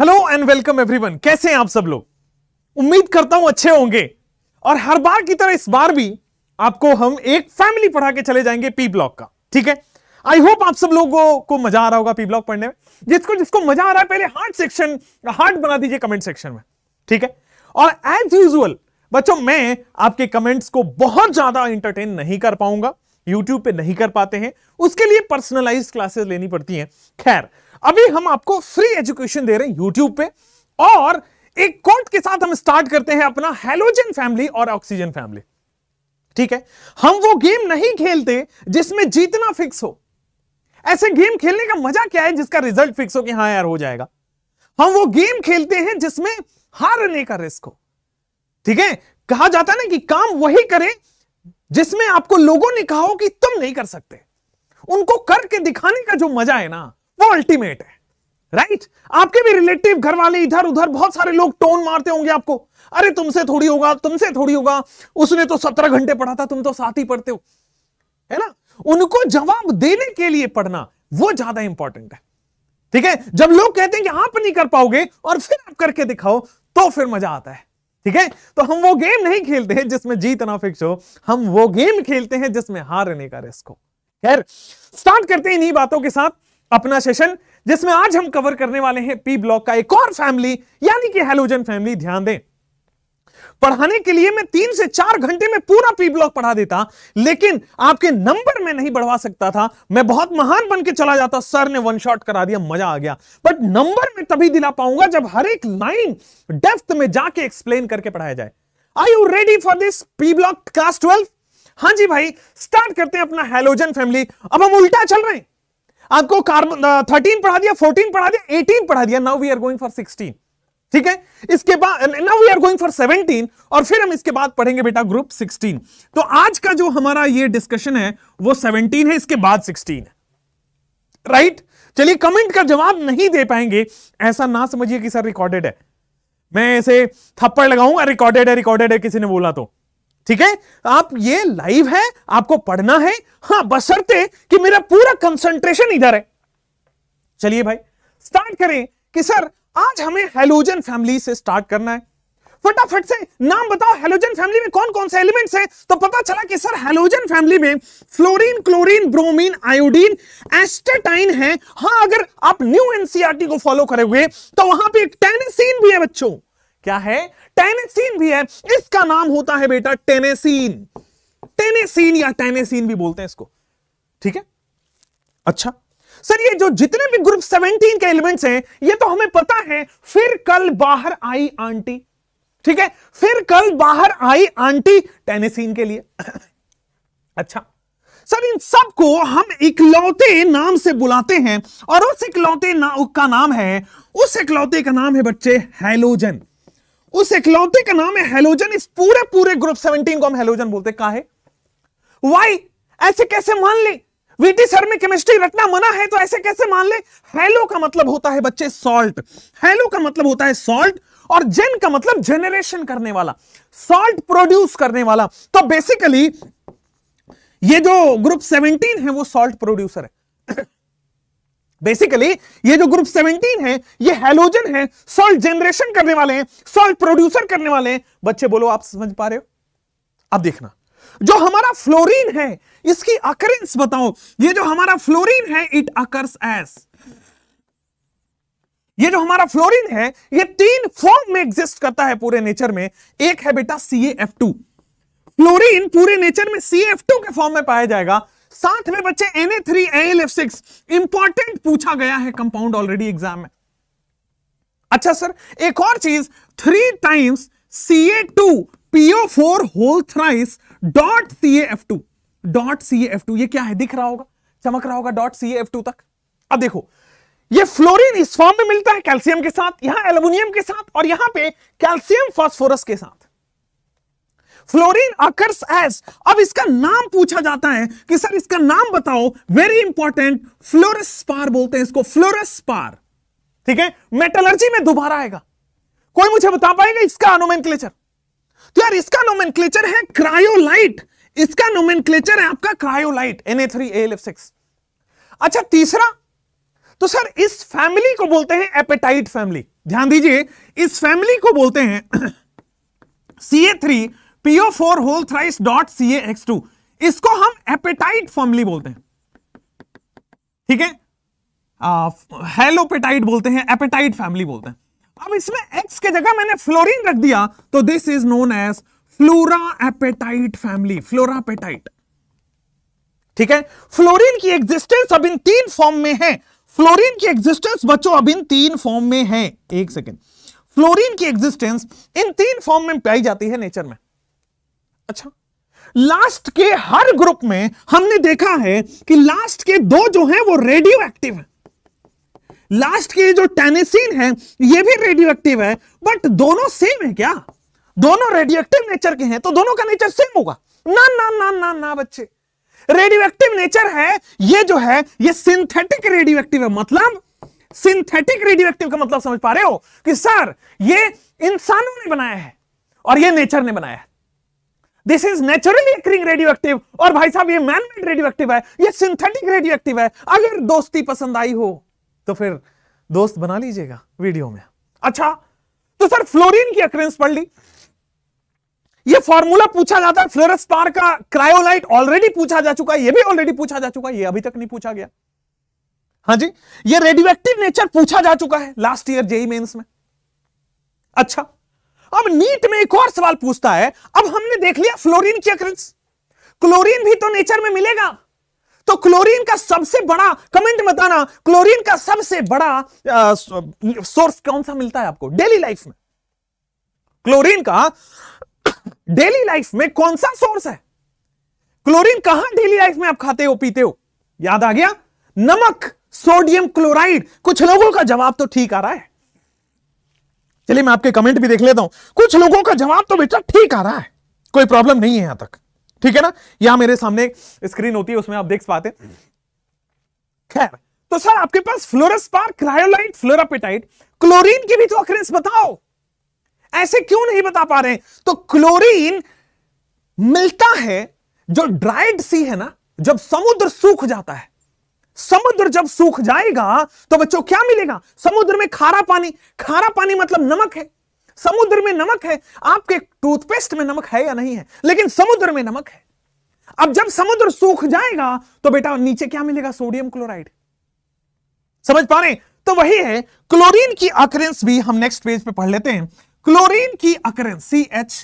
Hello and welcome everyone कैसे हैं आप सब लोग उम्मीद करता हूं अच्छे होंगे और हर बार की तरह इस बार भी आपको हम एक फैमिली पढ़ा के चले जाएंगे पी ब्लॉक का ठीक है आई होप आप सब लोगों को मजा आ रहा होगा पी ब्लॉक पढ़ने में जिसको जिसको मजा आ रहा है पहले हार्ट सेक्शन हार्ट बना दीजिए कमेंट सेक्शन में ठीक है और एज यूजल बच्चों मैं आपके कमेंट्स को बहुत ज्यादा इंटरटेन नहीं कर पाऊंगा यूट्यूब पे नहीं कर पाते हैं उसके लिए पर्सनलाइज क्लासेस लेनी पड़ती हैं खैर अभी हम आपको फ्री एजुकेशन दे रहे हैं यूट्यूब पे और एक कोट के साथ हम स्टार्ट करते हैं अपना हेलोजन फैमिली और ऑक्सीजन फैमिली ठीक है हम वो गेम नहीं खेलते जिसमें जीतना फिक्स हो ऐसे गेम खेलने का मजा क्या है जिसका रिजल्ट फिक्स हो कि हाँ यार हो जाएगा हम वो गेम खेलते हैं जिसमें हारने का रिस्क हो ठीक है कहा जाता ना कि काम वही करें जिसमें आपको लोगों ने कहा हो कि तुम नहीं कर सकते उनको करके दिखाने का जो मजा है ना वो अल्टीमेट है राइट आपके भी रिलेटिव घर वाले इधर उधर बहुत सारे लोग टोन मारते होंगे आपको अरे तुमसे थोड़ी होगा तुमसे थोड़ी होगा उसने तो सत्रह घंटे पढ़ा था तुम तो साथ ही पढ़ते हो है ना उनको जवाब देने के लिए पढ़ना वो ज्यादा इंपॉर्टेंट है ठीक है जब लोग कहते हैं कि आप नहीं कर पाओगे और फिर आप करके दिखाओ तो फिर मजा आता है ठीक है तो हम वो गेम नहीं खेलते हैं जिसमें जीतना फिक्स हो हम वो गेम खेलते हैं जिसमें हारने का रिस्क हो खैर स्टार्ट करते हैं इन्हीं बातों के साथ अपना सेशन जिसमें आज हम कवर करने वाले हैं पी ब्लॉक का एक और फैमिली यानी कि हेलोजन फैमिली ध्यान दें पढ़ाने के लिए मैं तीन से चार घंटे में पूरा पी ब्लॉक पढ़ा देता लेकिन आपके नंबर में नहीं बढ़वा सकता था मैं बहुत महान बन के चला जाता सर ने वन शॉट करा दिया मजा आ गया बट नंबर में तभी दिला पाऊंगा जब हर एक लाइन डेप्थ में जाके एक्सप्लेन करके पढ़ाया जाए I you ready for this P block class twelve हाँ जी भाई स्टार्ट करते हैं अपना हेलोजन फैमिली अब हम उल्टा चल रहे हैं आपको कार्बन थर्टीन uh, पढ़ा दिया फोर्टीन पढ़ा दिया एटीन पढ़ा दिया now we are going for sixteen ठीक है इसके बाद now we are going for seventeen और फिर हम इसके बाद पढ़ेंगे बेटा ग्रुप सिक्सटीन तो आज का जो हमारा ये डिस्कशन है वो सेवनटीन है इसके बाद सिक्सटीन राइट चलिए कमेंट का जवाब नहीं दे पाएंगे ऐसा ना समझिए कि सर रिकॉर्डेड है मैं ऐसे थप्पड़ लगाऊंगा रिकॉर्डेड है रिकॉर्डेड है किसी ने बोला तो ठीक है आप ये लाइव है आपको पढ़ना है हाँ बसरते कि मेरा पूरा कंसंट्रेशन इधर है चलिए भाई स्टार्ट करें कि सर आज हमें हेलोजन फैमिली से स्टार्ट करना है फटाफट से नाम बताओ हेलोजन फैमिली में कौन कौन से एलिमेंट्स हैं तो पता चला कि सर हेलोजन फैमिली में fluorine chlorine bromine iodine astatine है हाँ अगर आप न्यू एनसीआरटी e को फॉलो करे हुए तो वहां पे एक टेनेसिन भी है बच्चों क्या है टेनेसिन भी है इसका नाम होता है बेटा टेनेसिन टेनेसिन या टेनेसिन भी बोलते हैं इसको ठीक है अच्छा सर ये जो जितने भी ग्रुप 17 के एलिमेंट्स हैं ये तो हमें पता है फिर कल बाहर आई आंटी ठीक है फिर कल बाहर आई आंटी टेनेसिन के लिए अच्छा सर इन सबको हम इकलौते नाम से बुलाते हैं और उस इकलौते ना, का नाम है उस इकलौते का नाम है बच्चे हेलोजन उस इकलौते का नाम है हेलोजन इस पूरे पूरे ग्रुप 17 को हम हेलोजन बोलते का है वाई ऐसे कैसे मान ले वीटी सर में केमिस्ट्री रटना मना है तो ऐसे कैसे मान ले हेलो का मतलब होता है बच्चे सॉल्ट हेलो का मतलब होता है सॉल्ट और जेन का मतलब जेनरेशन करने वाला सॉल्ट प्रोड्यूस करने वाला तो बेसिकली ये जो ग्रुप 17 है वो सॉल्ट प्रोड्यूसर है बेसिकली ये जो ग्रुप 17 है ये हेलोजन है सॉल्ट जनरेशन करने वाले हैं सॉल्ट प्रोड्यूसर करने वाले हैं बच्चे बोलो आप समझ पा रहे हो अब देखना जो हमारा फ्लोरीन है इसकी अकरेंस बताओ ये जो हमारा फ्लोरीन है इट अकर्स एस ये जो हमारा फ्लोरीन है ये तीन फॉर्म में एग्जिस्ट करता है पूरे नेचर में एक है बेटा सी एफ टू फ्लोरीन पूरे नेचर में सी एफ टू के फॉर्म में पाया जाएगा साथ में बच्चे N A three L F six important पूछा गया है कंपाउंड ऑलरेडी एग्जाम में अच्छा सर एक और चीज three times C A two PO four whole thrice dot C F two dot C F two यह क्या है दिख रहा होगा चमक रहा होगा डॉट सी एफ टू तक अब देखो ये फ्लोरीन इस फॉर्म में मिलता है कैल्सियम के साथ यहां एल्यूमिनियम के साथ और यहां पे कैल्सियम फास्फोरस के साथ फ्लोरीन अकर्स एज अब इसका नाम पूछा जाता है कि सर इसका नाम बताओ वेरी इंपॉर्टेंट फ्लोरस पार बोलते हैं इसको फ्लोरस पार ठीक है मेटलर्जी में दोबारा आएगा कोई मुझे बता पाएगा इसका नोमेन तो यार इसका नोमेन है क्रायोलाइट इसका नोमेन है आपका cryolite N A three L F six अच्छा तीसरा तो सर इस फैमिली को बोलते हैं एपेटाइट फैमिली ध्यान दीजिए इस फैमिली को बोलते हैं C A three PO four whole thrice dot C X two इसको हम एपेटाइट फॉर्मली बोलते हैं ठीक है हेलोपेटाइट बोलते हैं एपेटाइट फैमिली बोलते हैं अब इसमें एक्स के जगह मैंने फ्लोरीन रख दिया तो this is known as flora apatite family fluorapatite ठीक है फ्लोरीन की एग्जिस्टेंस अब इन तीन फॉर्म में है फ्लोरीन की एग्जिस्टेंस बच्चों अब इन तीन फॉर्म में है एक सेकेंड फ्लोरीन की एग्जिस्टेंस इन तीन फॉर्म में पाई जाती है नेचर में अच्छा लास्ट के हर ग्रुप में हमने देखा है कि लास्ट के दो जो हैं वो रेडियो एक्टिव है लास्ट के जो टेनेसिन है ये भी रेडियो एक्टिव है बट दोनों सेम है क्या दोनों रेडियो एक्टिव नेचर के हैं तो दोनों का नेचर सेम होगा ना ना ना ना ना बच्चे रेडियो एक्टिव नेचर है ये जो है ये सिंथेटिक रेडियो एक्टिव है मतलब सिंथेटिक रेडियो एक्टिव का मतलब समझ पा रहे हो कि सर ये इंसानों ने बनाया है और ये नेचर ने बनाया है this is naturally occurring radio active और भाई साहब ये मैन मेड एक्टिव है ये सिंथेटिक रेडियो एक्टिव है अगर दोस्ती पसंद आई हो तो फिर दोस्त बना लीजिएगा वीडियो में अच्छा तो सर फ्लोरीन की अक्रेंस पढ़ ली ये फॉर्मूला पूछा जाता है फ्लोरस पार का क्रायोलाइट ऑलरेडी पूछा जा चुका है ये भी ऑलरेडी पूछा जा चुका है ये अभी तक नहीं पूछा गया हाँ जी ये रेडियो एक्टिव नेचर पूछा जा चुका है लास्ट ईयर जेई मेन्स में अच्छा अब नीट में एक और सवाल पूछता है अब हमने देख लिया फ्लोरीन की अक्रेंस क्लोरीन भी तो नेचर में मिलेगा तो क्लोरीन का सबसे बड़ा कमेंट बताना क्लोरीन का सबसे बड़ा आ, सोर्स कौन सा मिलता है आपको डेली लाइफ में क्लोरीन का डेली लाइफ में कौन सा सोर्स है क्लोरीन कहां डेली लाइफ में आप खाते हो पीते हो याद आ गया नमक सोडियम क्लोराइड कुछ लोगों का जवाब तो ठीक आ रहा है चलिए मैं आपके कमेंट भी देख लेता हूं कुछ लोगों का जवाब तो बेटा ठीक आ रहा है कोई प्रॉब्लम नहीं है यहां तक ठीक है ना यहां मेरे सामने स्क्रीन होती है उसमें आप देख पाते खैर तो सर आपके पास फ्लोरसपार क्रायोलाइट फ्लोरापेटाइट क्लोरीन की भी तो अक्रेंस बताओ ऐसे क्यों नहीं बता पा रहे तो क्लोरीन मिलता है जो ड्राइड सी है ना जब समुद्र सूख जाता है समुद्र जब सूख जाएगा तो बच्चों क्या मिलेगा समुद्र में खारा पानी खारा पानी मतलब नमक है समुद्र में नमक है आपके टूथपेस्ट में नमक है या नहीं है लेकिन समुद्र में नमक है अब जब समुद्र सूख जाएगा तो बेटा नीचे क्या मिलेगा सोडियम क्लोराइड समझ पा रहे तो वही है क्लोरीन की अकरेंस भी हम नेक्स्ट पेज पे पढ़ लेते हैं क्लोरीन की अकरेंस सी एच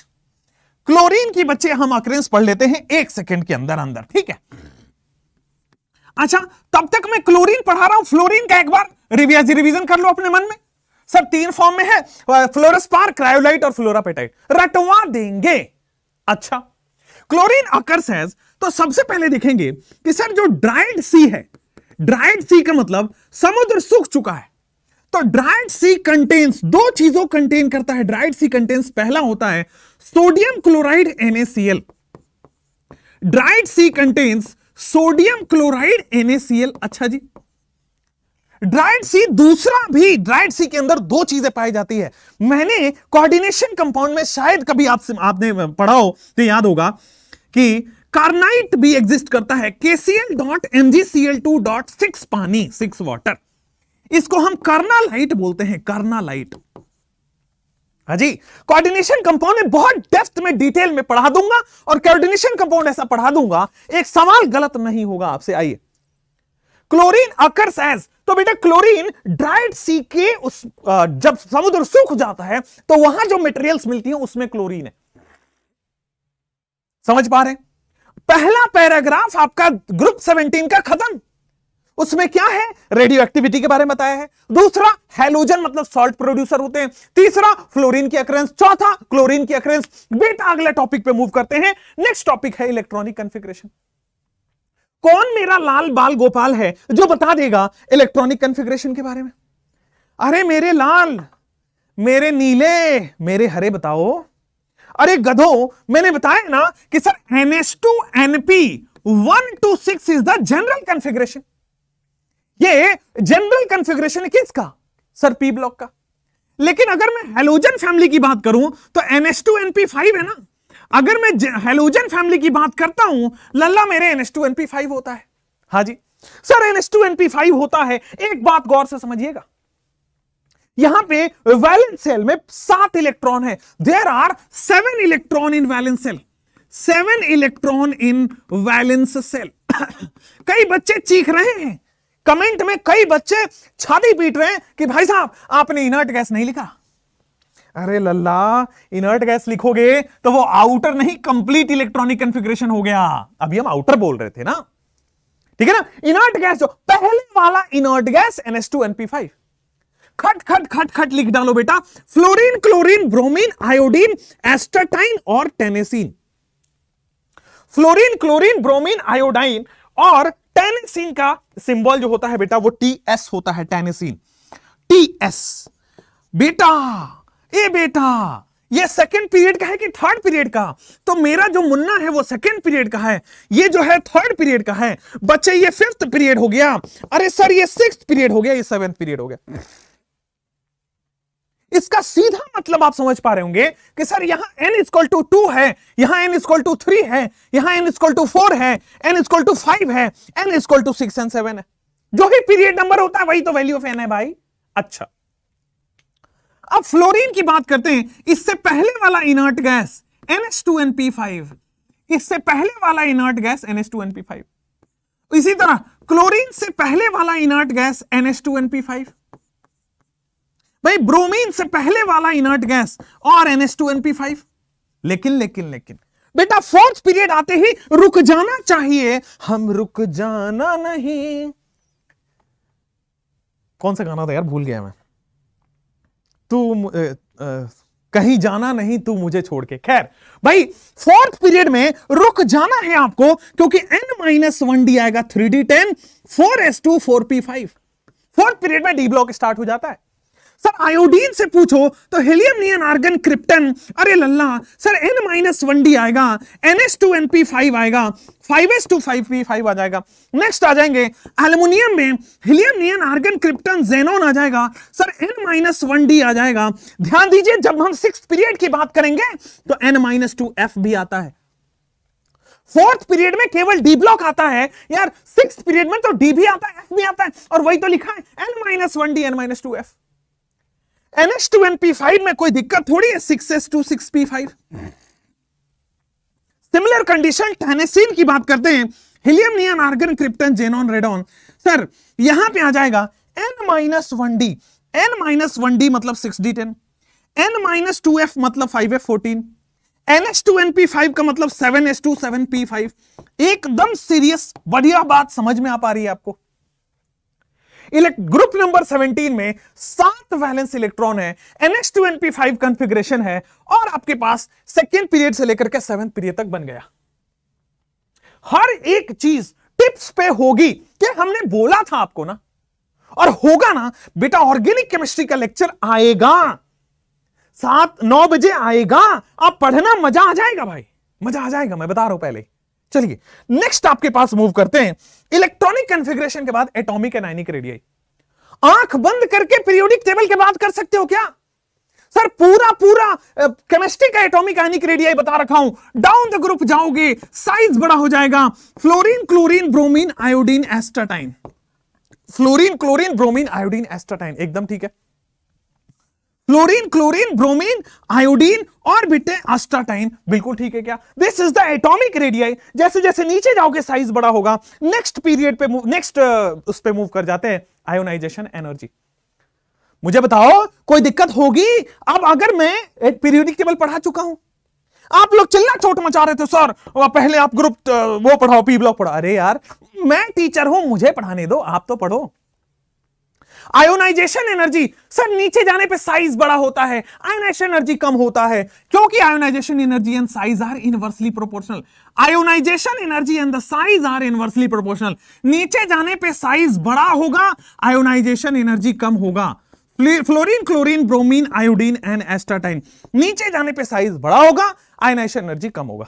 क्लोरीन की बच्चे हम अकरेंस पढ़ लेते हैं एक सेकेंड के अंदर अंदर ठीक है अच्छा तब तक मैं क्लोरीन पढ़ा रहा हूं फ्लोरीन का एक बार रिवियाजी रिविजन कर लो अपने मन में सर तीन फॉर्म में है फ्लोरसपार क्रायोलाइट और फ्लोरापेटाइट रटवा देंगे अच्छा क्लोरीन अकर्स हैज तो सबसे पहले देखेंगे कि सर जो ड्राइड सी है ड्राइड सी का मतलब समुद्र सूख चुका है तो ड्राइड सी कंटेन्स दो चीजों कंटेन करता है ड्राइड सी कंटेन्स पहला होता है sodium chloride NaCl dried sea contains sodium chloride NaCl अच्छा जी ड्राइड सी दूसरा भी ड्राइड सी के अंदर दो चीजें पाई जाती है मैंने कोऑर्डिनेशन कंपाउंड में शायद कभी आपसे आपने पढ़ा हो तो याद होगा कि कार्नाइट भी एग्जिस्ट करता है KCl dot MgCl two dot six पानी सिक्स वाटर इसको हम कर्नालाइट बोलते हैं कर्नालाइट हाँ जी कोऑर्डिनेशन कंपाउंड में बहुत डेप्थ में डिटेल में पढ़ा दूंगा और कोऑर्डिनेशन कंपाउंड ऐसा पढ़ा दूंगा एक सवाल गलत नहीं होगा आपसे आइए क्लोरीन अकर्स एज तो बेटा क्लोरीन ड्राइड सी के उस जब समुद्र सूख जाता है तो वहां जो मटेरियल्स मिलती हैं उसमें क्लोरीन है समझ पा रहे पहला पैराग्राफ आपका ग्रुप 17 का खत्म उसमें क्या है रेडियो एक्टिविटी के बारे में बताया है दूसरा हेलोजन मतलब सॉल्ट प्रोड्यूसर होते हैं तीसरा फ्लोरीन की अक्रेंस चौथा क्लोरीन की अक्रेंस बेटा अगले टॉपिक पे मूव करते हैं नेक्स्ट टॉपिक है इलेक्ट्रॉनिक कन्फिग्रेशन कौन मेरा लाल बाल गोपाल है जो बता देगा इलेक्ट्रॉनिक कन्फिग्रेशन के बारे में अरे मेरे लाल मेरे नीले मेरे हरे बताओ अरे गधो मैंने बताया ना कि sir N S two NP one to six is the general configuration ये जनरल कंफिग्रेशन है किसका सर पी ब्लॉक का लेकिन अगर मैं हेलोजन फैमिली की बात करूं तो टू एनपी फाइव है ना अगर मैं हेलोजन फैमिली की बात करता हूं लल्ला मेरे NH2 फाइव होता है हाँ जी सर पी फाइव होता है एक बात गौर से समझिएगा यहां पे वैलेंस सेल में सात इलेक्ट्रॉन है there are seven electron in valence shell seven electron in valence shell कई बच्चे चीख रहे हैं कमेंट में कई बच्चे छाती पीट रहे हैं कि भाई साहब आपने इनर्ट गैस नहीं लिखा अरे लल्ला इनर्ट गैस लिखोगे तो वो आउटर नहीं कंप्लीट इलेक्ट्रॉनिक कंफिग्रेशन हो गया अभी हम आउटर बोल रहे थे ना ठीक है ना इनर्ट गैस जो पहले वाला inert gas NS two NP five खट खट खट खट लिख डालो बेटा fluorine chlorine bromine iodine astatine और tennessine fluorine chlorine bromine iodine और टेनेसिन का सिंबल जो होता है बेटा वो टी एस होता है टेनिसिन टी एस बेटा ए बेटा ये सेकेंड पीरियड का है कि थर्ड पीरियड का तो मेरा जो मुन्ना है वो सेकेंड पीरियड का है ये जो है थर्ड पीरियड का है बच्चे ये फिफ्थ पीरियड हो गया अरे सर ये सिक्स पीरियड हो गया ये सेवेंथ पीरियड हो गया इसका सीधा मतलब आप समझ पा रहे होंगे कि सर यहां एन इजक्वल टू टू है यहां एन इजक्वल टू थ्री है यहां एन इजक्वल टू फोर है एन इजक्वल टू फाइव है N is equal to six and seven है जो भी पीरियड नंबर होता है वही तो वैल्यू ऑफ एन है भाई अच्छा अब फ्लोरीन की बात करते हैं इससे पहले वाला इनर्ट गैस NH2NP5 इससे पहले वाला इनर्ट गैस NH2NP5 इसी तरह क्लोरीन से पहले वाला इनर्ट गैस NH2NP5 भाई ब्रोमीन से पहले वाला इनर्ट गैस और NH2NP5 लेकिन लेकिन लेकिन बेटा फोर्थ पीरियड आते ही रुक जाना चाहिए हम रुक जाना नहीं कौन सा गाना था यार भूल गया मैं तू कहीं जाना नहीं तू मुझे छोड़ के खैर भाई फोर्थ पीरियड में रुक जाना है आपको क्योंकि एन माइनस वन डी आएगा three D ten four S two four P five fourth period में डी ब्लॉक स्टार्ट हो जाता है सर आयोडीन से पूछो तो हेलियम नियन आर्गन क्रिप्टन अरे लल्ला sir N minus one D आएगा N S two N P five आएगा five S two five P five आ जाएगा नेक्स्ट आ जाएंगे एल्यूमिनियम में helium neon argon krypton xenon आ जाएगा sir N minus one D आ जाएगा ध्यान दीजिए जब हम सिक्स पीरियड की बात करेंगे तो एन माइनस टू एफ भी आता है फोर्थ पीरियड में केवल डी ब्लॉक आता है यार सिक्स पीरियड में तो डी भी आता है एफ भी आता है और वही तो लिखा है N minus one D N minus two F NH2NP5 में कोई दिक्कत थोड़ी है 6s2 सिमिलर कंडीशन टेनेसिन की बात करते हैं helium neon argon krypton xenon radon sir यहां पे आ जाएगा N minus one D N minus one D मतलब six D ten N minus two F मतलब five F fourteen N H two N P five का मतलब seven S two seven P five एकदम serious बढ़िया बात समझ में आ पा रही है आपको इलेक्ट ग्रुप नंबर 17 में सात वैलेंस इलेक्ट्रॉन है एनएच टू एनपी फाइव है और आपके पास सेकेंड पीरियड से लेकर के सेवेंथ पीरियड तक बन गया हर एक चीज टिप्स पे होगी कि हमने बोला था आपको ना और होगा ना बेटा ऑर्गेनिक केमिस्ट्री का लेक्चर आएगा सात नौ बजे आएगा आप पढ़ना मजा आ जाएगा भाई मजा आ जाएगा मैं बता रहा हूं पहले चलिए नेक्स्ट आपके पास मूव करते हैं इलेक्ट्रॉनिक कॉन्फ़िगरेशन के बाद एटॉमिक एंड आयनिक रेडियाई आंख बंद करके पीरियोडिक टेबल के बाद कर सकते हो क्या सर पूरा पूरा केमिस्ट्री का एटॉमिक आयनिक रेडियाई बता रखा हूं डाउन द ग्रुप जाओगे साइज बड़ा हो जाएगा fluorine chlorine bromine iodine astatine fluorine chlorine bromine iodine astatine एकदम ठीक है फ्लोरीन क्लोरीन ब्रोमीन आयोडीन और बिटे अस्टाटाइन बिल्कुल ठीक है क्या this is the atomic radii जैसे जैसे नीचे जाओगे साइज बड़ा होगा नेक्स्ट पीरियड पे नेक्स्ट uh, उस पर मूव कर जाते हैं आयोनाइजेशन एनर्जी मुझे बताओ कोई दिक्कत होगी अब अगर मैं एक पीरियोडिक टेबल पढ़ा चुका हूं आप लोग चिल्ला चोट मचा रहे थे सर पहले आप ग्रुप uh, वो पढ़ाओ पी ब्लॉक पढ़ाओ अरे यार मैं टीचर हूं मुझे पढ़ाने दो आप तो पढ़ो आयोनाइजेशन एनर्जी सर नीचे जाने पे साइज बड़ा होता है आयोनाइजेशन एनर्जी कम होता है क्योंकि ionization energy and size are inversely proportional ionization energy and the size are inversely proportional नीचे जाने पे साइज बड़ा होगा आयोनाइजेशन एनर्जी कम होगा fluorine chlorine bromine iodine and astatine नीचे जाने पे साइज बड़ा होगा आयोनाइजेशन एनर्जी कम होगा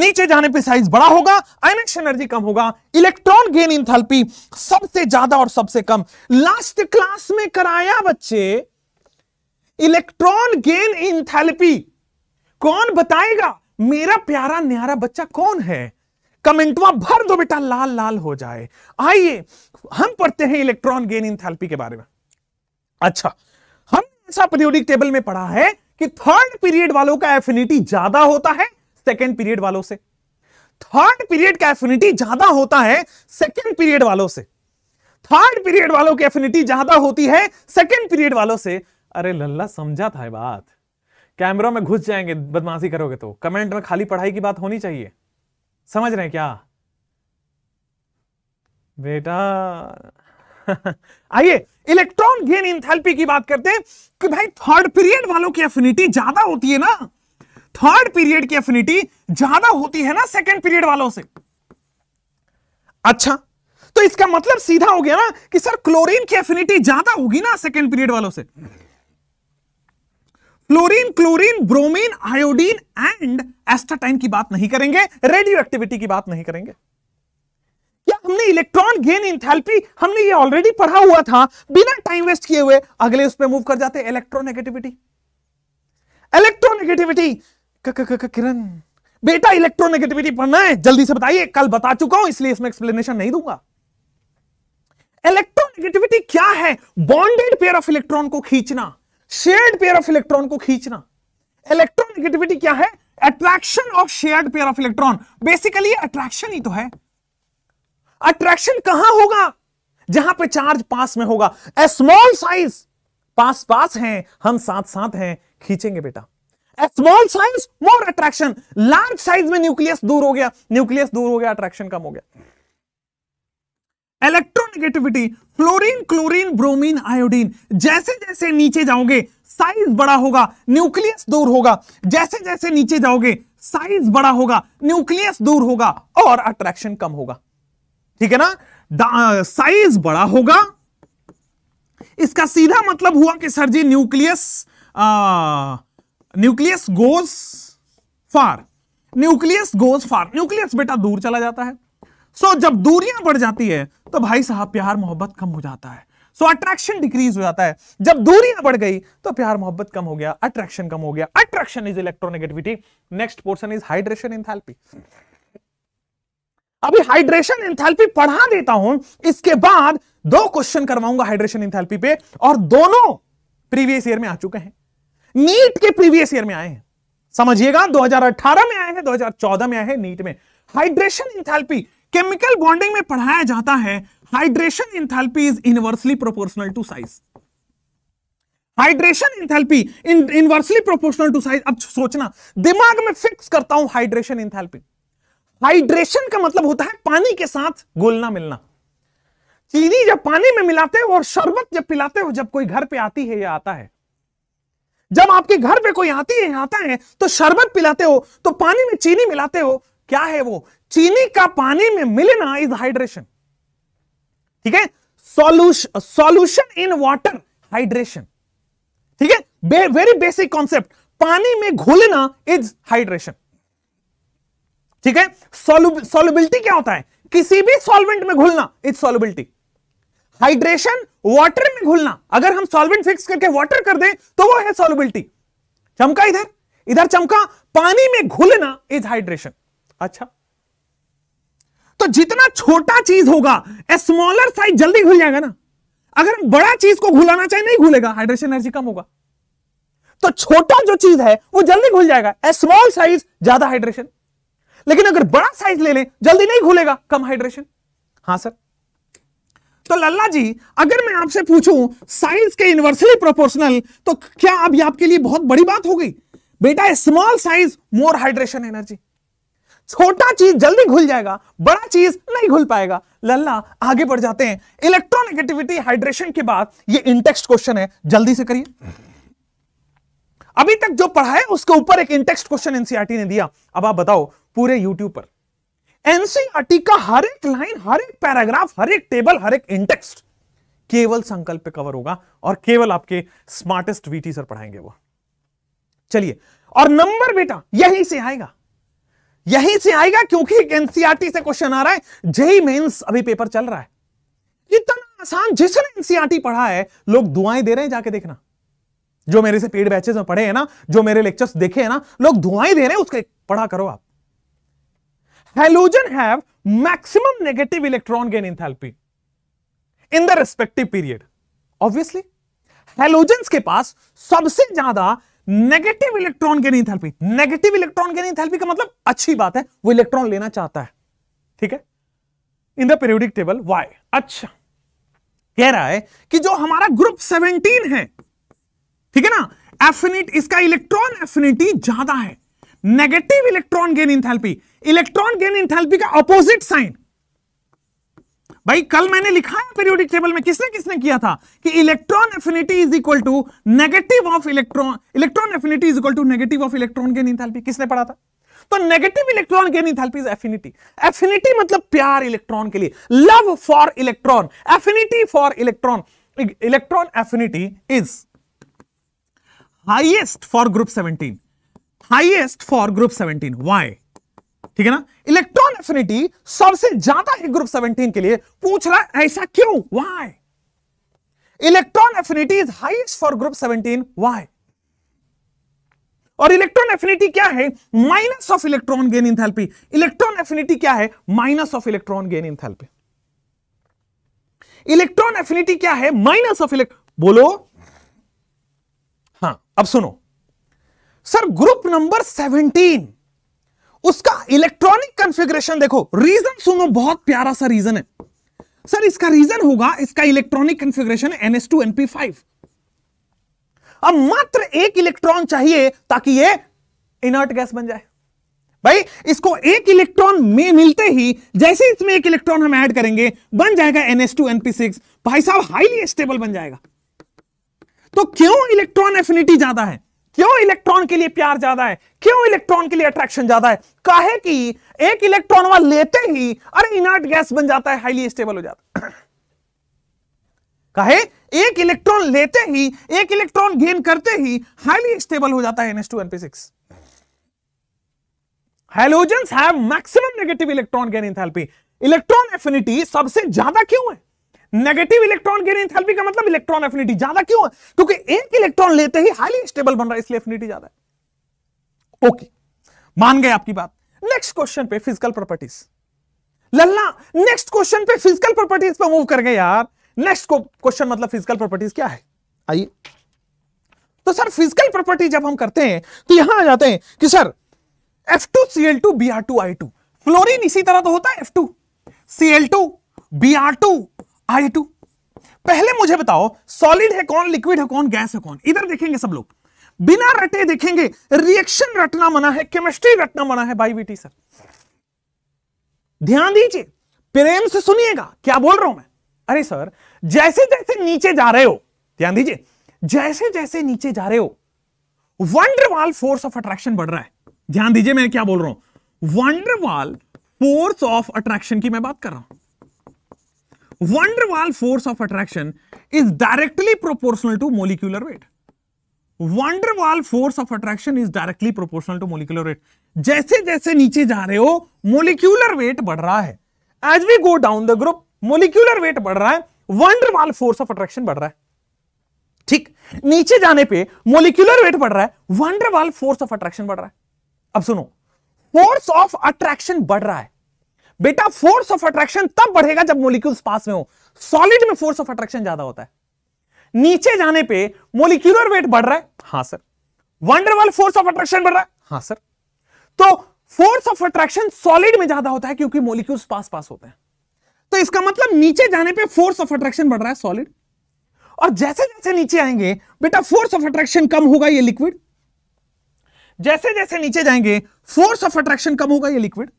नीचे जाने पे साइज बड़ा होगा आयनिक्स एनर्जी कम होगा इलेक्ट्रॉन गेन इंथैल्पी सबसे ज्यादा और सबसे कम लास्ट क्लास में कराया बच्चे इलेक्ट्रॉन गेन इंथैल्पी कौन बताएगा मेरा प्यारा न्यारा बच्चा कौन है कमेंटवा भर दो बेटा लाल लाल हो जाए आइए हम पढ़ते हैं इलेक्ट्रॉन गेन इंथैल्पी के बारे में अच्छा हम ऐसा पीरियोडिक टेबल में पढ़ा है कि थर्ड पीरियड वालों का एफिनिटी ज्यादा होता है सेकेंड पीरियड वालों से थर्ड पीरियड का एफिनिटी ज्यादा होता है सेकेंड पीरियड वालों से थर्ड पीरियड वालों की एफिनिटी ज्यादा होती है सेकेंड पीरियड वालों से अरे लल्ला समझा था बात कैमरों में घुस जाएंगे बदमाशी करोगे तो कमेंट में खाली पढ़ाई की बात होनी चाहिए समझ रहे हैं क्या बेटा आइए इलेक्ट्रॉन गेन इंथैल्पी की बात करते हैं कि भाई थर्ड पीरियड वालों की एफिनिटी ज्यादा होती है ना थर्ड पीरियड की एफिनिटी ज्यादा होती है ना सेकेंड पीरियड वालों से अच्छा तो इसका मतलब सीधा हो गया ना कि सर क्लोरीन की एफिनिटी ज्यादा होगी ना सेकेंड पीरियड वालों से chlorine chlorine bromine iodine and astatine की बात नहीं करेंगे रेडियो एक्टिविटी की बात नहीं करेंगे क्या हमने इलेक्ट्रॉन गेन इंथैल्पी हमने ये ऑलरेडी पढ़ा हुआ था बिना टाइम वेस्ट किए हुए अगले उस पर मूव कर जाते इलेक्ट्रोनेगेटिविटी इलेक्ट्रोनेगेटिविटी किरण बेटा इलेक्ट्रोनेगेटिविटी पढ़ना है जल्दी से बताइए कल बता चुका हूं इसलिए इसमें एक्सप्लेनेशन नहीं दूंगा इलेक्ट्रोनेगेटिविटी क्या है बॉन्डेड पेयर ऑफ इलेक्ट्रॉन को खींचना शेयर्ड पेयर ऑफ इलेक्ट्रॉन को खींचना इलेक्ट्रोनेगेटिविटी क्या है attraction of shared pair of electron basically attraction ही तो है अट्रैक्शन कहां होगा जहां पे चार्ज पास में होगा ए स्मॉल साइज पास पास हैं हम साथ साथ हैं खींचेंगे बेटा small size more attraction large size में न्यूक्लियस दूर हो गया न्यूक्लियस दूर हो गया अट्रैक्शन कम हो गया electronegativity fluorine chlorine bromine iodine जैसे जैसे नीचे जाओगे साइज बड़ा होगा न्यूक्लियस दूर होगा जैसे जैसे नीचे जाओगे साइज बड़ा होगा न्यूक्लियस दूर होगा और अट्रैक्शन कम होगा ठीक है ना साइज बड़ा होगा इसका सीधा मतलब हुआ कि sir ji nucleus ah, nucleus goes far nucleus goes far nucleus बेटा दूर चला जाता है सो so, जब दूरियां बढ़ जाती है तो भाई साहब प्यार मोहब्बत कम हो जाता है सो अट्रैक्शन डिक्रीज हो जाता है जब दूरियां बढ़ गई तो प्यार मोहब्बत कम हो गया अट्रैक्शन कम हो गया attraction is electronegativity next portion is hydration enthalpy अभी हाइड्रेशन इंथैल्पी पढ़ा देता हूं इसके बाद दो क्वेश्चन करवाऊंगा हाइड्रेशन इंथैल्पी पे और दोनों प्रीवियस ईयर में आ चुके हैं नीट के प्रीवियस ईयर में आए हैं समझिएगा 2018 में आए हैं 2014 में आए हैं नीट में हाइड्रेशन इंथैल्पी केमिकल बॉन्डिंग में पढ़ाया जाता है hydration enthalpy is inversely proportional to size hydration enthalpy inversely proportional to size अब सोचना दिमाग में फिक्स करता हूं हाइड्रेशन इंथैल्पी हाइड्रेशन का मतलब होता है पानी के साथ घुलना मिलना चीनी जब पानी में मिलाते हो और शरबत जब पिलाते हो जब कोई घर पे आती है या आता है जब आपके घर पे कोई आती है आता है तो शरबत पिलाते हो तो पानी में चीनी मिलाते हो क्या है वो चीनी का पानी में मिलना इज हाइड्रेशन ठीक है solution solution in water hydration ठीक है वेरी बेसिक कॉन्सेप्ट पानी में घुलना इज हाइड्रेशन ठीक है सॉल्यूबिलिटी क्या होता है किसी भी सॉल्वेंट में घुलना इज सॉल्युबिलिटी हाइड्रेशन वाटर में घुलना अगर हम सॉल्वेंट फिक्स करके वाटर कर दें तो वो है सॉल्युबिलिटी चमका इधर इधर चमका पानी में घुलना इज हाइड्रेशन अच्छा तो जितना छोटा चीज होगा ए स्मॉलर साइज जल्दी घुल जाएगा ना अगर हम बड़ा चीज को घुलाना चाहे नहीं घुलेगा हाइड्रेशन एनर्जी कम होगा तो छोटा जो चीज है वो जल्दी घुल जाएगा ए स्मॉल साइज ज्यादा हाइड्रेशन लेकिन अगर बड़ा साइज ले लें जल्दी नहीं घुलेगा कम हाइड्रेशन हां सर तो लल्ला जी अगर मैं आपसे पूछूं साइज के इनवर्सली प्रोपोर्शनल तो क्या अभी आपके लिए बहुत बड़ी बात हो गई बेटा small size more hydration energy छोटा चीज जल्दी घुल जाएगा बड़ा चीज नहीं घुल पाएगा लल्ला आगे बढ़ जाते हैं इलेक्ट्रोनेगेटिविटी हाइड्रेशन के बाद ये इंटेक्स्ट क्वेश्चन है जल्दी से करिए अभी तक जो पढ़ा है उसके ऊपर एक इंटेक्स्ट क्वेश्चन एनसीआरटी ने दिया अब आप बताओ पूरे यूट्यूब पर एनसीआरटी का हर एक लाइन हर एक पैराग्राफ हर एक टेबल हर एक इंटेक्स्ट केवल संकल्प पे कवर होगा और केवल आपके स्मार्टेस्ट वीटी सर पढ़ाएंगे वो चलिए और नंबर बेटा यहीं से आएगा यहीं से आएगा क्योंकि एनसीआरटी से क्वेश्चन आ रहा है जेई मेन्स अभी पेपर चल रहा है इतना आसान जिसने एनसीआरटी पढ़ा है लोग दुआएं दे रहे हैं जाके देखना जो मेरे से पेड बैचेस में पढ़े हैं ना जो मेरे लेक्चर्स देखे हैं ना लोग दुआएं दे रहे हैं उसके पढ़ा करो आप have maximum negative electron gain in enthalpy in the respective period obviously halogen के पास सबसे ज्यादा negative electron gain enthalpy negative electron gain enthalpy का मतलब अच्छी बात है वो इलेक्ट्रॉन लेना चाहता है ठीक है in the periodic table why अच्छा कह रहा है कि जो हमारा ग्रुप सेवनटीन है ठीक है ना एफिनिट इसका इलेक्ट्रॉन एफिनिटी ज्यादा है negative electron gain enthalpy electron gain enthalpy का अपोजिट साइन भाई कल मैंने लिखा है पीरियोडिक टेबल में किसने किसने किया था कि electron affinity is equal to negative of electron electron affinity is equal to negative of electron gain enthalpy किसने पढ़ा था तो negative electron gain enthalpy is affinity affinity मतलब प्यार इलेक्ट्रॉन के लिए love for electron affinity for electron electron affinity is highest for group seventeen highest for group seventeen why ठीक है ना इलेक्ट्रॉन एफिनिटी सबसे ज्यादा है ग्रुप 17 के लिए पूछ रहा ऐसा क्यों why electron affinity is highest for group 17 why और इलेक्ट्रॉन एफिनिटी क्या है minus of electron gain enthalpy electron affinity क्या है minus of electron gain enthalpy electron affinity क्या है माइनस ऑफ इलेक्ट्रॉन बोलो हां अब सुनो सर ग्रुप नंबर सेवनटीन उसका इलेक्ट्रॉनिक कंफिग्रेशन देखो रीजन सुनो बहुत प्यारा सा रीजन है सर इसका रीजन होगा इसका electronic configuration ns two NP five अब मात्र एक इलेक्ट्रॉन चाहिए ताकि ये इनर्ट गैस बन जाए भाई इसको एक इलेक्ट्रॉन में मिलते ही जैसे इसमें एक इलेक्ट्रॉन हम ऐड करेंगे बन जाएगा एनएस टू एनपी सिक्स भाई साहब हाईली स्टेबल बन जाएगा तो क्यों इलेक्ट्रॉन एफिनिटी ज्यादा है क्यों इलेक्ट्रॉन के लिए प्यार ज्यादा है क्यों इलेक्ट्रॉन के लिए अट्रैक्शन ज्यादा है काहे कि एक इलेक्ट्रॉन वहां लेते ही अरे इनर्ट गैस बन जाता है हाईली स्टेबल हो जाता है काहे एक इलेक्ट्रॉन लेते ही एक इलेक्ट्रॉन गेन करते ही हाईली स्टेबल हो जाता है ns two np have maximum negative electron gain enthalpy electron affinity सबसे ज्यादा क्यों है नेगेटिव इलेक्ट्रॉन गेन एंथैल्पी का मतलब इलेक्ट्रॉन एफिनिटी ज्यादा क्यों है क्योंकि एक इलेक्ट्रॉन लेते ही हाईली स्टेबल बन रहा है इसलिए एफिनिटी ज्यादा है ओके मान गए आपकी बात नेक्स्ट क्वेश्चन पे फिजिकल प्रॉपर्टीज लल्ला नेक्स्ट क्वेश्चन पे फिजिकल प्रॉपर्टीज पे मूव कर गए यार नेक्स्ट क्वेश्चन मतलब फिजिकल प्रॉपर्टीज क्या है आइए तो सर फिजिकल प्रॉपर्टी जब हम करते हैं तो यहां आ जाते हैं कि sir F two two C L B R two I two fluorine इसी तरह तो होता है F two two C L B R two I हाँ, टू पहले मुझे बताओ सॉलिड है कौन लिक्विड है कौन गैस है कौन इधर देखेंगे सब लोग बिना रटे देखेंगे रिएक्शन रटना मना है केमिस्ट्री रटना मना है बाई बीटी सर ध्यान दीजिए प्रेम से सुनिएगा क्या बोल रहा हूं मैं अरे सर जैसे जैसे नीचे जा रहे हो ध्यान दीजिए जैसे जैसे नीचे जा रहे हो वंडरवाल फोर्स ऑफ अट्रैक्शन बढ़ रहा है ध्यान दीजिए मैं क्या बोल रहा हूं वंडरवाल फोर्स ऑफ अट्रैक्शन की मैं बात कर रहा हूं van der Waals force of attraction is directly proportional to molecular weight van der Waals force of attraction is directly proportional to molecular weight जैसे जैसे नीचे जा रहे हो मोलिक्यूलर वेट बढ़ रहा है as we go down the group molecular weight बढ़ रहा है वंडरवाल फोर्स ऑफ अट्रैक्शन बढ़ रहा है ठीक नीचे जाने पे मोलिक्यूलर वेट बढ़ रहा है वंडरवाल फोर्स ऑफ अट्रैक्शन बढ़ रहा है अब सुनो फोर्स ऑफ अट्रैक्शन बढ़ रहा है बेटा फोर्स ऑफ अट्रैक्शन तब बढ़ेगा जब मोलिक्यूल्स पास में हो सॉलिड में फोर्स ऑफ अट्रैक्शन ज्यादा होता है नीचे जाने पे मोलिक्यूलर वेट बढ़ रहा है हां sir van der Waals force of attraction बढ़ रहा है हां सर तो फोर्स ऑफ अट्रैक्शन सॉलिड में ज्यादा होता है क्योंकि मोलिक्यूल्स पास पास होते हैं तो इसका मतलब नीचे जाने पे फोर्स ऑफ अट्रैक्शन बढ़ रहा है सॉलिड और जैसे जैसे नीचे आएंगे बेटा फोर्स ऑफ अट्रैक्शन कम होगा ये लिक्विड जैसे जैसे नीचे जाएंगे फोर्स ऑफ अट्रैक्शन कम होगा ये लिक्विड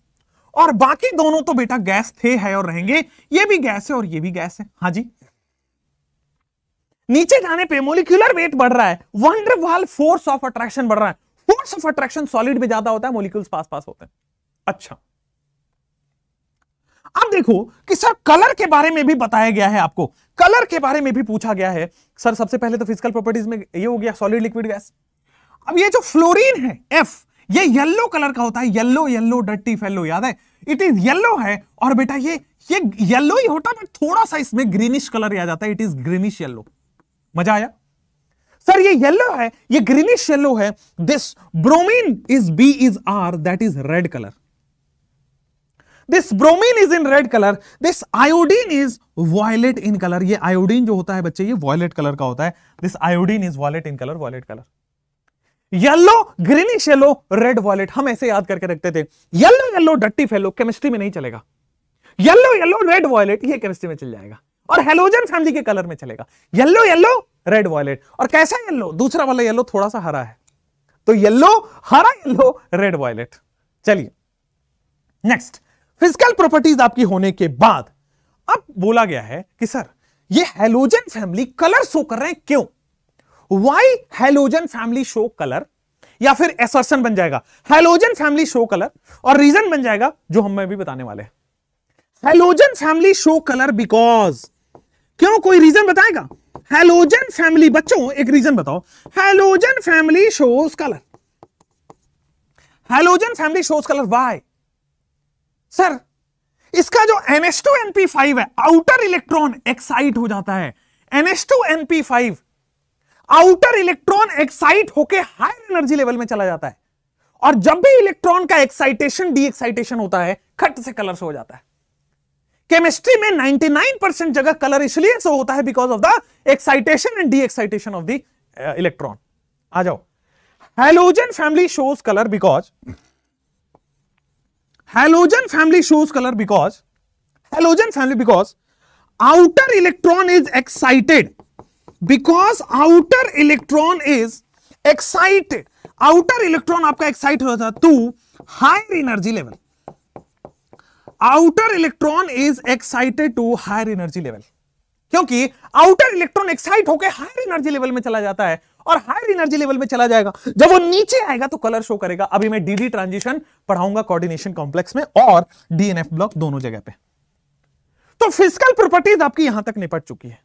और बाकी दोनों तो बेटा गैस थे है और रहेंगे ये भी गैस है और ये भी गैस है हाँ जी नीचे जाने पे मोलिकुलर वेट बढ़ रहा है वंडर वाल फोर्स ऑफ अट्रैक्शन बढ़ रहा है फोर्स ऑफ अट्रैक्शन सॉलिड में ज्यादा होता है मोलिक्यूल्स पास पास होते हैं अच्छा अब देखो कि सर कलर के बारे में भी बताया गया है आपको कलर के बारे में भी पूछा गया है सर सबसे पहले तो फिजिकल प्रॉपर्टीज में ये हो गया सॉलिड लिक्विड गैस अब ये जो फ्लोरीन है एफ ये येल्लो कलर का होता है येल्लो येलो डट्टी फेलो याद है इट इज येलो है और बेटा ये ये येल्लो ही होता है बट थोड़ा सा इसमें ग्रीनिश कलर आ जाता है इट इज ग्रीनिश येल्लो मजा आया सर ये येलो है ये ग्रीनिश येलो है this bromine is B is R that is red colour this bromine is in red colour this iodine is violet in colour ये iodine जो होता है बच्चे ये वॉयलेट कलर का होता है this iodine is violet in colour violet colour yellow greenish yellow red violet हम ऐसे याद करके रखते थे येलो येलो डट्टी फेलो केमिस्ट्री में नहीं चलेगा येलो येलो रेड वॉलेट ये केमिस्ट्री में चल जाएगा और हेलोजन फैमिली के कलर में चलेगा येलो येलो रेड वॉलेट और कैसा येलो दूसरा वाला येलो थोड़ा सा हरा है तो येलो हरा येलो रेड वॉयलेट चलिए नेक्स्ट फिजिकल प्रॉपर्टीज आपकी होने के बाद अब बोला गया है कि सर ये हेलोजन फैमिली कलर शो कर रहे हैं क्यों why halogen family show colour या फिर एसर्सन बन जाएगा हेलोजन फैमिली शो कलर और रीजन बन जाएगा जो हम अभी बताने वाले हैं halogen family show colour because क्यों कोई रीजन बताएगा हेलोजन फैमिली बच्चों एक रीजन बताओ halogen family shows colour halogen family shows colour why sir इसका जो एनपी फाइव है आउटर इलेक्ट्रॉन एक्साइट हो जाता है np five outer electron excite होके हायर एनर्जी लेवल में चला जाता है और जब भी इलेक्ट्रॉन का एक्साइटेशन डी एक्साइटेशन होता है खट से कलर हो जाता है केमिस्ट्री में 99% जगह कलर इसलिए सो होता है because of the excitation and de excitation of the electron आ जाओ halogen family shows colour because halogen family shows colour because halogen family because outer electron is excited because outer electron is excited outer electron आपका excite हो जाता to higher energy level outer electron is excited to higher energy level क्योंकि outer electron excite होकर higher energy level में चला जाता है और हायर एनर्जी लेवल में चला जाएगा जब वो नीचे आएगा तो कलर शो करेगा अभी मैं डीडी ट्रांजिशन पढ़ाऊंगा कोऑर्डिनेशन कॉम्प्लेक्स में और डीएनएफ ब्लॉक दोनों जगह पे तो फिजिकल प्रॉपर्टीज आपकी यहां तक निपट चुकी है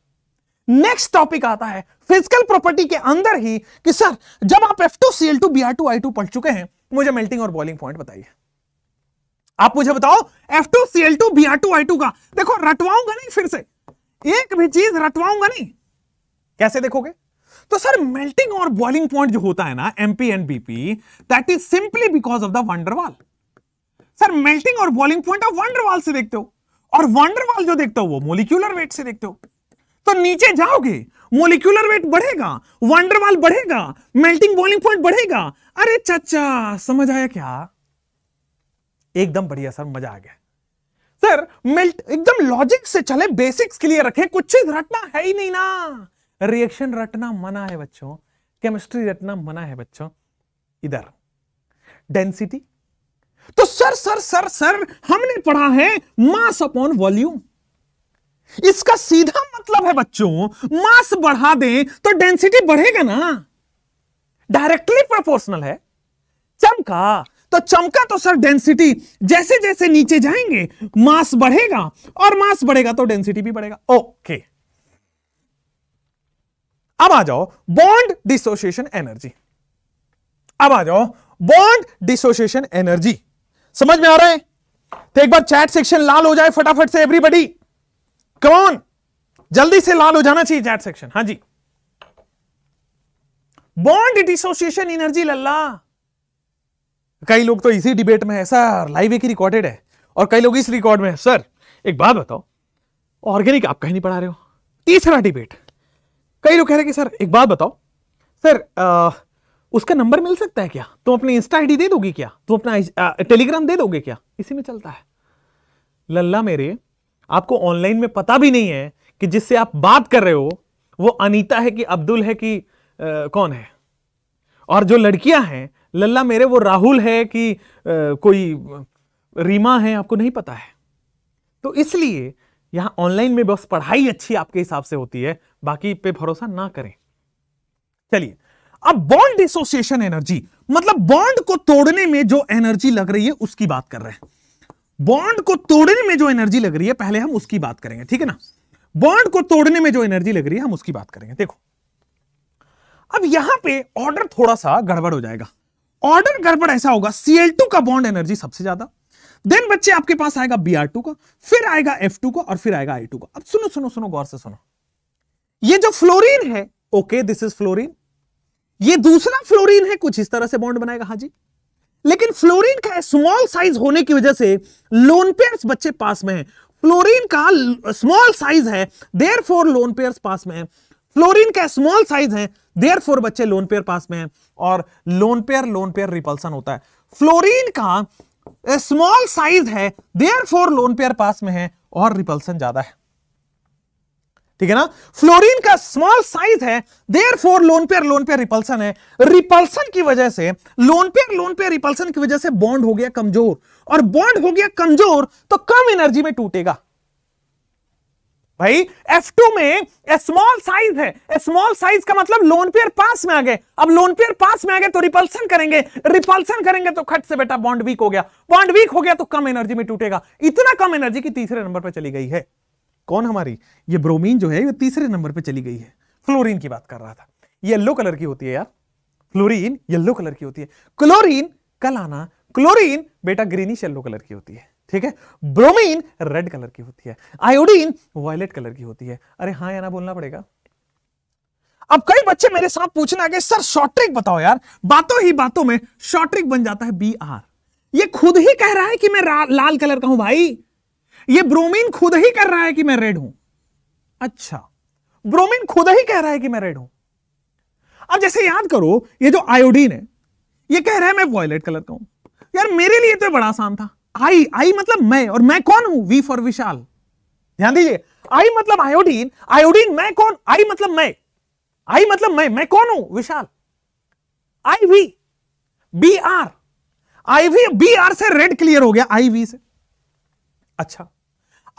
नेक्स्ट टॉपिक आता है फिजिकल प्रॉपर्टी के अंदर ही कि सर जब आप F two C L two B R two I two पढ़ चुके हैं मुझे मेल्टिंग और बॉइलिंग पॉइंट बताइए आप मुझे बताओ F two C L two B R two I two का देखो रटवाऊंगा नहीं फिर से एक भी चीज रटवाऊंगा नहीं कैसे देखोगे तो सर मेल्टिंग और बॉइलिंग पॉइंट जो होता है ना MP and BP that is simply because of the van der Waals sir melting और बॉइलिंग पॉइंट आप वंडरवाल से देखते हो और वंडरवाल जो देखते हो वो मोलिक्यूलर वेट से देखते हो तो नीचे जाओगे मोलिकुलर वेट बढ़ेगा वंडरवाल बढ़ेगा मेल्टिंग बॉइलिंग पॉइंट बढ़ेगा अरे चाचा समझ आया क्या एकदम बढ़िया सर मजा आ गया सर मेल्ट एकदम लॉजिक से चले बेसिक्स क्लियर रखे कुछ चीज रटना है ही नहीं ना रिएक्शन रटना मना है बच्चों केमिस्ट्री रटना मना है बच्चों इधर डेंसिटी तो सर सर सर सर हमने पढ़ा है मास अपॉन वॉल्यूम इसका सीधा मतलब है बच्चों मास बढ़ा दें तो डेंसिटी बढ़ेगा ना डायरेक्टली प्रोपोर्शनल है चमका तो चमका तो सर डेंसिटी जैसे जैसे नीचे जाएंगे मास बढ़ेगा और मास बढ़ेगा तो डेंसिटी भी बढ़ेगा ओके अब आ जाओ बॉन्ड डिसोसिएशन एनर्जी अब आ जाओ बॉन्ड डिसोसिएशन एनर्जी समझ में आ रहा है तो एक बार चैट सेक्शन लाल हो जाए फटाफट से एवरीबडी कौन जल्दी से लाल हो जाना चाहिए चैट सेक्शन हाँ जी बॉन्ड डिसोसिएशन एनर्जी लल्ला कई लोग तो इसी डिबेट में है सर लाइव एक ही रिकॉर्डेड है और कई लोग इस रिकॉर्ड में है सर एक बात बताओ ऑर्गेनिक आप कहीं नहीं पढ़ा रहे हो तीसरा डिबेट कई लोग कह रहे कि सर एक बात बताओ सर आ, उसका नंबर मिल सकता है क्या तुम अपनी इंस्टा आईडी दे दोगे क्या तुम अपना टेलीग्राम दे दोगे क्या इसी में चलता है लल्ला मेरे आपको ऑनलाइन में पता भी नहीं है कि जिससे आप बात कर रहे हो वो अनीता है कि अब्दुल है कि आ, कौन है और जो लड़कियां हैं लल्ला मेरे वो राहुल है कि आ, कोई रीमा है आपको नहीं पता है तो इसलिए यहां ऑनलाइन में बस पढ़ाई अच्छी आपके हिसाब से होती है बाकी पे भरोसा ना करें चलिए अब बॉन्ड डिसोसिएशन एनर्जी मतलब बॉन्ड को तोड़ने में जो एनर्जी लग रही है उसकी बात कर रहे हैं बॉन्ड को तोड़ने में जो एनर्जी लग रही है पहले हम उसकी बात करेंगे ठीक है ना बॉन्ड को तोड़ने में जो एनर्जी लग रही है हम उसकी बात करेंगे देखो अब यहां पे ऑर्डर थोड़ा सा गड़बड़ हो जाएगा ऑर्डर गड़बड़ ऐसा होगा Cl2 का बॉन्ड एनर्जी सबसे ज्यादा देन बच्चे आपके पास आएगा Br2 का फिर आएगा F2 का और फिर आएगा I2 का अब सुनो सुनो सुनो गौर से सुनो ये जो फ्लोरीन है ओके दिस इज फ्लोरीन ये दूसरा फ्लोरीन है कुछ इस तरह से बॉन्ड बनाएगा हाजी लेकिन फ्लोरीन का स्मॉल साइज होने की वजह से लोन पेयर्स बच्चे पास में है फ्लोरीन का स्मॉल साइज है देर फोर लोन पेयर्स पास में है फ्लोरीन का स्मॉल साइज है देर फोर बच्चे लोन पेयर पास में है और lone pair lone pair repulsion होता है फ्लोरीन का स्मॉल साइज है देर फोर लोन पेयर पास में है और रिपल्सन ज्यादा है ठीक है ना फ्लोरीन का स्मॉल साइज है there four lone pair lone pair repulsion है रिपल्सन की वजह से lone pair lone pair repulsion की वजह से बॉन्ड हो गया कमजोर और बॉन्ड हो गया कमजोर तो कम एनर्जी में टूटेगा भाई F2 में स्मॉल साइज है स्मॉल साइज का मतलब लोन पेयर पास में आ गए अब लोन पेयर पास में आ गए तो रिपल्सन करेंगे रिपल्सन करेंगे तो खट से बेटा बॉन्ड वीक हो गया बॉन्ड वीक हो गया तो कम एनर्जी में टूटेगा इतना कम एनर्जी की तीसरे नंबर पर चली गई है कौन हमारी ये ब्रोमीन जो है ये तीसरे नंबर पे चली गई है फ्लोरीन की बात कर रहा था येलो कलर की होती है यार फ्लोरीन येलो कलर की होती है क्लोरीन कल आना क्लोरीन बेटा ग्रीनिश येलो कलर की होती है ठीक है ब्रोमीन रेड कलर की होती है आयोडीन वायलेट कलर की होती है अरे हाँ या ना बोलना पड़ेगा अब कई बच्चे मेरे साथ पूछने आगे सर शॉर्ट ट्रिक बताओ यार बातों ही बातों में शॉर्ट ट्रिक बन जाता है बी आर ये खुद ही कह रहा है कि मैं लाल कलर का हूं भाई ये ब्रोमीन खुद ही कर रहा है कि मैं रेड हूं अच्छा ब्रोमीन खुद ही कह रहा है कि मैं रेड हूं अब जैसे याद करो ये जो आयोडीन है ये कह रहा है मैं वॉयलेट कलर का हूं यार मेरे लिए तो बड़ा आसान था आई आई मतलब मैं और मैं कौन हूं वी फॉर विशाल ध्यान दीजिए आई मतलब आयोडीन आयोडीन मैं कौन आई मतलब मैं आई मतलब मैं मैं कौन हूं Vishal I V B R I V B R से रेड क्लियर हो गया आई वी से अच्छा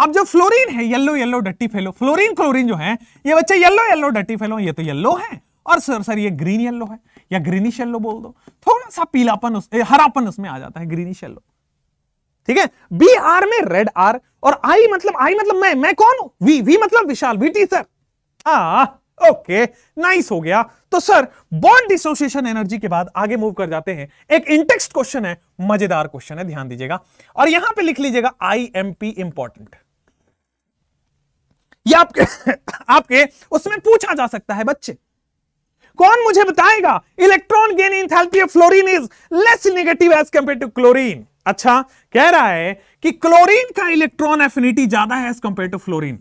अब जो फ्लोरीन है येलो येलो डट्टी फैलो फ्लोरीन क्लोरीन जो है ये बच्चे येलो येलो डट्टी फैलो ये तो येलो है और सर सर ये ग्रीन येलो है या ग्रीनिश येलो बोल दो थोड़ा सा पीलापन उस हरापन उसमें आ जाता है ग्रीनिश येलो ठीक है बी आर में रेड आर और आई मतलब आई मतलब मैं मैं कौन हूं वी वी मतलब विशाल वी टी सर आ ओके नाइस हो गया तो सर बॉन्ड डिसोसिएशन एनर्जी के बाद आगे मूव कर जाते हैं एक इंटेक्स्ट क्वेश्चन है मजेदार क्वेश्चन है ध्यान दीजिएगा और यहां पे लिख लीजिएगा आई एम पी इंपॉर्टेंट या आपके आपके उसमें पूछा जा सकता है बच्चे कौन मुझे बताएगा electron gain enthalpy of fluorine is less negative as compare to chlorine अच्छा कह रहा है कि क्लोरीन का इलेक्ट्रॉन एफिनिटी ज्यादा है as compare to fluorine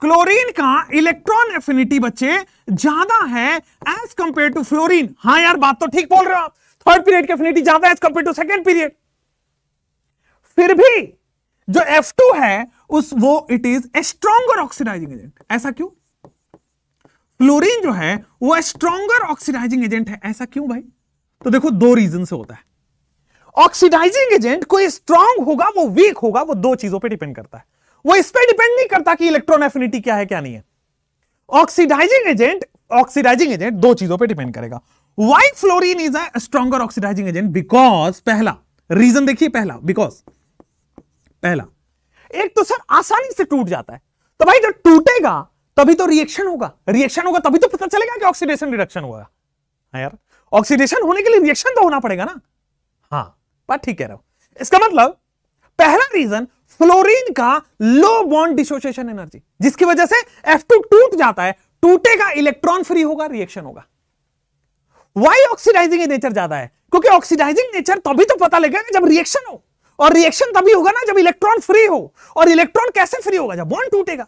chlorine का इलेक्ट्रॉन एफिनिटी बच्चे ज्यादा है एज कंपेयर टू फ्लोरीन हाँ यार बात तो ठीक बोल रहे हो आप थर्ड पीरियड की एफिनिटी ज्यादा as compare to second period फिर भी जो F2 है उस वो it is a stronger oxidising agent ऐसा क्यों फ्लोरीन जो है वो स्ट्रॉगर ऑक्सीडाइजिंग एजेंट है ऐसा क्यों भाई तो देखो दो रीजन से होता है ऑक्सीडाइजिंग एजेंट कोई स्ट्रॉन्ग होगा वो वीक होगा वो दो चीजों पे डिपेंड करता है वो इस पे डिपेंड नहीं करता कि इलेक्ट्रॉन एफिनिटी क्या है क्या नहीं है ऑक्सीडाइजिंग एजेंट ऑक्सीडाइजिंग एजेंट दो चीजों पे डिपेंड करेगा why fluorine is a stronger oxidising agent because पहला रीजन देखिए पहला बिकॉज पहला एक तो सर आसानी से टूट जाता है तो भाई जब टूटेगा तभी तो रिएक्शन होगा रिएक्शन होगा तभी तो पता चलेगा कि ऑक्सीडेशन रिडक्शन हुआ हाँ यार ऑक्सीडेशन होने के लिए रिएक्शन तो होना पड़ेगा ना हाँ बात ठीक कह रहे हो इसका मतलब पहला रीजन फ्लोरीन का लो बॉन्ड डिसोसिएशन एनर्जी जिसकी वजह से F2 टूट जाता है टूटेगा इलेक्ट्रॉन फ्री होगा रिएक्शन होगा वाई ऑक्सीडाइजिंग नेचर ज्यादा है क्योंकि ऑक्सीडाइजिंग नेचर तभी तो पता लगेगा जब रिएक्शन हो और रिएक्शन तभी होगा ना जब इलेक्ट्रॉन फ्री हो और इलेक्ट्रॉन कैसे फ्री होगा जब बॉन्ड टूटेगा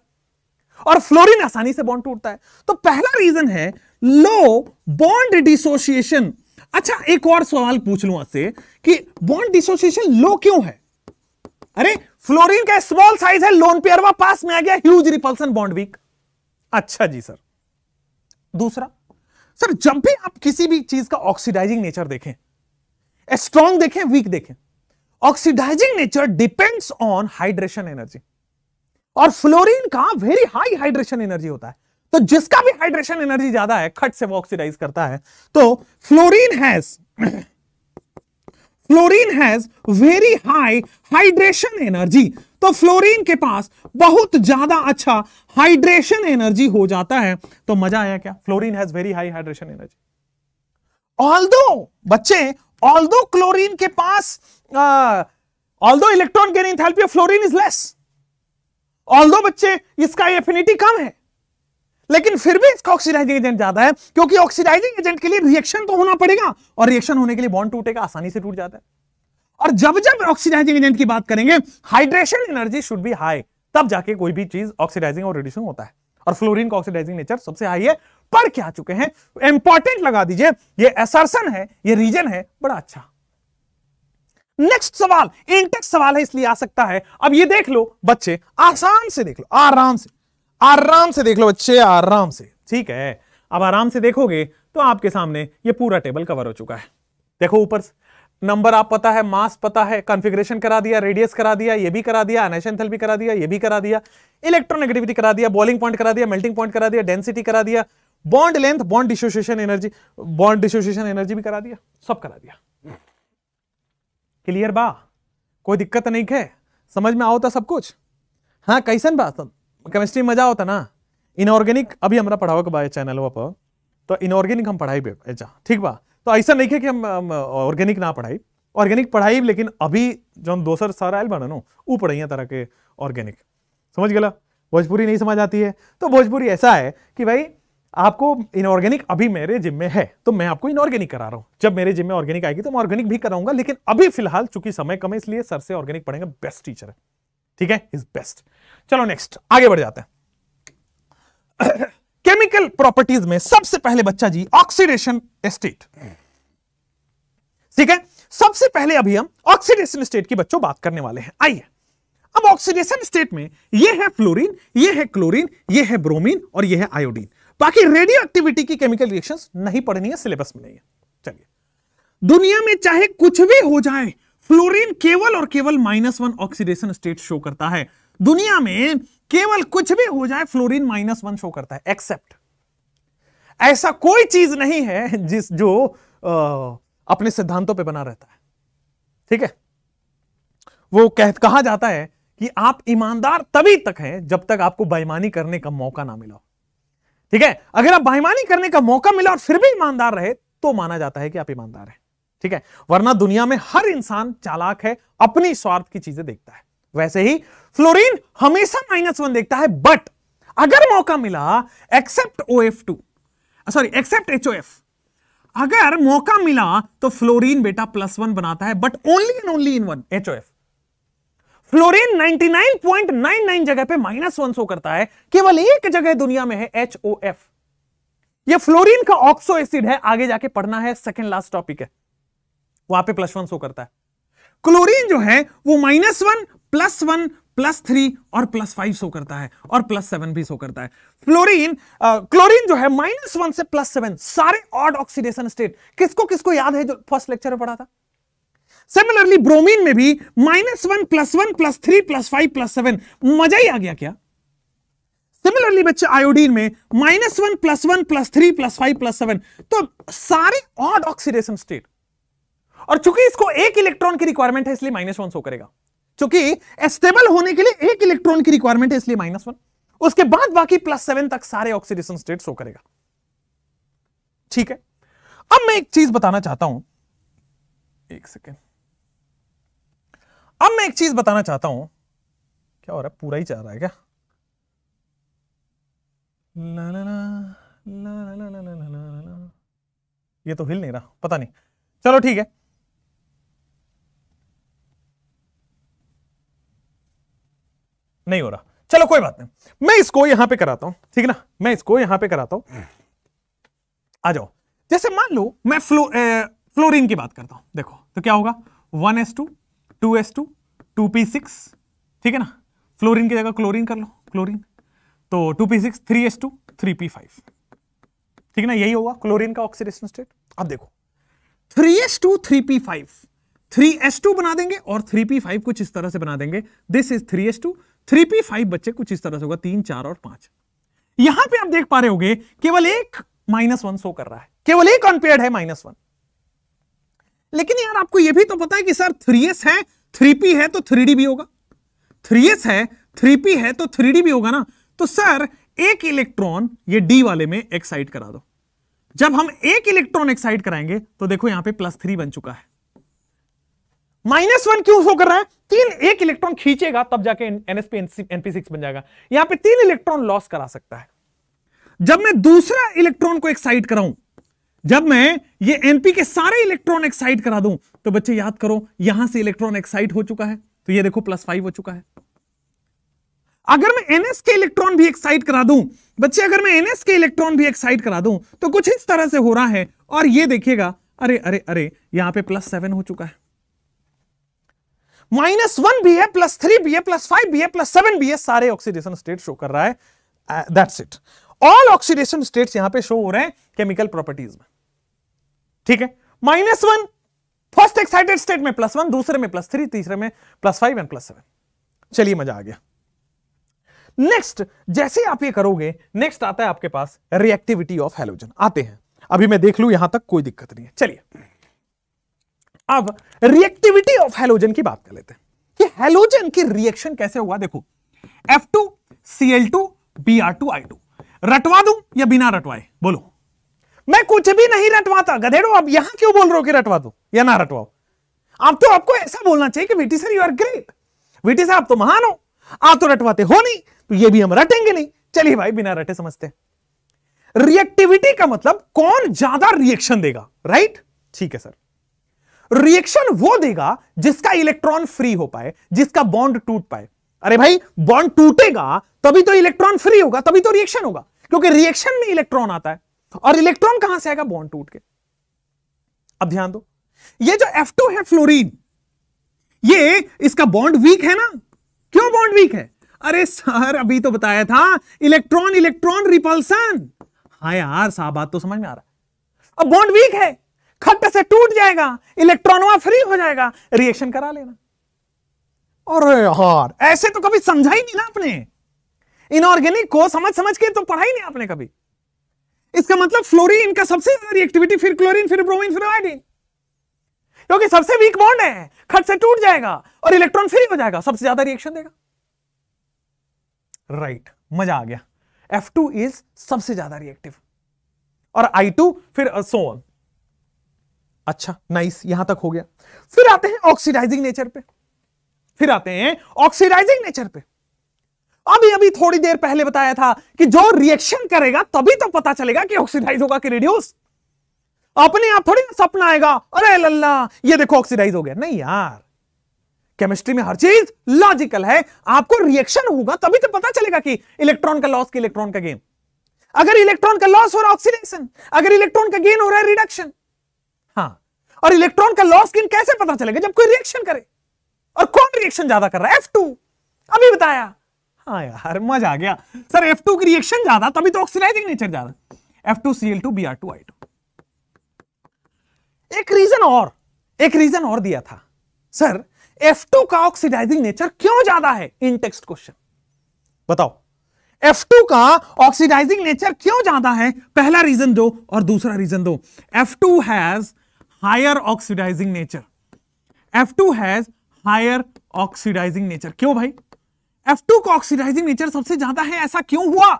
और फ्लोरीन आसानी से बॉन्ड टूटता है तो पहला रीजन है लो बॉन्ड डिसोसिएशन अच्छा एक और सवाल पूछ लू आपसे कि बॉन्ड डिसोसिएशन लो क्यों है अरे फ्लोरीन का स्मॉल साइज है लोन पेयर पास में आ गया ह्यूज रिपल्सन बॉन्ड वीक अच्छा जी सर दूसरा सर जब भी आप किसी भी चीज का ऑक्सीडाइजिंग नेचर देखें स्ट्रॉन्ग देखें वीक देखें oxidising nature depends on hydration energy और फ्लोरीन का वेरी हाई हाइड्रेशन एनर्जी होता है तो जिसका भी हाइड्रेशन एनर्जी ज्यादा है खट से वो ऑक्सीडाइज करता है तो fluorine has fluorine has very high hydration energy तो फ्लोरीन के पास बहुत ज्यादा अच्छा हाइड्रेशन एनर्जी हो जाता है तो मजा आया क्या fluorine has very high hydration energy all बच्चे ऑल क्लोरीन के पास although electron gain gain of of is less although बच्चे इसका एफिनिटी कम है लेकिन फिर भी इसका ऑक्सीडाइजिंग एजेंट ज्यादा है क्योंकि ऑक्सीडाइजिंग एजेंट के लिए रिएक्शन तो होना पड़ेगा और रिएक्शन होने के लिए बॉन्ड टूटेगा आसानी से टूट जाता है और जब जब ऑक्सीडाइजिंग एजेंट की बात करेंगे hydration energy should be high तब जाके कोई भी चीज ऑक्सीडाइजिंग और रिड्यूसिंग होता है और फ्लोरीन का ऑक्सीडाइजिंग नेचर सबसे हाई है पर क्या चुके हैं इंपॉर्टेंट लगा दीजिए ये एसर्सन है ये रीजन है बड़ा अच्छा नेक्स्ट सवाल इंटेक्स सवाल है इसलिए आ सकता है अब ये देख लो बच्चे आसान से देख लो आराम से आराम से देख लो बच्चे आराम से ठीक है अब आराम से देखोगे तो आपके सामने ये पूरा टेबल कवर हो चुका है देखो ऊपर नंबर आप पता है मास पता है कॉन्फ़िगरेशन करा दिया रेडियस करा दिया ये भी करा दिया अनेशन भी करा दिया ये भी करा दिया इलेक्ट्रोनेगेटिविटी करा दिया बॉलिंग पॉइंट करा दिया मेल्टिंग पॉइंट करा दिया डेंसिटी करा दिया bond length bond dissociation energy bond dissociation energy भी करा दिया सब करा दिया क्लियर बा कोई दिक्कत तो नहीं है समझ में आओ था तो सब कुछ हाँ कैसन बा केमिस्ट्री में मजा होता तो ना इनऑर्गेनिक अभी हमारा पढ़ावा के बाद चैनल पर तो इनऑर्गेनिक हम पढ़ाई बेचा ठीक बा तो ऐसा नहीं है कि हम ऑर्गेनिक ना पढ़ाई ऑर्गेनिक पढ़ाई लेकिन अभी जो हम दोसर सर आए बना ना वो पढ़ाइया तरह के ऑर्गेनिक समझ गया भोजपुरी नहीं समझ आती है तो भोजपुरी ऐसा है कि भाई आपको इनऑर्गेनिक अभी मेरे जिम में है तो मैं आपको इनऑर्गेनिक करा रहा हूं जब मेरे जिम में ऑर्गेनिक आएगी तो मैं ऑर्गेनिक भी कराऊंगा लेकिन अभी फिलहाल चूंकि समय कम है इसलिए सर से ऑर्गेनिक पढ़ेंगे बेस्ट टीचर है ठीक है इज बेस्ट चलो नेक्स्ट आगे बढ़ जाते हैं केमिकल प्रॉपर्टीज में सबसे पहले बच्चा जी ऑक्सीडेशन स्टेट ठीक है सबसे पहले अभी हम ऑक्सीडेशन स्टेट की बच्चों बात करने वाले हैं आइए अब ऑक्सीडेशन स्टेट में यह है फ्लोरीन यह है क्लोरीन यह है ब्रोमीन और यह है आयोडीन बाकी रेडियो एक्टिविटी की केमिकल रिएक्शंस नहीं पढ़नी है सिलेबस में नहीं है चलिए दुनिया में चाहे कुछ भी हो जाए फ्लोरीन केवल और केवल minus one oxidation state show करता है दुनिया में केवल कुछ भी हो जाए फ्लोरीन माइनस वन शो करता है एक्सेप्ट ऐसा कोई चीज नहीं है जिस जो आ, अपने सिद्धांतों पे बना रहता है ठीक है वो कह, कहा जाता है कि आप ईमानदार तभी तक हैं जब तक आपको बेईमानी करने का मौका ना मिला ठीक है अगर आप बाईमानी करने का मौका मिला और फिर भी ईमानदार रहे तो माना जाता है कि आप ईमानदार हैं ठीक है वरना दुनिया में हर इंसान चालाक है अपनी स्वार्थ की चीजें देखता है वैसे ही फ्लोरीन हमेशा माइनस वन देखता है बट अगर मौका मिला except O F two sorry except H O F अगर मौका मिला तो फ्लोरीन बेटा प्लस वन बनाता है but only and only in one H O F fluorine 99.99 जगह पे माइनस वन शो करता है केवल एक जगह दुनिया में है एच ओ एफ यह फ्लोरिन का ऑक्सो एसिड है आगे जाके पढ़ना है सेकेंड लास्ट टॉपिक है वहां पे प्लस वन शो करता है क्लोरीन जो है वो minus one plus one plus three और प्लस फाइव शो करता है और प्लस सेवन भी शो करता है फ्लोरीन क्लोरीन जो है माइनस वन से प्लस सेवन सारे ऑड ऑक्सीडेशन स्टेट किसको किसको याद है जो फर्स्ट लेक्चर में पढ़ा था सिमिलरली ब्रोमीन में भी minus one plus one plus three plus five plus seven मजा ही आ गया क्या सिमिलरली बच्चे आयोडीन में minus one plus one plus three plus five plus seven तो सारे ऑड ऑक्सीडेशन स्टेट और चूंकि इसको एक इलेक्ट्रॉन की रिक्वायरमेंट है इसलिए माइनस वन सो करेगा चूंकि स्टेबल होने के लिए एक इलेक्ट्रॉन की रिक्वायरमेंट है इसलिए माइनस वन उसके बाद बाकी प्लस सेवन तक सारे ऑक्सीडेशन स्टेट सो करेगा ठीक है अब मैं एक चीज बताना चाहता हूं एक सेकेंड अब मैं एक चीज बताना चाहता हूं क्या हो रहा है पूरा ही चाह रहा है क्या ला ला ला ला ला ला ला ला ला ला ये तो हिल नहीं रहा पता नहीं चलो ठीक है नहीं हो रहा चलो कोई बात नहीं मैं इसको यहां पे कराता हूं ठीक ना मैं इसको यहां पे कराता हूं आ जाओ जैसे मान लो मैं फ्लो ए, फ्लोरीन की बात करता हूं देखो तो क्या होगा one s two two s two two p six ठीक है ना फ्लोरीन की जगह क्लोरीन कर लो क्लोरीन तो two p six three s two three p five ठीक है ना यही होगा क्लोरीन का ऑक्सीडेशन स्टेट अब देखो three s two three p five three s two बना देंगे और थ्री पी फाइव कुछ इस तरह से बना देंगे this is three s two three p five बच्चे कुछ इस तरह से होगा तीन चार और पांच यहां पे आप देख पा रहे होगे केवल एक माइनस वन शो कर रहा है केवल एक अनपेड है माइनस वन लेकिन यार आपको यह भी तो पता है कि सर थ्री एस है थ्री पी है तो थ्री डी भी होगा थ्री एस है थ्री है तो थ्री डी भी होगा ना तो सर एक इलेक्ट्रॉन ये डी वाले में एक्साइट करा दो जब हम एक इलेक्ट्रॉन एक्साइट कराएंगे तो देखो यहां पे प्लस थ्री बन चुका है माइनस वन क्यों शो कर रहा है तीन एक इलेक्ट्रॉन खींचेगा तब जाके एनएसपी एनपी बन जाएगा यहां पे तीन इलेक्ट्रॉन लॉस करा सकता है जब मैं दूसरा इलेक्ट्रॉन को एक्साइट कराऊं जब मैं ये एनपी के सारे इलेक्ट्रॉन एक्साइट करा दूं तो बच्चे याद करो यहां से इलेक्ट्रॉन एक्साइट हो चुका है तो ये देखो प्लस फाइव हो चुका है अगर मैं एनएस के इलेक्ट्रॉन भी एक्साइट करा दूं बच्चे अगर मैं एनएस के इलेक्ट्रॉन भी एक्साइट करा दूं तो कुछ इस तरह से हो रहा है और ये देखिएगा अरे अरे अरे यहां पे प्लस सेवन हो चुका है माइनस वन भी है प्लस थ्री भी है प्लस फाइव भी है प्लस सेवन भी है सारे ऑक्सीडेशन स्टेट शो कर रहा है that's uh, it all oxidation states यहां पे शो हो रहे हैं केमिकल प्रॉपर्टीज में ठीक है minus one first excited state में प्लस वन दूसरे में प्लस थ्री तीसरे में plus five and plus seven चलिए मजा आ गया नेक्स्ट जैसे आप ये करोगे नेक्स्ट आता है आपके पास रिएक्टिविटी ऑफ हेलोजन आते हैं अभी मैं देख लू यहां तक कोई दिक्कत नहीं है चलिए अब रिएक्टिविटी ऑफ हेलोजन की बात कर लेते हैं कि हेलोजन की रिएक्शन कैसे हुआ देखो F two two C L B R two I two रटवा दूं या बिना रटवाए बोलो मैं कुछ भी नहीं रटवाता गधेड़ो अब यहां क्यों बोल रहे हो कि रटवा दो या ना रटवाओ आप तो आपको ऐसा बोलना चाहिए कि VT sir you are great VT sir आप तो महान हो आप तो रटवाते हो नहीं तो ये भी हम रटेंगे नहीं चलिए भाई बिना रटे समझते रिएक्टिविटी का मतलब कौन ज्यादा रिएक्शन देगा राइट ठीक है सर रिएक्शन वो देगा जिसका इलेक्ट्रॉन फ्री हो पाए जिसका बॉन्ड टूट पाए अरे भाई बॉन्ड टूटेगा तभी तो इलेक्ट्रॉन फ्री होगा तभी तो रिएक्शन होगा क्योंकि रिएक्शन में इलेक्ट्रॉन आता है और इलेक्ट्रॉन कहां से आएगा बॉन्ड टूट के अब ध्यान दो ये जो F2 है फ्लोरीन ये इसका बॉन्ड वीक है ना क्यों बॉन्ड वीक है अरे सर अभी तो बताया था इलेक्ट्रॉन इलेक्ट्रॉन रिपल्सन हाँ यार साहब बात तो समझ में आ रहा अब बॉन्ड वीक है खट से टूट जाएगा इलेक्ट्रॉन वहां फ्री हो जाएगा रिएक्शन करा लेना अरे यार ऐसे तो कभी समझा ही नहीं ना आपने इनऑर्गेनिक को समझ समझ के तो पढ़ा ही नहीं आपने कभी इसका मतलब फ्लोरीन का सबसे ज्यादा रिएक्टिविटी फिर क्लोरीन फिर ब्रोमीन फिर आयोडीन क्योंकि सबसे वीक बॉन्ड है खट से टूट जाएगा और इलेक्ट्रॉन फ्री हो जाएगा सबसे ज्यादा रिएक्शन देगा राइट right, मजा आ गया F2 टू इज सबसे ज्यादा रिएक्टिव और I2 टू फिर सोन uh, अच्छा नाइस nice, यहां तक हो गया फिर आते हैं ऑक्सीडाइजिंग नेचर पे फिर आते हैं ऑक्सीडाइजिंग नेचर पे अभी अभी थोड़ी देर पहले बताया था कि जो रिएक्शन करेगा तभी तो पता चलेगा कि ऑक्सीडाइज होगा कि रिड्यूस अपने आप थोड़ी सपना आएगा अरे लल्ला ये देखो ऑक्सीडाइज हो गया नहीं यार केमिस्ट्री में हर चीज लॉजिकल है आपको रिएक्शन होगा तभी तो पता चलेगा कि इलेक्ट्रॉन का लॉस की इलेक्ट्रॉन का गेम अगर इलेक्ट्रॉन का लॉस हो रहा ऑक्सीडेशन अगर इलेक्ट्रॉन का गेन हो रहा है रिडक्शन हाँ और इलेक्ट्रॉन का लॉस गेन कैसे पता चलेगा जब कोई रिएक्शन करे और कौन रिएक्शन ज्यादा कर रहा है एफ टू अभी बताया हाँ यार मजा आ गया सर एफ टू की रिएक्शन ज्यादा तभी तो ऑक्सीडाइजिंग नेचर ज्यादा आई टू एक रीजन और एक रीजन और दिया था सर एफ टू का ऑक्सीडाइजिंग नेचर क्यों ज्यादा है इन टेक्स्ट क्वेश्चन बताओ F2 का ऑक्सीडाइजिंग नेचर क्यों ज्यादा है पहला रीजन दो और दूसरा रीजन दो F2 has higher oxidising nature F2 has higher oxidising nature क्यों भाई F2 का ऑक्सीडाइजिंग नेचर सबसे ज्यादा है ऐसा क्यों हुआ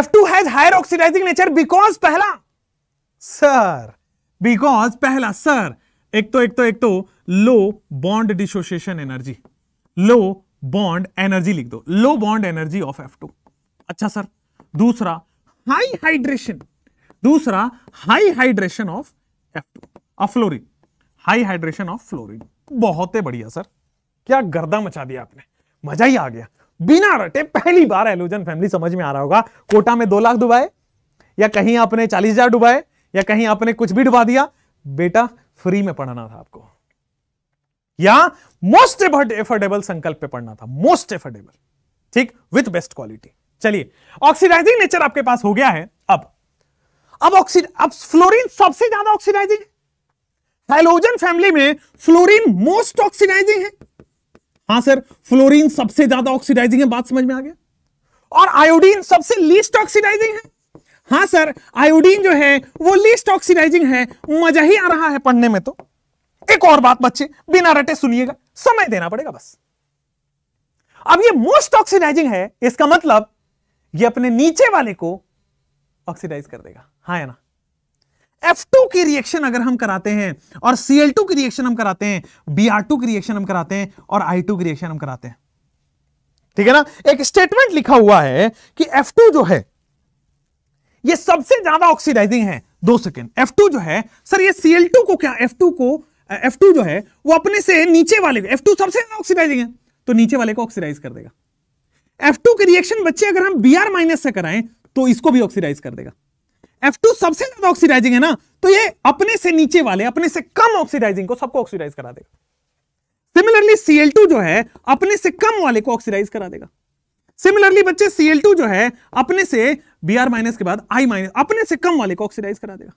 F2 has higher oxidising nature because पहला सर बिकॉज पहला सर एक तो एक तो एक तो low bond dissociation energy low bond energy लिख दो लो बॉन्ड एनर्जी ऑफ F2 अच्छा सर दूसरा हाई हाइड्रेशन दूसरा हाई हाइड्रेशन ऑफ F2 अफ्लोरिन हाई हाइड्रेशन ऑफ फ्लोरिन बहुत ही बढ़िया सर क्या गर्दा मचा दिया आपने मजा ही आ गया बिना रटे पहली बार एलोजन फैमिली समझ में आ रहा होगा कोटा में दो लाख डुबाए या कहीं आपने चालीस हजार डुबाए या कहीं आपने कुछ भी डुबा दिया बेटा फ्री में पढ़ना था आपको या मोस्ट एफर्डेबल संकल्प पे पढ़ना था मोस्ट एफर्डेबल ठीक विथ बेस्ट क्वालिटी चलिए ऑक्सीडाइजिंग नेचर आपके पास हो गया है अब अब ऑक्सीड अब फ्लोरीन सबसे ज्यादा ऑक्सीडाइजिंग हैलोजन फैमिली में फ्लोरीन मोस्ट ऑक्सीडाइजिंग है हाँ सर फ्लोरीन सबसे ज्यादा ऑक्सीडाइजिंग है बात समझ में आ गया और आयोडीन सबसे लीस्ट ऑक्सीडाइजिंग है हाँ सर आयोडीन जो है वो लीस्ट ऑक्सीडाइजिंग है मजा ही आ रहा है पढ़ने में तो एक और बात बच्चे बिना रटे सुनिएगा समय देना पड़ेगा बस अब ये मोस्ट ऑक्सीडाइजिंग है इसका मतलब ये अपने नीचे वाले को ऑक्सीडाइज कर देगा हाँ या ना एफ टू की रिएक्शन अगर हम कराते हैं और सी एल टू की रिएक्शन हम कराते हैं बी आर टू की रिएक्शन हम कराते हैं और आई टू की रिएक्शन हम कराते हैं ठीक है ना एक स्टेटमेंट लिखा हुआ है कि एफ टू जो है ये सबसे ज्यादा ऑक्सीडाइजिंग है दो सेकेंड एफ टू जो है सर ये सी एल टू को क्या एफ टू को एफ टू जो है वो अपने से नीचे वाले एफ टू सबसे ज्यादा ऑक्सीडाइजिंग है तो नीचे वाले को ऑक्सीडाइज कर देगा एफ टू की रिएक्शन बच्चे अगर हम बी आर माइनस से कराएं तो इसको भी ऑक्सीडाइज कर देगा एफ टू सबसे ज्यादा ऑक्सीडाइजिंग है ना तो ये अपने से नीचे वाले अपने से कम ऑक्सीडाइजिंग को सबको ऑक्सीडाइज करा देगा सिमिलरली सीएल टू जो है अपने से कम वाले को ऑक्सीडाइज करा देगा सिमिलरली बच्चे सीएल टू जो है अपने से बी आर माइनस के बाद आई माइनस अपने से कम वाले को ऑक्सीडाइज करा देगा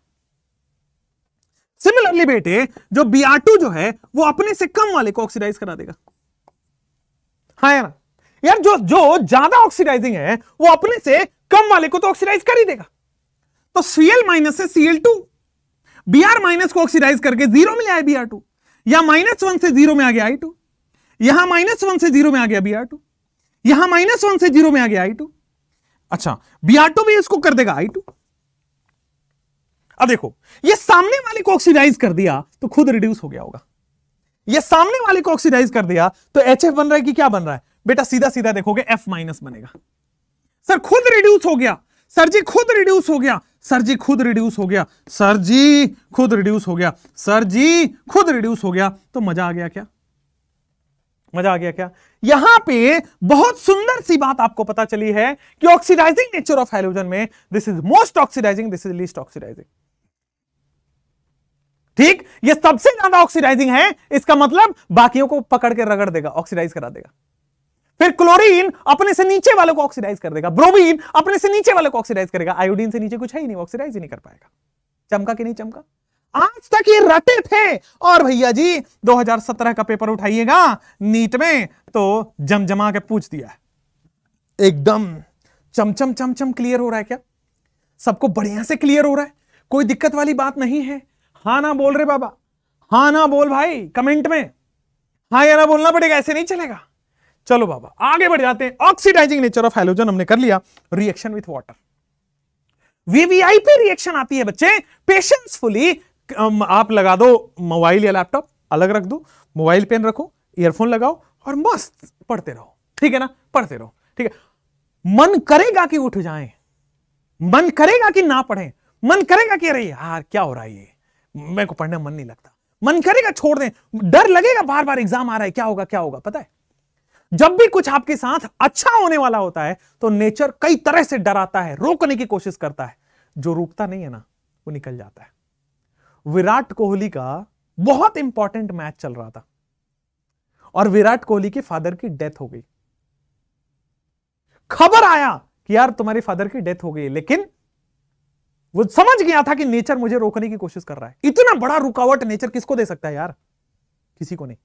सिमिलरली बेटे जो बी आर टू जो है वो अपने से कम वाले को ऑक्सीडाइज करा देगा हाँ यार यार जो जो ज्यादा ऑक्सीडाइजिंग है वो अपने से कम वाले को तो ऑक्सीडाइज कर ही देगा तो Cl माइनस से Cl2 Br माइनस को ऑक्सीडाइज करके जीरो में बी आर टू या माइनस वन से जीरो में आ गया आई टू यहां माइनस वन से जीरो में आ गया बी आर टू यहां माइनस वन से जीरो में आ गया आई टू अच्छा बी आर टू भी इसको कर देगा आई टू अब देखो ये सामने वाले को ऑक्सीडाइज कर दिया तो खुद रिड्यूस हो गया होगा ये सामने वाले को ऑक्सीडाइज कर दिया तो एच एफ बन रहा है कि क्या बन रहा है बेटा सीधा सीधा देखोगे एफ माइनस बनेगा सर खुद रिड्यूस हो गया सर जी खुद रिड्यूस हो गया सर जी खुद रिड्यूस हो गया सर जी खुद रिड्यूस हो गया सर जी खुद रिड्यूस हो गया तो मजा आ गया क्या मजा आ गया क्या यहां पे बहुत सुंदर सी बात आपको पता चली है कि ऑक्सीडाइजिंग नेचर ऑफ हाइड्रोजन में this is most oxidising this is least oxidising ठीक ये सबसे ज्यादा ऑक्सीडाइजिंग है इसका मतलब बाकियों को पकड़ के रगड़ देगा ऑक्सीडाइज करा देगा फिर क्लोरीन अपने से नीचे वाले को ऑक्सीडाइज कर देगा ब्रोमीन अपने से नीचे वाले को ऑक्सीडाइज करेगा आयोडीन से नीचे कुछ है ही नहीं ऑक्सीडाइज ही नहीं कर पाएगा चमका कि नहीं चमका आज तक ये रटे थे और भैया जी 2017 का पेपर उठाइएगा नीट में तो जमजमा के पूछ दिया एकदम चमचम चमचम क्लियर हो रहा है क्या सबको बढ़िया से क्लियर हो रहा है कोई दिक्कत वाली बात नहीं है हाँ ना बोल रहे बाबा हाँ ना बोल भाई कमेंट में हाँ या ना बोलना पड़ेगा ऐसे नहीं चलेगा चलो बाबा आगे बढ़ जाते हैं ऑक्सीडाइजिंग नेचर ऑफ हेलोजन हमने कर लिया reaction with water VVIP reaction आती है बच्चे पेशेंसफुली आप लगा दो मोबाइल या लैपटॉप अलग रख दो मोबाइल पेन रखो ईयरफोन लगाओ और मस्त पढ़ते रहो ठीक है ना पढ़ते रहो ठीक है मन करेगा कि उठ जाए मन करेगा कि ना पढ़े मन करेगा कि अरे यार क्या हो रहा है ये मेरे को पढ़ने मन नहीं लगता मन करेगा छोड़ दें डर लगेगा बार बार एग्जाम आ रहा है क्या होगा क्या होगा पता है जब भी कुछ आपके साथ अच्छा होने वाला होता है तो नेचर कई तरह से डराता है रोकने की कोशिश करता है जो रोकता नहीं है ना वो निकल जाता है विराट कोहली का बहुत इंपॉर्टेंट मैच चल रहा था और विराट कोहली के फादर की डेथ हो गई खबर आया कि यार तुम्हारे फादर की डेथ हो गई लेकिन वो समझ गया था कि नेचर मुझे रोकने की कोशिश कर रहा है इतना बड़ा रुकावट नेचर किसको दे सकता है यार किसी को नहीं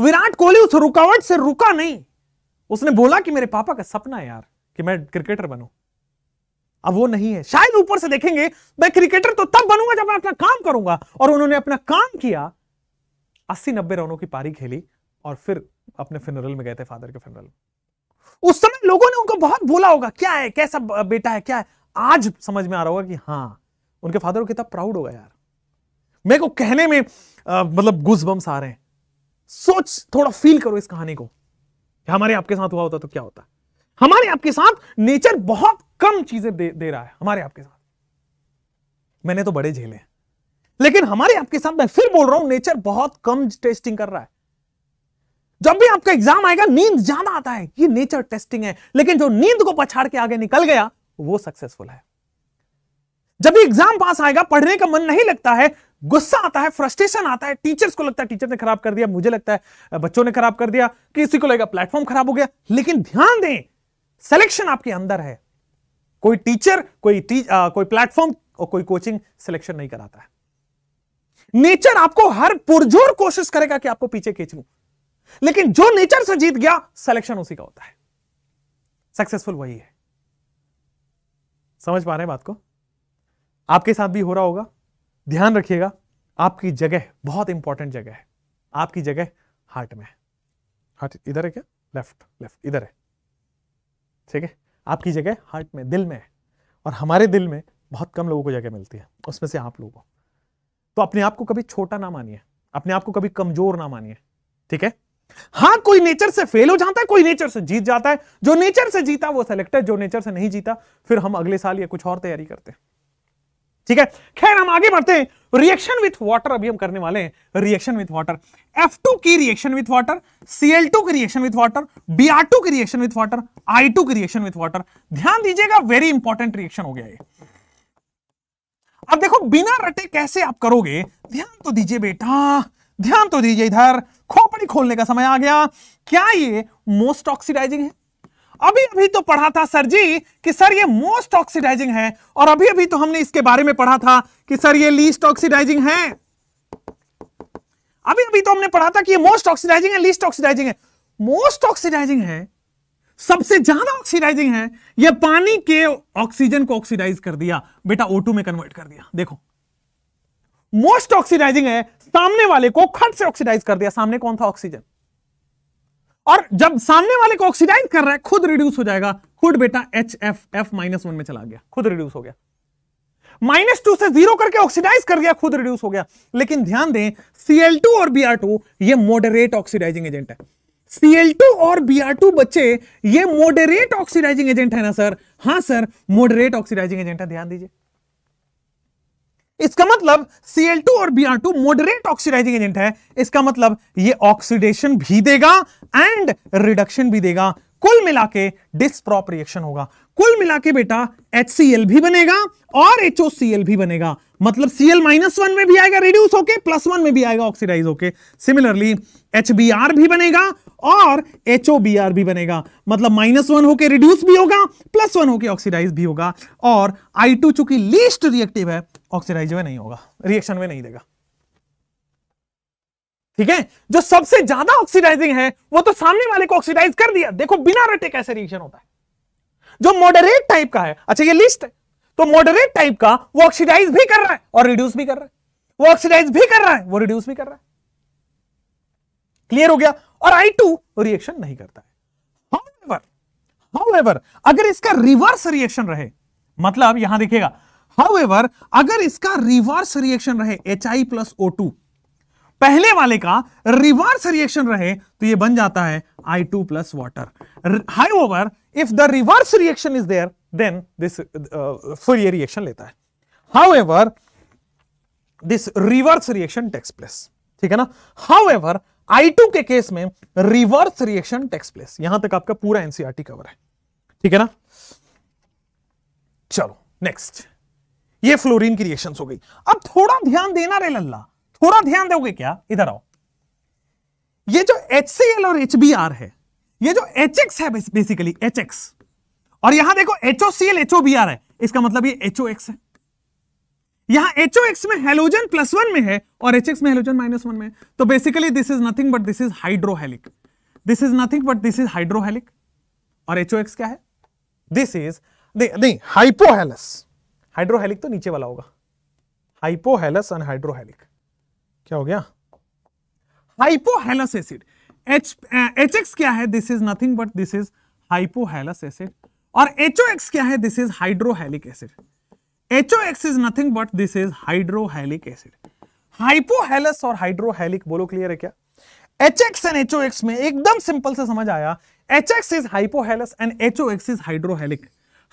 विराट कोहली उस रुकावट से रुका नहीं उसने बोला कि मेरे पापा का सपना है यार कि मैं क्रिकेटर बनू अब वो नहीं है शायद ऊपर से देखेंगे मैं क्रिकेटर तो तब बनूंगा जब मैं अपना काम करूंगा और उन्होंने अपना काम किया अस्सी नब्बे रनों की पारी खेली और फिर अपने फिनरल में गए थे फादर के फिनरल उस समय लोगों ने उनको बहुत बोला होगा क्या है कैसा बेटा है क्या है आज समझ में आ रहा होगा कि हाँ उनके फादर को कितना प्राउड होगा यार मेरे को कहने में आ, मतलब गुजबम्स आ रहे हैं सोच थोड़ा फील करो इस कहानी को हमारे आपके साथ हुआ होता तो क्या होता हमारे आपके साथ नेचर बहुत कम चीजें दे, दे रहा है हमारे आपके साथ मैंने तो बड़े झेले लेकिन हमारे आपके साथ मैं फिर बोल रहा हूं नेचर बहुत कम टेस्टिंग कर रहा है जब भी आपका एग्जाम आएगा नींद ज्यादा आता है ये नेचर टेस्टिंग है लेकिन जो नींद को पछाड़ के आगे निकल गया वो सक्सेसफुल है जब भी एग्जाम पास आएगा पढ़ने का मन नहीं लगता है गुस्सा आता है फ्रस्ट्रेशन आता है टीचर्स को लगता है टीचर ने खराब कर दिया मुझे लगता है बच्चों ने खराब कर दिया किसी को लगेगा प्लेटफॉर्म खराब हो गया लेकिन ध्यान दें सिलेक्शन आपके अंदर है कोई टीचर कोई टीच, आ, कोई प्लेटफॉर्म और कोई कोचिंग सिलेक्शन नहीं कराता है नेचर आपको हर पुरजोर कोशिश करेगा कि आपको पीछे खींच लू लेकिन जो नेचर से जीत गया सिलेक्शन उसी का होता है सक्सेसफुल वही है समझ पा रहे हैं बात को आपके साथ भी हो रहा होगा ध्यान रखिएगा आपकी जगह बहुत इंपॉर्टेंट जगह है आपकी जगह हार्ट में है हार्ट इधर है क्या लेफ्ट लेफ्ट इधर है ठीक है आपकी जगह हार्ट में दिल में है और हमारे दिल में बहुत कम लोगों को जगह मिलती है उसमें से आप लोगों तो अपने आप को कभी छोटा ना मानिए अपने आप को कभी कमजोर ना मानिए ठीक है हाँ कोई नेचर से फेल हो जाता है कोई नेचर से जीत जाता है जो नेचर से जीता वो सेलेक्टेड जो नेचर से नहीं जीता फिर हम अगले साल या कुछ और तैयारी करते हैं ठीक है खैर हम आगे बढ़ते हैं रिएक्शन विथ वाटर अभी हम करने वाले हैं reaction with water F two की रिएक्शन विथ वाटर टू की रिएक्शन विथ वाटर टू की reaction with water I two की रिएक्शन विथ वाटर ध्यान दीजिएगा वेरी इंपॉर्टेंट रिएक्शन हो गया ये अब देखो बिना रटे कैसे आप करोगे ध्यान तो दीजिए बेटा ध्यान तो दीजिए इधर खोपड़ी खोलने का समय आ गया क्या ये मोस्ट ऑक्सीडाइजिंग है अभी अभी तो पढ़ा था सर जी कि सर ये मोस्ट ऑक्सीडाइजिंग है और अभी अभी तो हमने इसके बारे में पढ़ा था कि सर ये लीस्ट ऑक्सीडाइजिंग है अभी अभी तो हमने पढ़ा था कि ये मोस्ट ऑक्सीडाइजिंग है लीस्ट ऑक्सीडाइजिंग है मोस्ट ऑक्सीडाइजिंग है सबसे ज्यादा ऑक्सीडाइजिंग है ये पानी के ऑक्सीजन को ऑक्सीडाइज कर दिया बेटा ओटू में कन्वर्ट कर दिया देखो मोस्ट ऑक्सीडाइजिंग है सामने वाले को खट से ऑक्सीडाइज कर दिया सामने कौन था ऑक्सीजन और जब सामने वाले को ऑक्सीडाइज कर रहा है खुद रिड्यूस हो जाएगा खुद बेटा H F F minus one में चला गया खुद रिड्यूस हो गया माइनस टू से जीरो करके ऑक्सीडाइज कर गया खुद रिड्यूस हो गया लेकिन ध्यान दें Cl2 और टू ये मॉडरेट ऑक्सीडाइजिंग एजेंट है Cl2 और Br2 बच्चे ये मॉडरेट ऑक्सीडाइजिंग एजेंट है ना सर हाँ सर मॉडरेट ऑक्सीडाइजिंग एजेंट है ध्यान दीजिए इसका मतलब Cl2 और Br2 मॉडरेट ऑक्सीडाइजिंग एजेंट है इसका मतलब ये ऑक्सीडेशन भी देगा एंड रिडक्शन भी देगा कुल मिला के डिस्प्रॉप रिएक्शन होगा कुल मिला के बेटा HCl भी बनेगा और HOCl भी बनेगा मतलब Cl माइनस वन में भी आएगा रिड्यूस होके प्लस वन में भी आएगा ऑक्सीडाइज होके सिमिलरली HBr भी बनेगा और एच भी बनेगा मतलब माइनस वन होकर रिड्यूस भी होगा प्लस वन होकर ऑक्सीडाइज भी होगा और आई टू चूंकि लीस्ट रिएक्टिव है ऑक्सीडाइज में नहीं होगा रिएक्शन में नहीं देगा ठीक है जो सबसे ज्यादा ऑक्सीडाइजिंग है वो तो सामने वाले को ऑक्सीडाइज कर दिया देखो बिना रटे कैसे रिएक्शन होता है जो मॉडरेट टाइप का है अच्छा ये लिस्ट है तो मॉडरेट टाइप का वो ऑक्सीडाइज भी कर रहा है और रिड्यूस भी कर रहा है वो ऑक्सीडाइज भी कर रहा है वो रिड्यूस भी कर रहा है क्लियर हो गया और आई टू रिएक्शन नहीं करता है however, अगर इसका रिवर्स रिएक्शन रहे मतलब यहां देखिएगा एवर अगर इसका रिवर्स रिएक्शन रहे H I plus O two पहले वाले का रिवर्स रिएक्शन रहे तो ये बन जाता है I two plus water however if the reverse reaction is there then this फिर ये रिएक्शन लेता है however this reverse reaction takes place ठीक है ना हाउ एवर आई टू के केस में रिवर्स रिएक्शन टेक्स प्लेस यहां तक आपका पूरा एनसीआरटी कवर e है ठीक है ना चलो नेक्स्ट ये फ्लोरीन की रिएक्शन हो गई अब थोड़ा ध्यान देना रे लल्ला थोड़ा ध्यान दोगे क्या इधर आओ ये जो एच और एच है ये जो एच है बेसिकली एच और यहां देखो एचओसीएल एचओबीआर है इसका मतलब ये एचओएक्स है यहां एच ओ एक्स में हेलोजन प्लस वन में है और एच एक्स में हेलोजन माइनस वन में तो basically this is nothing but this is hydrohalic this is nothing but this is hydrohalic और एच ओ एक्स क्या है दिस इज नहीं हाइपोहेलस हाइड्रोहेलिक तो नीचे वाला होगा हाइपोहेलस एंड हाइड्रोहेलिक क्या हो गया hypohalous acid H H X क्या है this is nothing but this is hypohalous acid और एच ओ एक्स क्या है this is hydrohalic acid HOX is nothing but this is hydrohalic acid. Hypohalous और hydrohalic बोलो क्लियर है क्या HX and HOX में एकदम सिंपल से समझ आया HX is hypohalous and HOX is hydrohalic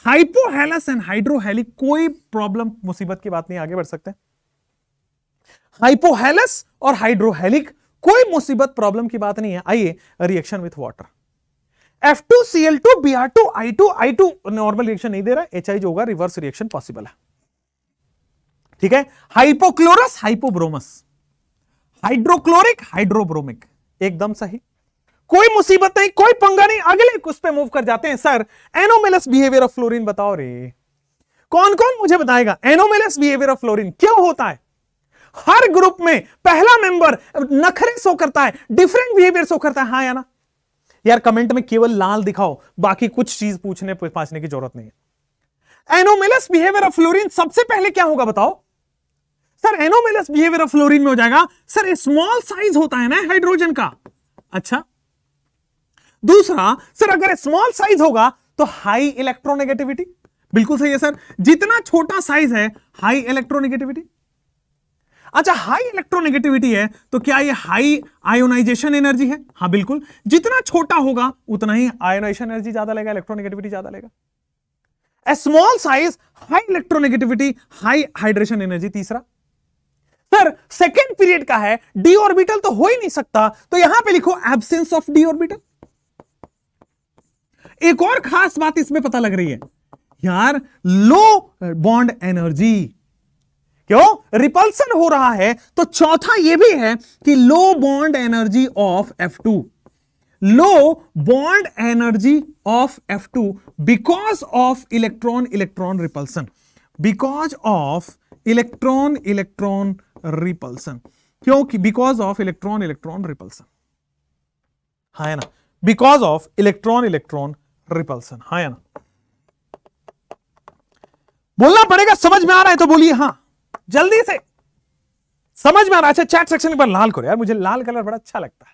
hypohalous and hydrohalic कोई प्रॉब्लम मुसीबत की बात नहीं आगे बढ़ सकते हाइपोहेलस और हाइड्रोहेलिक कोई मुसीबत प्रॉब्लम की बात नहीं है आइए reaction with water F2Cl2 Br2 I2 I2 normal reaction नहीं दे रहा है HI जो होगा रिवर्स रिएक्शन पॉसिबल है ठीक है हाइपोक्लोरस हाइपोब्रोमस हाइड्रोक्लोरिक हाइड्रोब्रोमिक एकदम सही कोई मुसीबत नहीं कोई पंगा नहीं अगले कुछ पे मूव कर जाते हैं sir anomalous behaviour of fluorine बताओ रे कौन कौन मुझे बताएगा एनोमेलस बिहेवियर ऑफ फ्लोरिन क्यों होता है हर ग्रुप में पहला मेंबर नखरे शो करता है डिफरेंट बिहेवियर शो करता है हाँ या ना यार कमेंट में केवल लाल दिखाओ बाकी कुछ चीज पूछने पूछने की जरूरत नहीं है एनोमेलस बिहेवियर ऑफ फ्लोरिन सबसे पहले क्या होगा बताओ sir anomalous behaviour of fluorine में हो जाएगा सर स्मॉल साइज होता है ना हाइड्रोजन का अच्छा दूसरा सर अगर स्मॉल साइज होगा तो हाई इलेक्ट्रोनेगेटिविटी बिल्कुल सही है सर जितना छोटा साइज है हाई इलेक्ट्रोनेगेटिविटी अच्छा हाई इलेक्ट्रोनेगेटिविटी है तो क्या ये हाई आयोनाइजेशन एनर्जी है हाँ बिल्कुल जितना छोटा होगा उतना ही आयोनाइजेशन एनर्जी ज्यादा लेगा इलेक्ट्रोनेगेटिविटी ज्यादा लेगा small size high electronegativity high hydration energy तीसरा सर सेकेंड पीरियड का है डी ऑर्बिटल तो हो ही नहीं सकता तो यहां पे लिखो एबसेंस ऑफ डी ऑर्बिटल एक और खास बात इसमें पता लग रही है यार लो बॉन्ड एनर्जी क्यों रिपल्सन हो रहा है तो चौथा यह भी है कि low bond energy of F two low bond energy of F two because of electron electron repulsion because of electron electron repulsion क्योंकि because of electron electron repulsion हा है ना because of electron electron repulsion हा है ना बोलना पड़ेगा समझ में आ रहा है तो बोलिए हाँ जल्दी से समझ में आ रहा है अच्छा चैट सेक्शन एक बार लाल करो यार मुझे लाल कलर बड़ा अच्छा लगता है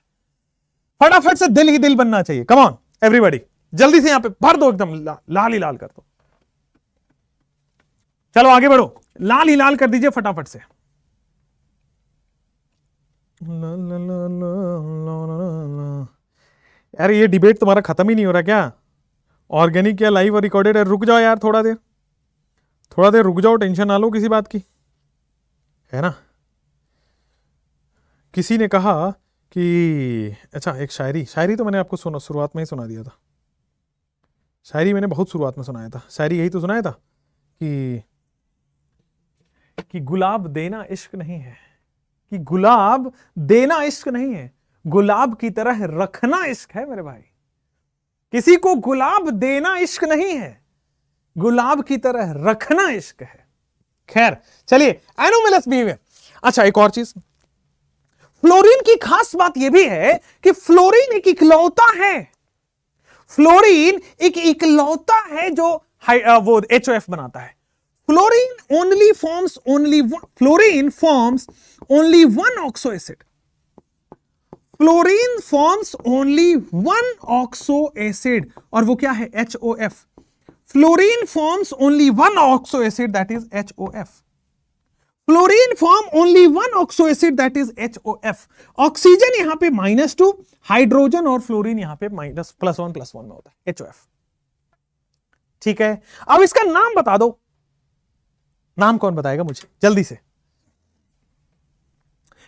फटाफट से दिल ही दिल बनना चाहिए कमॉन एवरीबडी जल्दी से यहां पे भर दो एकदम ला, लाल ही लाल कर दो चलो आगे बढ़ो लाल ही लाल कर दीजिए फटाफट से यार ये डिबेट तुम्हारा ख़त्म ही नहीं हो रहा क्या ऑर्गेनिक या लाइव और रिकॉर्डेड है रुक जाओ यार थोड़ा देर थोड़ा देर रुक जाओ टेंशन ना लो किसी बात की है ना किसी ने कहा कि अच्छा एक शायरी शायरी तो मैंने आपको सुना शुरुआत में ही सुना दिया था शायरी मैंने बहुत शुरुआत में सुनाया था शायरी यही तो सुनाया था कि कि गुलाब देना इश्क नहीं है कि गुलाब देना इश्क नहीं है गुलाब की तरह रखना इश्क है मेरे भाई किसी को गुलाब देना इश्क नहीं है गुलाब की तरह रखना इश्क है खैर चलिए एनोमेलस बिहेवियर अच्छा एक और चीज फ्लोरीन की खास बात यह भी है कि फ्लोरीन एक इकलौता है फ्लोरीन एक इकलौता है जो वो एच बनाता है Fluorine only forms only one, forms only one oxo acid acid. Fluorine forms only one oxo acid और वो क्या है H O F fluorine forms only one oxo acid that is H O F fluorine form only one oxo acid that is H O F oxygen यहां पे minus two hydrogen और fluorine यहां पे minus plus one plus one में होता है H O F ठीक है अब इसका नाम बता दो नाम कौन बताएगा मुझे जल्दी से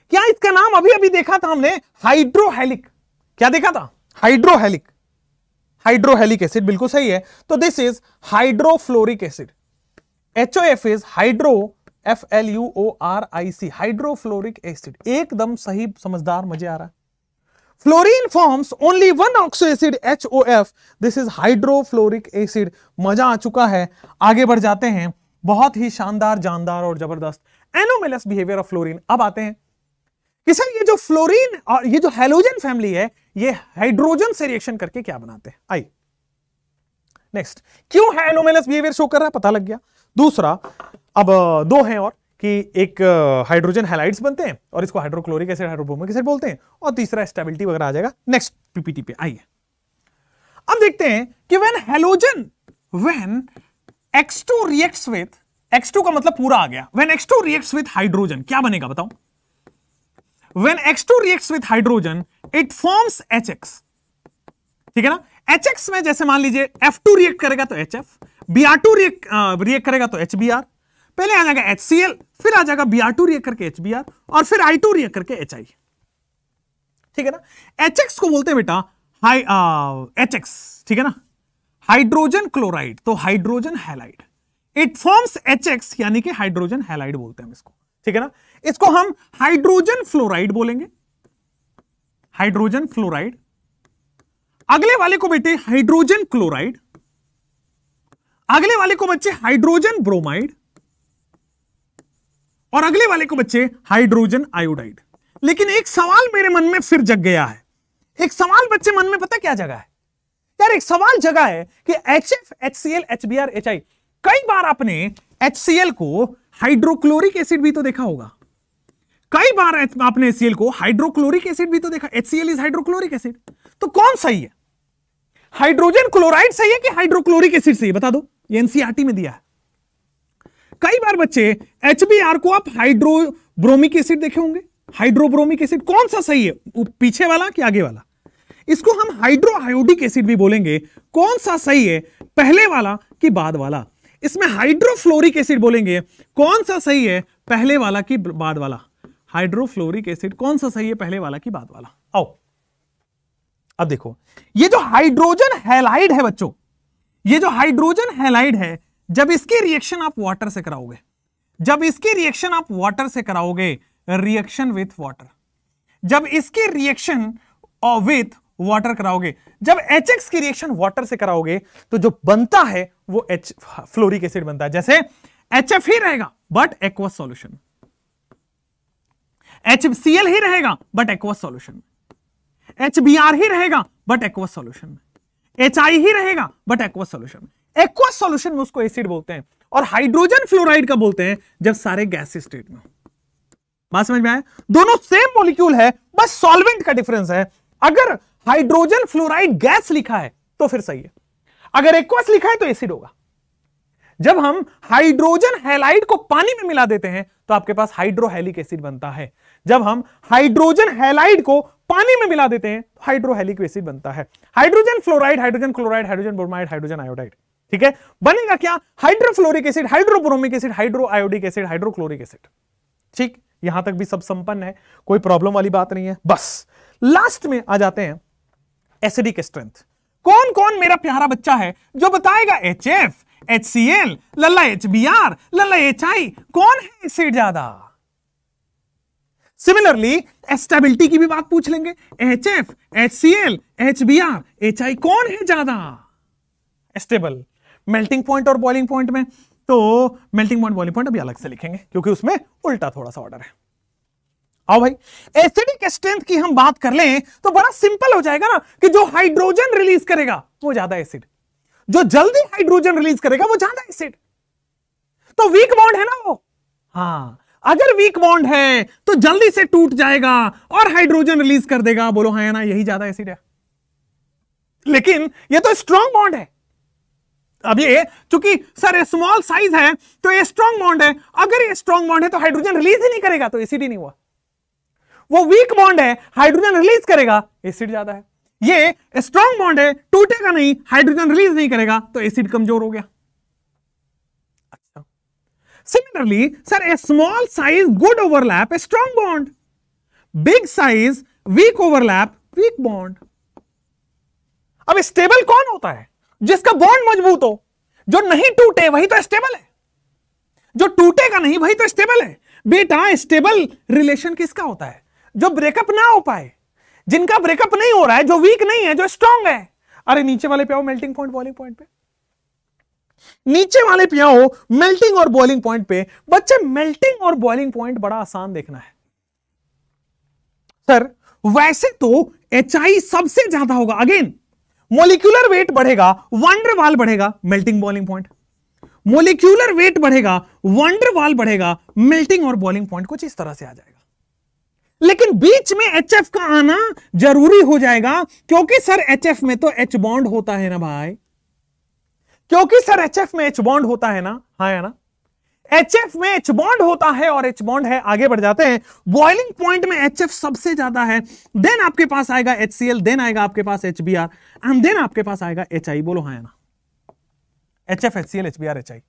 क्या इसका नाम अभी अभी देखा था हमने हाइड्रोहेलिक क्या देखा था हाइड्रोहेलिक हाइड्रोहेलिक एसिड बिल्कुल सही है तो this is hydrofluoric acid H O F is hydro F L U O R I C hydrofluoric acid एकदम सही समझदार मजे आ रहा है fluorine forms only one oxo acid H O F this is hydrofluoric acid मजा आ चुका है आगे बढ़ जाते हैं बहुत ही शानदार जानदार और जबरदस्त एनोमेलस बिहेवियर ऑफ फ्लोरीन अब आते हैं कि सर ये जो फ्लोरीन और ये जो हेलोजन फैमिली है ये हाइड्रोजन से रिएक्शन करके क्या बनाते हैं आई नेक्स्ट क्यों है एनोमेलस बिहेवियर शो कर रहा है पता लग गया दूसरा अब दो हैं और कि एक हाइड्रोजन हेलाइड्स बनते हैं और इसको हाइड्रोक्लोरिक एसिड हाइड्रोब्रोमिक एसिड बोलते हैं और तीसरा स्टेबिलिटी वगैरह आ जाएगा नेक्स्ट पीपीटी पे आइए अब देखते हैं कि when halogen when X2 reacts with X2 का मतलब पूरा आ गया When X2 reacts with hydrogen, क्या बनेगा बताओ when X2 reacts with hydrogen, it forms HX. ठीक है ना HX में जैसे मान लीजिए F2 react करेगा तो HF, Br2 react react करेगा तो HBr, पहले आ जाएगा HCl, फिर आ जाएगा Br2 react करके HBr और फिर I2 react करके HI. ठीक है ना HX को बोलते हैं बेटा हाई HX, ठीक है ना हाइड्रोजन क्लोराइड तो hydrogen halide it forms H यानी कि हाइड्रोजन हैलाइड बोलते हैं हम इसको ठीक है ना इसको हम हाइड्रोजन फ्लोराइड बोलेंगे हाइड्रोजन फ्लोराइड अगले वाले को बेटे हाइड्रोजन क्लोराइड अगले वाले को बच्चे हाइड्रोजन ब्रोमाइड और अगले वाले को बच्चे हाइड्रोजन आयोडाइड लेकिन एक सवाल मेरे मन में फिर जग गया है एक सवाल बच्चे मन में पता क्या जगह है यार एक सवाल जगह है कि H F H C L H B R H I कई बार आपने एच सी एल को हाइड्रोक्लोरिक एसिड भी तो देखा होगा कई बार आपने एच को हाइड्रोक्लोरिक एसिड भी तो देखा H C L is hydrochloric acid तो कौन सही है हाइड्रोजन क्लोराइड सही है कि हाइड्रोक्लोरिक एसिड सही है बता दो ये एनसीआरटी e में दिया है कई बार बच्चे एच बी आर को आप हाइड्रोब्रोमिक एसिड देखे होंगे हाइड्रोब्रोमिक एसिड कौन सा सही है पीछे वाला कि आगे वाला इसको हम हाइड्रोहायोडिक एसिड भी बोलेंगे कौन सा सही है पहले वाला कि बाद वाला इसमें हाइड्रोफ्लोरिक एसिड बोलेंगे कौन सा सही है पहले वाला कि बाद वाला हाइड्रोफ्लोरिक एसिड कौन सा सही है पहले वाला कि बाद वाला आओ अब देखो ये जो हाइड्रोजन हेलाइड है बच्चों ये जो हाइड्रोजन हेलाइड है जब इसकी रिएक्शन आप वाटर से कराओगे जब इसकी रिएक्शन आप वाटर से कराओगे रिएक्शन विथ वाटर जब इसकी रिएक्शन विथ uh, वाटर कराओगे जब एच एक्स की रिएक्शन वाटर से कराओगे तो जो बनता है वो एच फ्लोरिक एसिड बनता है जैसे एच एफ ही रहेगा बट एक्वस सॉल्यूशन एच ही रहेगा बट एक्वस सॉल्यूशन एच ही रहेगा बट एक्वस सॉल्यूशन में एच ही रहेगा but aqueous solution aqueous solution में उसको एसिड बोलते हैं और हाइड्रोजन फ्लोराइड का बोलते हैं जब सारे गैस स्टेट में बात समझ में आए दोनों सेम मॉलिक्यूल है बस सॉल्वेंट का डिफरेंस है अगर हाइड्रोजन फ्लोराइड गैस लिखा है तो फिर सही है अगर एक्वास लिखा है तो एसिड होगा जब हम हाइड्रोजन हेलाइड को पानी में मिला देते हैं तो आपके पास हाइड्रोहेलिक एसिड बनता है जब हम हाइड्रोजन हेलाइड को पानी में मिला देते हैं तो हाइड्रोहेलिक एसिड बनता है hydrogen fluoride hydrogen chloride hydrogen bromide hydrogen iodide ठीक है बनेगा क्या hydrofluoric acid hydrobromic acid hydroiodic acid hydrochloric acid ठीक यहां तक भी सब संपन्न है कोई प्रॉब्लम वाली बात नहीं है बस लास्ट में आ जाते हैं एसिडिक स्ट्रेंथ कौन कौन मेरा प्यारा बच्चा है जो बताएगा H F H C L लल्ला एच बी आर लल्ला एच आई कौन है इससे ज्यादा सिमिलरली एस्टेबिलिटी की भी बात पूछ लेंगे H F H C L H B R H I कौन है ज्यादा स्टेबल मेल्टिंग पॉइंट और बॉइलिंग पॉइंट में तो मेल्टिंग पॉइंट बॉइलिंग पॉइंट अभी अलग से लिखेंगे क्योंकि उसमें उल्टा थोड़ा सा ऑर्डर है आओ भाई एसिडिक स्ट्रेंथ की हम बात कर लें तो बड़ा सिंपल हो जाएगा ना कि जो हाइड्रोजन रिलीज करेगा वो ज्यादा एसिड जो जल्दी हाइड्रोजन रिलीज करेगा वो ज्यादा एसिड तो वीक बॉन्ड है ना वो हाँ अगर वीक बॉन्ड है तो जल्दी से टूट जाएगा और हाइड्रोजन रिलीज कर देगा बोलो हाँ ना यही ज्यादा एसिड है लेकिन ये तो स्ट्रॉन्ग बॉन्ड है अब ये चूंकि सर स्मॉल साइज है तो ये स्ट्रॉन्ग बॉन्ड है अगर ये स्ट्रॉन्ग बॉन्ड है तो हाइड्रोजन रिलीज ही नहीं करेगा तो एसिड ही नहीं हुआ वो वीक बॉन्ड है हाइड्रोजन रिलीज करेगा एसिड ज्यादा है ये स्ट्रॉन्ग बॉन्ड है टूटेगा नहीं हाइड्रोजन रिलीज नहीं करेगा तो एसिड कमजोर हो गया अच्छा similarly sir a small size good overlap a strong bond big size weak overlap weak bond अब स्टेबल कौन होता है जिसका बॉन्ड मजबूत हो जो नहीं टूटे वही तो स्टेबल है जो टूटेगा नहीं वही तो स्टेबल है बेटा स्टेबल रिलेशन किसका होता है जो ब्रेकअप ना हो पाए जिनका ब्रेकअप नहीं हो रहा है जो वीक नहीं है जो स्ट्रांग है अरे नीचे वाले पे आओ मेल्टिंग पॉइंट बॉलिंग पॉइंट पे नीचे वाले पे आओ मेल्टिंग और बॉलिंग पॉइंट पे बच्चे मेल्टिंग और बॉलिंग पॉइंट बड़ा आसान देखना है सर वैसे तो एच सबसे ज्यादा होगा अगेन मोलिक्यूलर वेट बढ़ेगा वाल बढ़ेगा melting boiling point molecular weight बढ़ेगा वाल बढ़ेगा मेल्टिंग और बॉलिंग पॉइंट कुछ इस तरह से आ जाएगा लेकिन बीच में एच एफ का आना जरूरी हो जाएगा क्योंकि सर एच एफ में तो एच बॉन्ड होता है ना भाई क्योंकि सर एच एफ में एच बॉन्ड होता है ना हाँ या ना एच में एच बॉन्ड होता है और एच बॉन्ड है आगे बढ़ जाते हैं बॉइलिंग पॉइंट में एच एफ सबसे ज्यादा है देन आपके पास आएगा एच सी देन आएगा आपके पास H B R and then आपके पास आएगा एच आई बोलो हाँ ना H F H C L H B R H I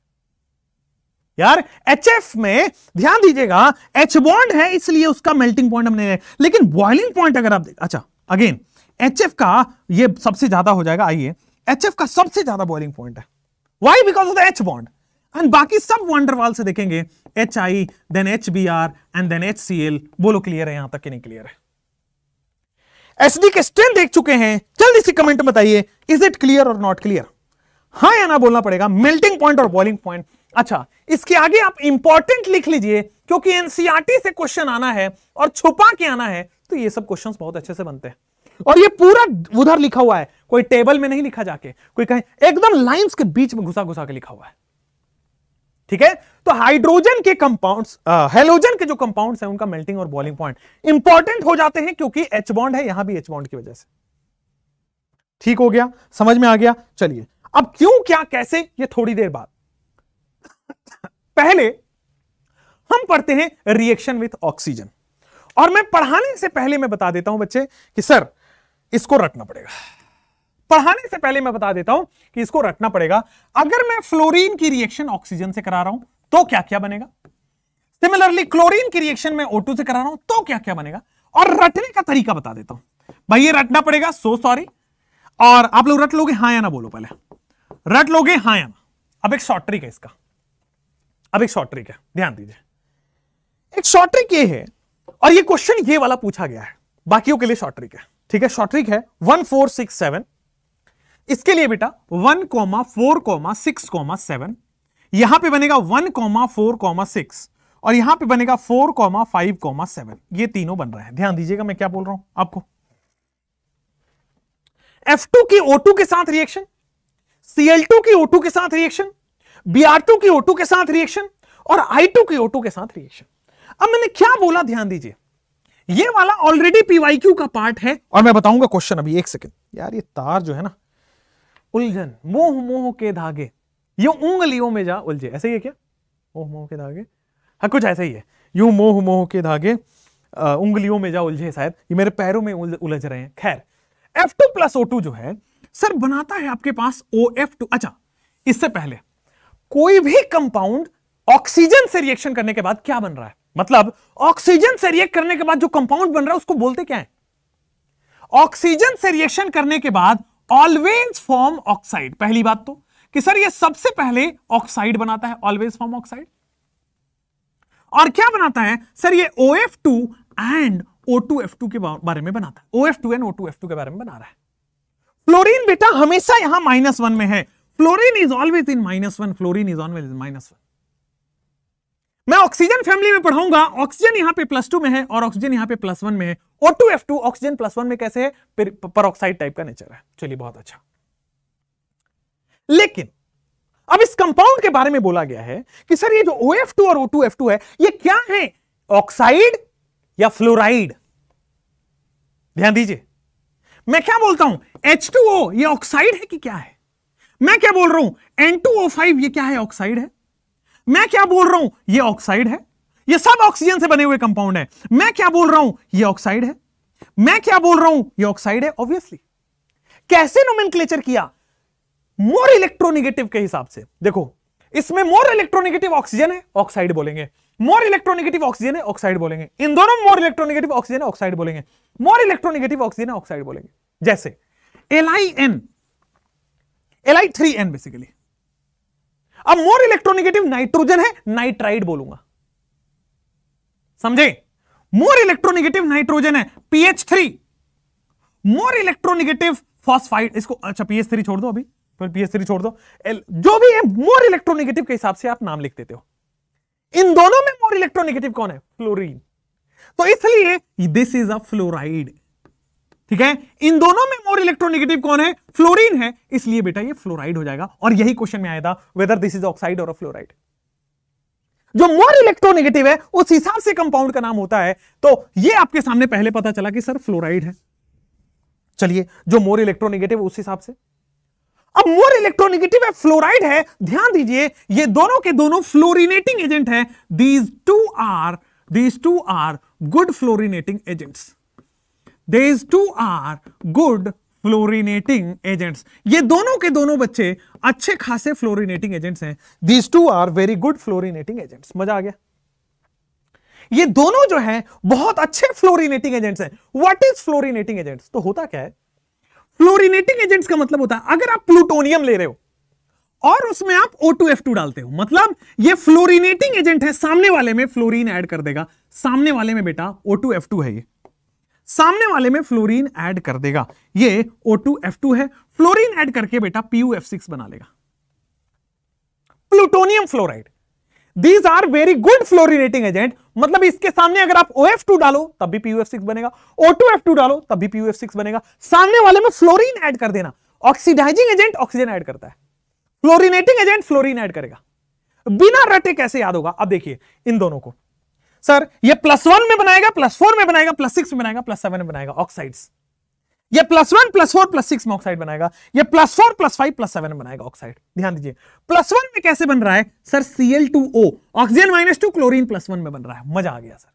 यार एच में ध्यान दीजिएगा एच बॉन्ड है इसलिए उसका मेल्टिंग पॉइंट हमने लेकिन बॉइलिंग पॉइंट अगर आप अच्छा अगेन एच एफ का ये सबसे ज्यादा हो जाएगा आइए एच एफ का सबसे ज्यादा बॉइलिंग पॉइंट है why because of the H bond and बाकी सब वंडरवाल से देखेंगे H I then H B R and then H C L बोलो क्लियर है यहां तक कि नहीं क्लियर है एसडी के स्ट्रेंथ देख चुके हैं जल्दी से कमेंट बताइए इज इट क्लियर और नॉट क्लियर हाँ या ना बोलना पड़ेगा मेल्टिंग पॉइंट और बॉइलिंग पॉइंट अच्छा इसके आगे आप इंपॉर्टेंट लिख लीजिए क्योंकि एनसीआरटी e से क्वेश्चन आना है और छुपा के आना है तो ये सब क्वेश्चंस बहुत अच्छे से बनते हैं और ये पूरा उधर लिखा हुआ है कोई टेबल में नहीं लिखा जाके कोई कहे एकदम लाइंस के बीच में घुसा घुसा के लिखा हुआ है ठीक है तो हाइड्रोजन के कंपाउंड हेलोजन के जो कंपाउंड्स हैं उनका मेल्टिंग और बॉइलिंग पॉइंट इंपॉर्टेंट हो जाते हैं क्योंकि एच बॉन्ड है यहां भी एच बॉन्ड की वजह से ठीक हो गया समझ में आ गया चलिए अब क्यों क्या कैसे ये थोड़ी देर बाद पहले हम पढ़ते हैं रिएक्शन विथ ऑक्सीजन और मैं पढ़ाने से पहले मैं बता देता हूं बच्चे कि सर इसको रटना पड़ेगा पढ़ाने से पहले मैं बता देता हूं कि इसको रटना पड़ेगा अगर मैं फ्लोरीन की रिएक्शन ऑक्सीजन से करा रहा हूं तो क्या क्या बनेगा सिमिलरली क्लोरीन की रिएक्शन में O2 से करा रहा हूं तो क्या क्या बनेगा और रटने का तरीका बता देता हूं भाई ये रटना पड़ेगा सो सॉरी और आप लोग रट लोगे हाँ या ना बोलो पहले रट लोगे हाँ या ना अब एक शॉर्ट ट्रिक है इसका अब एक शॉर्ट ट्रिक है ध्यान दीजिए एक शॉर्ट ट्रिक ये है और ये क्वेश्चन ये वाला पूछा गया है बाकियों के लिए शॉर्ट ट्रिक है ठीक है शॉर्ट ट्रिक है वन फोर सिक्स सेवन इसके लिए बेटा one comma four comma six comma seven यहां पर बनेगा one comma four comma six और यहां पे बनेगा four comma five comma seven ये तीनों बन रहे हैं ध्यान दीजिएगा मैं क्या बोल रहा हूं आपको F2 की O2 के साथ रिएक्शन Cl2 की O2 के साथ रिएक्शन बी आर टू की ओ टू के साथ रिएक्शन और आई टू की ओ टू के साथ रिएक्शन अब मैंने क्या बोला ध्यान दीजिए ये वाला ऑलरेडी क्यू का पार्ट है और मैं बताऊंगा क्वेश्चन अभी एक सेकेंड यार ये तार जो है ना उलझन मोह मोह के धागे ये उंगलियों में जा उलझे ऐसे ही है क्या मोह मोह के धागे हाँ कुछ ऐसा ही है यू मोह मोह के धागे उंगलियों में जा उलझे शायद ये मेरे पैरों में उलझ रहे हैं खैर F2 टू प्लस ओ जो है सर बनाता है आपके पास ओ एफ अच्छा इससे पहले कोई भी कंपाउंड ऑक्सीजन से रिएक्शन करने के बाद क्या बन रहा है मतलब ऑक्सीजन से रिएक्ट करने के बाद जो कंपाउंड बन रहा है उसको बोलते क्या है ऑक्सीजन से रिएक्शन करने के बाद ऑलवेज फॉर्म ऑक्साइड पहली बात तो कि सर ये सबसे पहले ऑक्साइड बनाता है ऑलवेज फॉर्म ऑक्साइड और क्या बनाता है सर ये O F two and O two F two के बारे में बनाता है O F two and O two F two के बारे में बना रहा है फ्लोरीन बेटा हमेशा यहां माइनस वन में है fluorine is always in minus one fluorine is always in minus one मैं ऑक्सीजन फैमिली में पढ़ाऊंगा ऑक्सीजन यहां पे प्लस टू में है और ऑक्सीजन यहां पे प्लस वन में है O two F two oxygen plus one में कैसे है परऑक्साइड टाइप का नेचर है चलिए बहुत अच्छा लेकिन अब इस कंपाउंड के बारे में बोला गया है कि सर ये जो ओ एफ टू और ओ टू एफ टू है ये क्या है ऑक्साइड या फ्लोराइड ध्यान दीजिए मैं क्या बोलता हूं एच टू ओ ये ऑक्साइड है कि क्या है मैं क्या बोल रहा हूं एन N2O5 ये क्या है ऑक्साइड है मैं क्या बोल रहा हूं ये ऑक्साइड है ये सब ऑक्सीजन से बने हुए कंपाउंड है मैं क्या बोल रहा हूं ये ऑक्साइड है मैं क्या बोल रहा हूं ये ऑक्साइड है ऑब्वियसली कैसे नोमेनक्लेचर किया मोर इलेक्ट्रोनिगेटिव के हिसाब से देखो इसमें मोर इलेक्ट्रोनिगेटिव ऑक्सीजन है ऑक्साइड बोलेंगे मोर इलेक्ट्रोनिगेटिव ऑक्सीजन है ऑक्साइड बोलेंगे इन दोनों मोर इलेक्ट्रोनिगेटिव ऑक्सीजन है ऑक्साइड बोलेंगे मोर इलेक्ट्रोनिगेटिव ऑक्सीजन है ऑक्साइड बोलेंगे जैसे L I N Li3N basically अब मोर इलेक्ट्रोनेगेटिव नाइट्रोजन है नाइट्राइड बोलूंगा समझे मोर इलेक्ट्रोनेगेटिव नाइट्रोजन है PH three more electronegative phosphide इसको अच्छा पीएच थ्री छोड़ दो अभी फिर पीएच थ्री छोड़ दो जो भी है मोर इलेक्ट्रोनेगेटिव के हिसाब से आप नाम लिख देते हो इन दोनों में मोर इलेक्ट्रोनेगेटिव कौन है फ्लोरीन तो इसलिए दिस इज अ फ्लोराइड ठीक है इन दोनों में मोर इलेक्ट्रोनेगेटिव कौन है फ्लोरीन है इसलिए बेटा ये फ्लोराइड हो जाएगा और यही क्वेश्चन में आया था वेदर दिस इज ऑक्साइड और फ्लोराइड जो मोर इलेक्ट्रोनेगेटिव है उस हिसाब से कंपाउंड का नाम होता है तो ये आपके सामने पहले पता चला कि सर फ्लोराइड है चलिए जो मोर इलेक्ट्रोनेगेटिव उस हिसाब से अब मोर इलेक्ट्रोनेगेटिव है फ्लोराइड है ध्यान दीजिए ये दोनों के दोनों फ्लोरिनेटिंग एजेंट है these two are these two are good fluorinating agents these two are good fluorinating agents ये दोनों के दोनों बच्चे अच्छे खासे फ्लोरिनेटिंग एजेंट्स हैं these two are very good fluorinating agents मजा आ गया ये दोनों जो हैं बहुत अच्छे फ्लोरिनेटिंग एजेंट्स हैं व्हाट इज फ्लोरिनेटिंग एजेंट्स तो होता क्या है फ्लोरिनेटिंग एजेंट्स का मतलब होता है अगर आप प्लूटोनियम ले रहे हो और उसमें आप ओ टू एफ टू डालते हो मतलब ये फ्लोरिनेटिंग एजेंट है सामने वाले में फ्लोरीन ऐड कर देगा सामने वाले में बेटा ओ टू एफ टू है ये सामने वाले में फ्लोरीन ऐड कर देगा ये टू है फ्लोरीन ऐड करके बेटा PuF6 बना लेगा plutonium fluoride these are very good fluorinating agent मतलब इसके सामने अगर आप OF2 डालो तब भी PuF6 बनेगा टू डालो तब भी PuF6 बनेगा सामने वाले में फ्लोरीन ऐड कर देना ऑक्सीडाइजिंग एजेंट ऑक्सीजन ऐड करता है फ्लोरिनेटिंग एजेंट फ्लोरीन ऐड करेगा बिना रटे कैसे याद होगा अब देखिए इन दोनों को सर ये प्लस वन में बनाएगा प्लस फोर में बनाएगा प्लस सिक्स में बनाएगा प्लस सेवन में बनाएगा ऑक्साइड्स ये plus one plus four plus six में ऑक्साइड बनाएगा ये plus four plus five plus seven बनाएगा ऑक्साइड ध्यान दीजिए प्लस वन में कैसे बन रहा है sir CL two O oxygen minus two chlorine plus one में बन रहा है मजा आ गया सर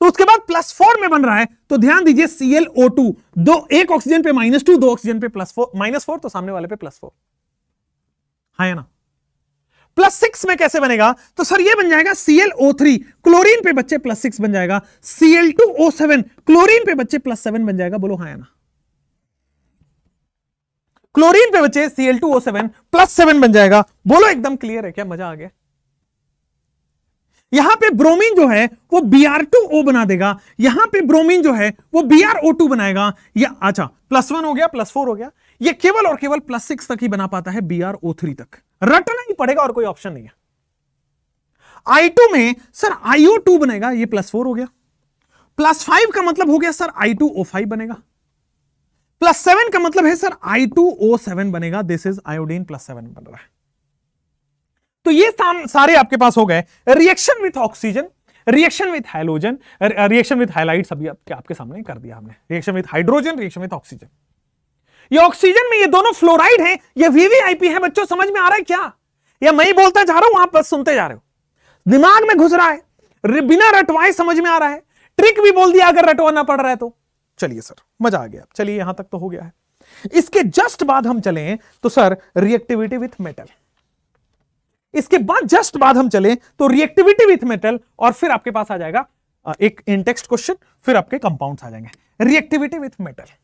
तो उसके बाद प्लस फोर में बन रहा है तो ध्यान दीजिए सीएल ओ टू दो एक ऑक्सीजन पे माइनस टू दो ऑक्सीजन पे प्लस फोर माइनस फोर तो सामने वाले पे प्लस फोर हाँ ना प्लस सिक्स में कैसे बनेगा तो सर ये बन जाएगा ClO3 क्लोरीन पे बच्चे प्लस सिक्स बन जाएगा Cl2O7 क्लोरीन पे बच्चे प्लस सेवन बन जाएगा बोलो हाँ ना क्लोरीन पे बच्चे Cl2O7 प्लस सेवन बन जाएगा बोलो एकदम क्लियर है क्या मजा आ गया यहां पे ब्रोमीन जो है वो Br2O बना देगा यहां पे ब्रोमीन जो है वो टू बनाएगा या अच्छा प्लस वन हो गया प्लस फोर हो गया ये केवल और केवल प्लस सिक्स तक ही बना पाता है थ्री तक रटना ही पड़ेगा और कोई ऑप्शन नहीं है आई टू में सर आईओ टू बनेगा ये प्लस फोर हो गया प्लस फाइव का मतलब हो गया sir I two O five बनेगा प्लस सेवन का मतलब है sir I two O seven बनेगा this is iodine plus seven बन रहा है तो ये सारे आपके पास हो गए reaction with oxygen reaction with halogen reaction with highlight सभी आपके, आपके सामने कर दिया हमने reaction with hydrogen reaction with oxygen ये ऑक्सीजन में ये दोनों फ्लोराइड हैं ये वीवीआईपी है बच्चों समझ में आ रहा है क्या या मैं ही बोलता जा रहा हूं आप बस सुनते जा रहे हो दिमाग में घुस रहा है बिना रटवाए समझ में आ रहा है ट्रिक भी बोल दिया अगर रटवाना पड़ रहा है तो चलिए सर मजा आ गया चलिए यहां तक तो हो गया है इसके जस्ट बाद हम चले तो सर रिएक्टिविटी विथ मेटल इसके बाद जस्ट बाद हम चले तो रिएक्टिविटी विथ मेटल और फिर आपके पास आ जाएगा एक इंटेक्स क्वेश्चन फिर आपके कंपाउंड आ जाएंगे रिएक्टिविटी विथ मेटल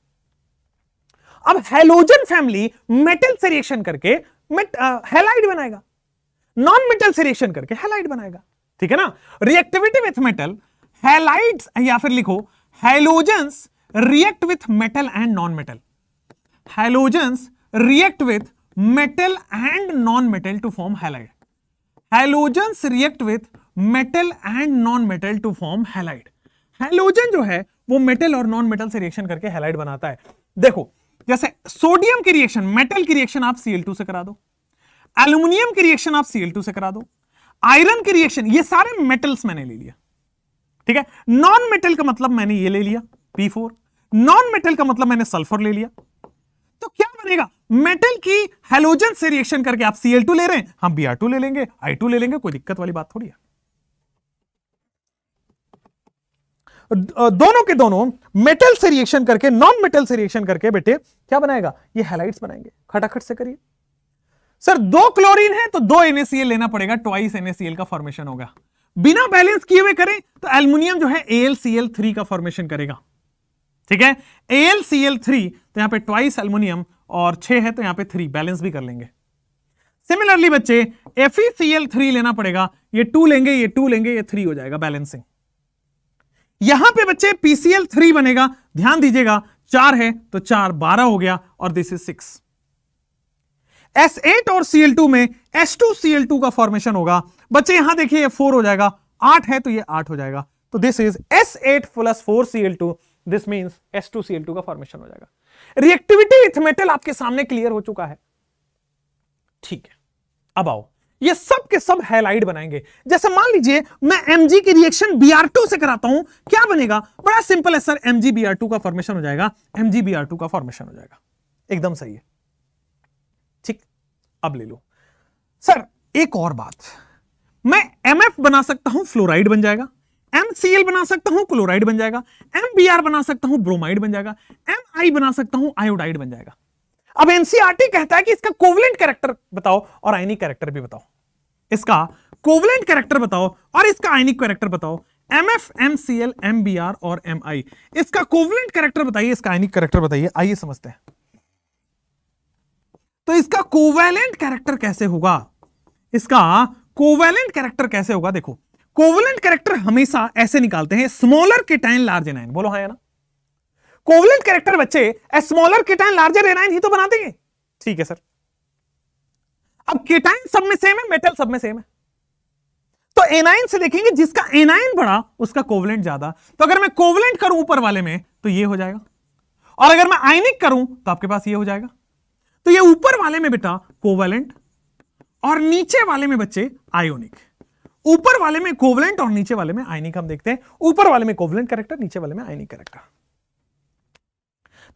अब हेलोजन फैमिली मेटल से रिएक्शन करके हेलाइड uh, बनाएगा नॉन मेटल से रिएक्शन करके हेलाइड बनाएगा ठीक है ना रिएक्टिविटी विथ मेटल हेलाइड्स या फिर लिखो halogens react with metal and non metal halogens react with metal and non metal to form halide halogens react with metal and non metal to form halide halogen जो है वो metal और non metal से reaction करके halide बनाता है देखो जैसे सोडियम की रिएक्शन मेटल की रिएक्शन आप सीएल से करा दो एल्यूमिनियम की रिएक्शन आप सीएल से करा दो आयरन की रिएक्शन ये सारे मेटल्स मैंने ले लिया ठीक है नॉन मेटल का मतलब मैंने ये ले लिया P4 नॉन मेटल का मतलब मैंने सल्फर ले लिया तो क्या बनेगा मेटल की हेलोजन से रिएक्शन करके आप सीएल ले रहे हैं हम बी ले लेंगे आई ले लेंगे कोई दिक्कत वाली बात थोड़ी है दोनों के दोनों मेटल से रिएक्शन करके नॉन मेटल से रिएक्शन करके बेटे क्या बनाएगा ये हेलाइट्स बनाएंगे खटाखट से करिए सर दो क्लोरीन है तो दो एनएसीएल लेना पड़ेगा ट्वाइस एनएसीएल का फॉर्मेशन होगा बिना बैलेंस किए हुए करें तो एल्यूमिनियम जो है एएलसीएल थ्री का फॉर्मेशन करेगा ठीक है एएलसीएल थ्री तो यहां पे ट्वाइस एल्यूमिनियम और छह है तो यहां पे थ्री बैलेंस भी कर लेंगे सिमिलरली बच्चे एफ लेना पड़ेगा ये टू लेंगे ये टू लेंगे ये थ्री हो जाएगा बैलेंसिंग यहां पे बच्चे पीसीएल थ्री बनेगा ध्यान दीजिएगा चार है तो चार बारह हो गया और this is six S eight और सीएल टू में एस टू एल टू का फॉर्मेशन होगा बच्चे यहां देखिए ये फोर हो जाएगा आठ है तो ये आठ हो जाएगा तो this is S eight plus four CL two this means S two CL two का फॉर्मेशन हो जाएगा रिएक्टिविटी इथमेटल आपके सामने क्लियर हो चुका है ठीक है अब आओ ये सब के सब हैलाइड बनाएंगे जैसे मान लीजिए मैं एम की रिएक्शन बी से कराता हूं क्या बनेगा बड़ा सिंपल है सर एम जी का फॉर्मेशन हो जाएगा एम जी का फॉर्मेशन हो जाएगा एकदम सही है ठीक अब ले लो सर एक और बात मैं एम बना सकता हूं फ्लोराइड बन जाएगा एम बना सकता हूं क्लोराइड बन जाएगा एम बना सकता हूं ब्रोमाइड बन जाएगा एम बना सकता हूं आयोडाइड बन जाएगा अब एनसीआरटी कहता है कि इसका कोवलेंट कैरेक्टर बताओ और आयनिक कैरेक्टर भी बताओ इसका कोवलेंट कैरेक्टर बताओ और इसका आइनिक कैरेक्टर बताओ M F M C L M B R और एम आई इसका कोवलेंट कैरेक्टर बताइए इसका आइनिक कैरेक्टर बताइए आइए समझते हैं तो इसका कोवेलेंट कैरेक्टर कैसे होगा इसका कोवेलेंट कैरेक्टर कैसे होगा देखो कोवेलेंट कैरेक्टर हमेशा ऐसे निकालते हैं स्मॉलर के केटाइन लार्ज एनाइन बोलो हाँ ना कोवेलेंट कैरेक्टर बच्चे स्मॉलर के केटाइन लार्जर एनाइन ही तो बना देंगे ठीक है सर अब केटाइन सब में सेम है मेटल सब में सेम है तो एनाइन से देखेंगे जिसका एनाइन बड़ा उसका कोवलेंट ज्यादा तो अगर मैं कोवलेंट करूं ऊपर वाले में तो ये हो जाएगा और अगर मैं आयनिक करूं तो आपके पास ये हो जाएगा तो ये ऊपर वाले में बेटा कोवलेंट और नीचे वाले में बच्चे आयोनिक ऊपर वाले में कोवलेंट और नीचे वाले में आयनिक हम देखते हैं ऊपर वाले में कोवलेंट करेक्टर नीचे वाले में आयनिक करेक्टर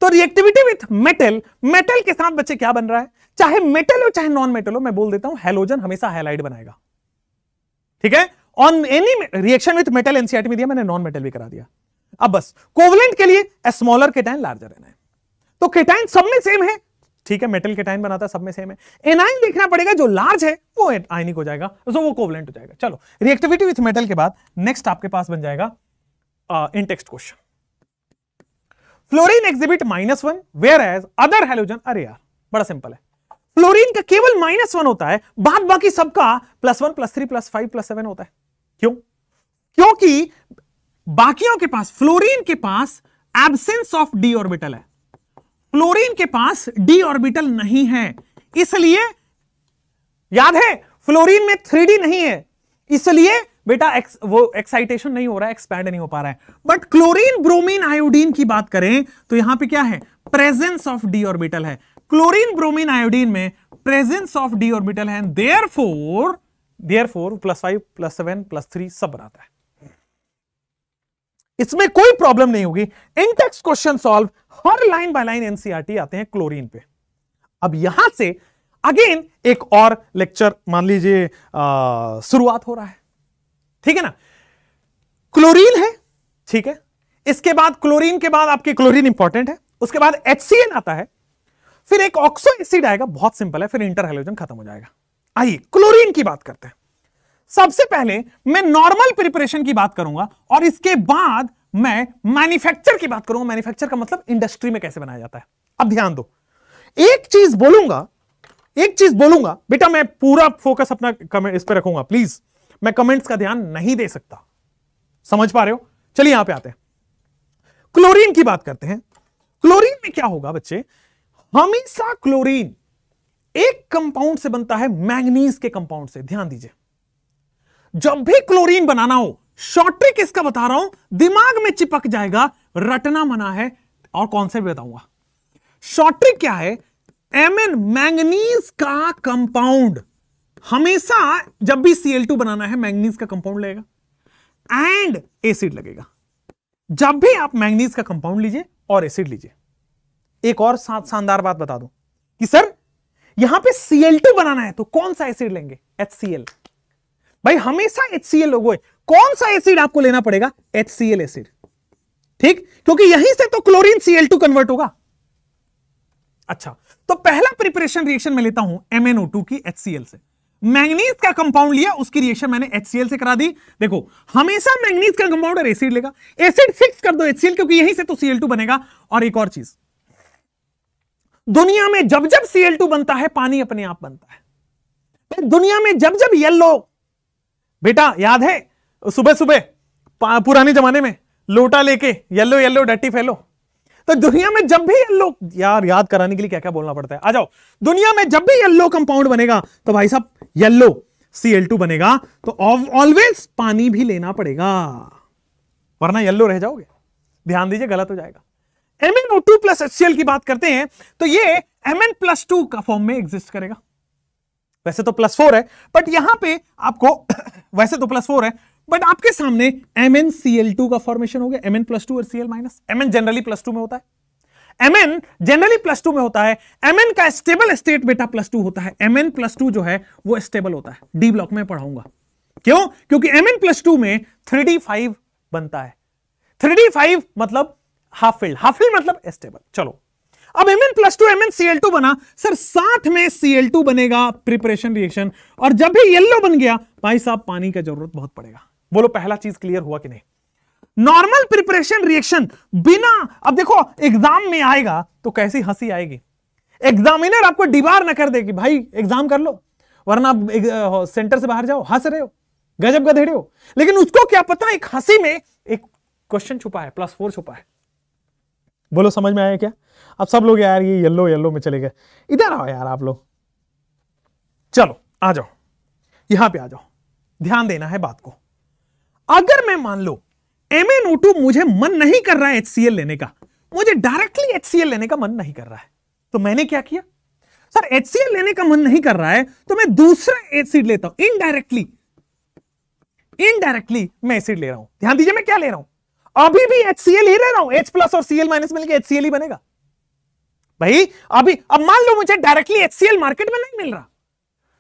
तो रिएक्टिविटी विथ मेटल मेटल के साथ बच्चे क्या बन रहा है चाहे मेटल हो चाहे नॉन मेटल हो मैं बोल देता हूं हेलोजन हमेशा हेलाइड बनाएगा ठीक है on any reaction with metal NCR में दिया मैंने नॉन मेटल भी करा दिया अब बस कोवलेंट के लिए स्मॉलर केटाइन लार्जर एन तो केटाइन सब में सेम है ठीक है मेटल केटाइन बनाता सब में सेम है एनाइन देखना पड़ेगा जो लार्ज है वो आयनिक हो जाएगा तो वो कोवलेंट हो जाएगा चलो रिएक्टिविटी विथ मेटल के बाद नेक्स्ट आपके पास बन जाएगा intext question fluorine exhibit minus one whereas other halogen अरे यार बड़ा सिंपल है फ्लोरीन का केवल माइनस वन होता है बाद बाकी सबका plus one plus three plus five plus seven होता है क्यों क्योंकि बाकियों के पास फ्लोरीन के पास एबसेंस ऑफ डी ऑर्बिटल है फ्लोरीन के पास डी ऑर्बिटल नहीं है इसलिए याद है फ्लोरीन में थ्री नहीं है इसलिए बेटा एक्स वो एक्साइटेशन नहीं हो रहा है एक्सपैंड नहीं हो पा रहा है बट क्लोरीन ब्रोमीन आयोडीन की बात करें तो यहां पे क्या है प्रेजेंस ऑफ डी ऑर्बिटल है क्लोरीन ब्रोमीन आयोडीन में प्रेजेंस ऑफ डी ऑर्बिटल है therefore therefore plus five plus seven plus three सब बनाता है इसमें कोई प्रॉब्लम नहीं होगी इंटेक्स क्वेश्चन सॉल्व हर लाइन बाय लाइन एनसीआरटी आते हैं क्लोरीन पे अब यहां से अगेन एक और लेक्चर मान लीजिए शुरुआत हो रहा है ठीक है ना क्लोरीन है ठीक है इसके बाद क्लोरीन के बाद आपकी क्लोरीन इंपॉर्टेंट है उसके बाद एच आता है फिर एक ऑक्सो एसिड आएगा बहुत सिंपल है फिर इंटर हेलोजन खत्म हो जाएगा आइए क्लोरीन की बात करते हैं सबसे पहले मैं नॉर्मल प्रिपरेशन की बात करूंगा और इसके बाद मैं मैन्युफैक्चर की बात करूंगा मैन्युफैक्चर का मतलब इंडस्ट्री में कैसे बनाया जाता है अब ध्यान दो एक चीज बोलूंगा एक चीज बोलूंगा बेटा मैं पूरा फोकस अपना कमेंट इस पर रखूंगा प्लीज मैं कमेंट्स का ध्यान नहीं दे सकता समझ पा रहे हो चलिए यहां पे आते हैं क्लोरीन की बात करते हैं क्लोरीन में क्या होगा बच्चे हमेशा क्लोरीन एक कंपाउंड से बनता है मैंगनीज के कंपाउंड से ध्यान दीजिए जब भी क्लोरीन बनाना हो शॉर्ट ट्रिक इसका बता रहा हूं दिमाग में चिपक जाएगा रटना मना है और कौन से बताऊंगा शॉर्ट ट्रिक क्या है एम एन मैंगनीज का कंपाउंड हमेशा जब भी टू बनाना है मैंगनीज का कंपाउंड लगेगा एंड एसिड लगेगा जब भी आप मैंगनीज का कंपाउंड लीजिए और एसिड लीजिए एक और शानदार बात बता दूं कि सर यहां पे Cl2 बनाना है तो कौन सा एसिड लेंगे HCl भाई हमेशा HCl लोगों कौन सा एसिड आपको लेना पड़ेगा HCl एसिड ठीक क्योंकि यहीं से तो क्लोरीन Cl2 कन्वर्ट होगा अच्छा तो पहला प्रिपरेशन रिएक्शन में लेता हूं MnO2 की HCl से मैग्नीज का कंपाउंड लिया उसकी रिएक्शन मैंने HCl से करा दी देखो हमेशा मैग्नीज का कंपाउंड एसिड लेगा एसिड फिक्स कर दो HCl क्योंकि यहीं से तो Cl2 बनेगा और एक और चीज दुनिया में जब जब सीएल टू बनता है पानी अपने आप बनता है दुनिया में जब जब येल्लो बेटा याद है सुबह सुबह पुराने जमाने में लोटा लेके येल्लो येल्लो डट्टी फैलो तो दुनिया में जब भी येल्लो यार याद कराने के लिए क्या क्या बोलना पड़ता है आ जाओ दुनिया में जब भी येल्लो कंपाउंड बनेगा तो भाई साहब येल्लो सीएल टू बनेगा तो ऑलवेज पानी भी लेना पड़ेगा वरना येल्लो रह जाओगे ध्यान दीजिए गलत हो जाएगा MnO2 प्लस HCl की बात करते हैं तो ये Mn प्लस टू का फॉर्म में एग्जिस्ट करेगा वैसे तो प्लस फोर है बट यहां पे आपको वैसे तो प्लस फोर है बट आपके सामने MnCl2 का फॉर्मेशन हो गया Mn plus टू और Cl minus. Mn generally plus two में होता है Mn जनरली प्लस टू में होता है Mn का स्टेबल स्टेट बेटा प्लस टू होता है Mn प्लस टू जो है वो स्टेबल होता है डी ब्लॉक में पढ़ाऊंगा क्यों क्योंकि Mn प्लस टू में थ्री डी फाइव बनता है थ्री डी फाइव मतलब हाफ फिल्ड हाफ फिल्ड मतलब स्टेबल चलो अब M N plus two M N C L two बना सर साथ में सी एल टू बनेगा प्रिपरेशन रिएक्शन और जब भी येल्लो बन गया भाई साहब पानी का जरूरत बहुत पड़ेगा बोलो पहला चीज क्लियर हुआ कि नहीं नॉर्मल प्रिपरेशन रिएक्शन बिना अब देखो एग्जाम में आएगा तो कैसी हंसी आएगी एग्जामिनर आपको डिबार ना कर देगी भाई एग्जाम कर लो वरना सेंटर से बाहर जाओ हंस रहे हो गजब गधेड़े हो लेकिन उसको क्या पता एक हंसी में एक क्वेश्चन छुपा है प्लस फोर छुपा है बोलो समझ में आया क्या अब सब लोग यार ये येलो येलो में चले गए इधर आओ यार आप लोग चलो आ जाओ यहां पे आ जाओ ध्यान देना है बात को अगर मैं मान लो एम मुझे मन नहीं कर रहा है एच लेने का मुझे डायरेक्टली एच लेने का मन नहीं कर रहा है तो मैंने क्या किया सर एच लेने का मन नहीं कर रहा है तो मैं दूसरा एसिड लेता हूं इनडायरेक्टली इनडायरेक्टली मैं एसिड ले रहा हूं ध्यान दीजिए मैं क्या ले रहा हूं अभी भी एच सी एल ही रह रहा हूं एच प्लस और सीएल माइनस मिलकर एच सी एल ही बनेगा भाई अभी अब मान लो मुझे directly H C L market में नहीं मिल रहा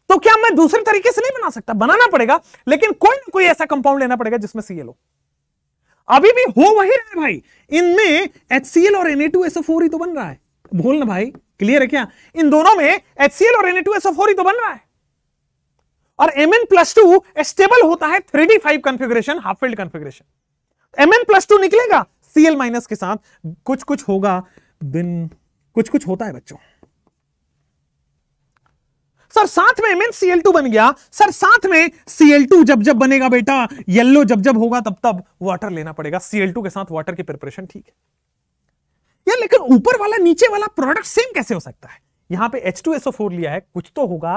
तो क्या मैं दूसरे तरीके से नहीं बना सकता बनाना पड़ेगा लेकिन कोई ना कोई ऐसा कंपाउंड लेना पड़ेगा जिसमें सीएल हो अभी भी हो वही रहे भाई इनमें एच सी एल और एन ए टू फोर ही तो बन रहा है भूल ना भाई क्लियर है क्या इन दोनों में एच सी एल और एन ए टू फोर ही तो बन रहा है और M N plus two stable होता है three D five configuration half filled configuration M N plus two निकलेगा सीएल माइनस के साथ कुछ कुछ होगा दिन कुछ कुछ होता है बच्चों सर साथ में एमएन सी टू बन गया सर साथ में सीएल टू जब जब बनेगा बेटा येलो जब जब होगा तब तब वाटर लेना पड़ेगा सीएल टू के साथ वाटर की प्रिपरेशन ठीक है यार लेकिन ऊपर वाला नीचे वाला प्रोडक्ट सेम कैसे हो सकता है यहां पे फोर लिया है कुछ तो होगा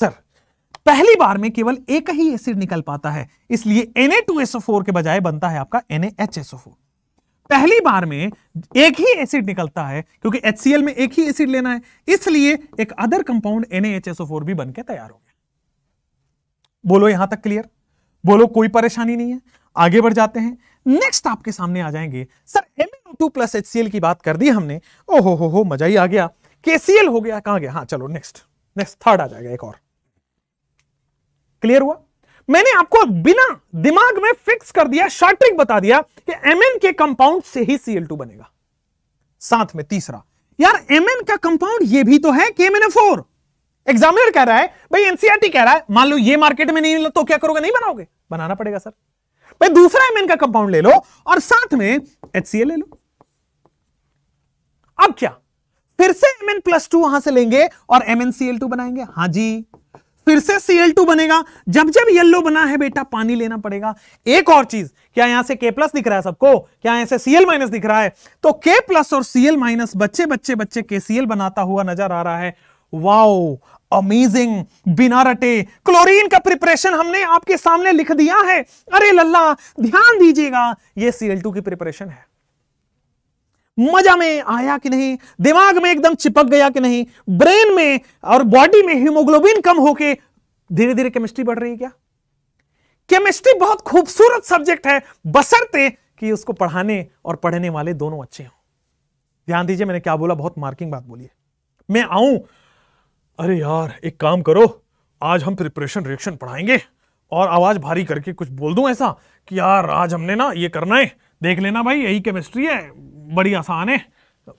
सर पहली बार में केवल एक ही एसिड निकल पाता है इसलिए Na2SO4 के बजाय बनता है आपका NaHSO4 पहली बार में एक ही एसिड निकलता है क्योंकि HCl में एक ही एसिड लेना है इसलिए एक अदर कंपाउंड NaHSO4 भी बनकर तैयार हो गया बोलो यहां तक क्लियर बोलो कोई परेशानी नहीं है आगे बढ़ जाते हैं नेक्स्ट आपके सामने आ जाएंगे सर MnO2 प्लस एच की बात कर दी हमने ओहो हो हो मजा ही आ गया KCl हो गया कहां गया हाँ चलो नेक्स्ट नेक्स्ट थर्ड आ जाएगा एक और क्लियर हुआ मैंने आपको बिना दिमाग में फिक्स कर दिया शार्ट्रिक बता दिया कि एमएन के कंपाउंड से ही Cl2 बनेगा साथ में तीसरा यार एमएन का कंपाउंड ये भी तो है KMnO4 एग्जामिनर कह रहा है भाई एनसीआरटी e कह रहा है मान लो ये मार्केट में नहीं तो क्या करोगे नहीं बनाओगे बनाना पड़ेगा सर भाई दूसरा एमएन का कंपाउंड ले लो और साथ में एचसीएल ले लो अब क्या फिर से एमएन प्लस टू वहां से लेंगे और एमएनसीएल टू बनाएंगे हाँ जी फिर से Cl2 बनेगा जब जब येलो बना है बेटा पानी लेना पड़ेगा एक और चीज क्या यहां से K प्लस दिख रहा है सबको क्या यहां से Cl माइनस दिख रहा है तो K प्लस और Cl माइनस बच्चे बच्चे बच्चे KCl बनाता हुआ नजर आ रहा है वाओ अमेजिंग बिना रटे क्लोरीन का प्रिपरेशन हमने आपके सामने लिख दिया है अरे लल्ला ध्यान दीजिएगा ये सीएल टू की प्रिपरेशन है मजा में आया कि नहीं दिमाग में एकदम चिपक गया कि नहीं ब्रेन में और बॉडी में हीमोग्लोबिन कम होके धीरे धीरे केमिस्ट्री बढ़ रही है क्या केमिस्ट्री बहुत खूबसूरत सब्जेक्ट है बसरते कि उसको पढ़ाने और पढ़ने वाले दोनों अच्छे हों ध्यान दीजिए मैंने क्या बोला बहुत मार्किंग बात बोली है मैं आऊं अरे यार एक काम करो आज हम प्रिपरेशन रिएक्शन पढ़ाएंगे और आवाज भारी करके कुछ बोल दूं ऐसा कि यार आज हमने ना ये करना है देख लेना भाई यही केमिस्ट्री है बड़ी आसान है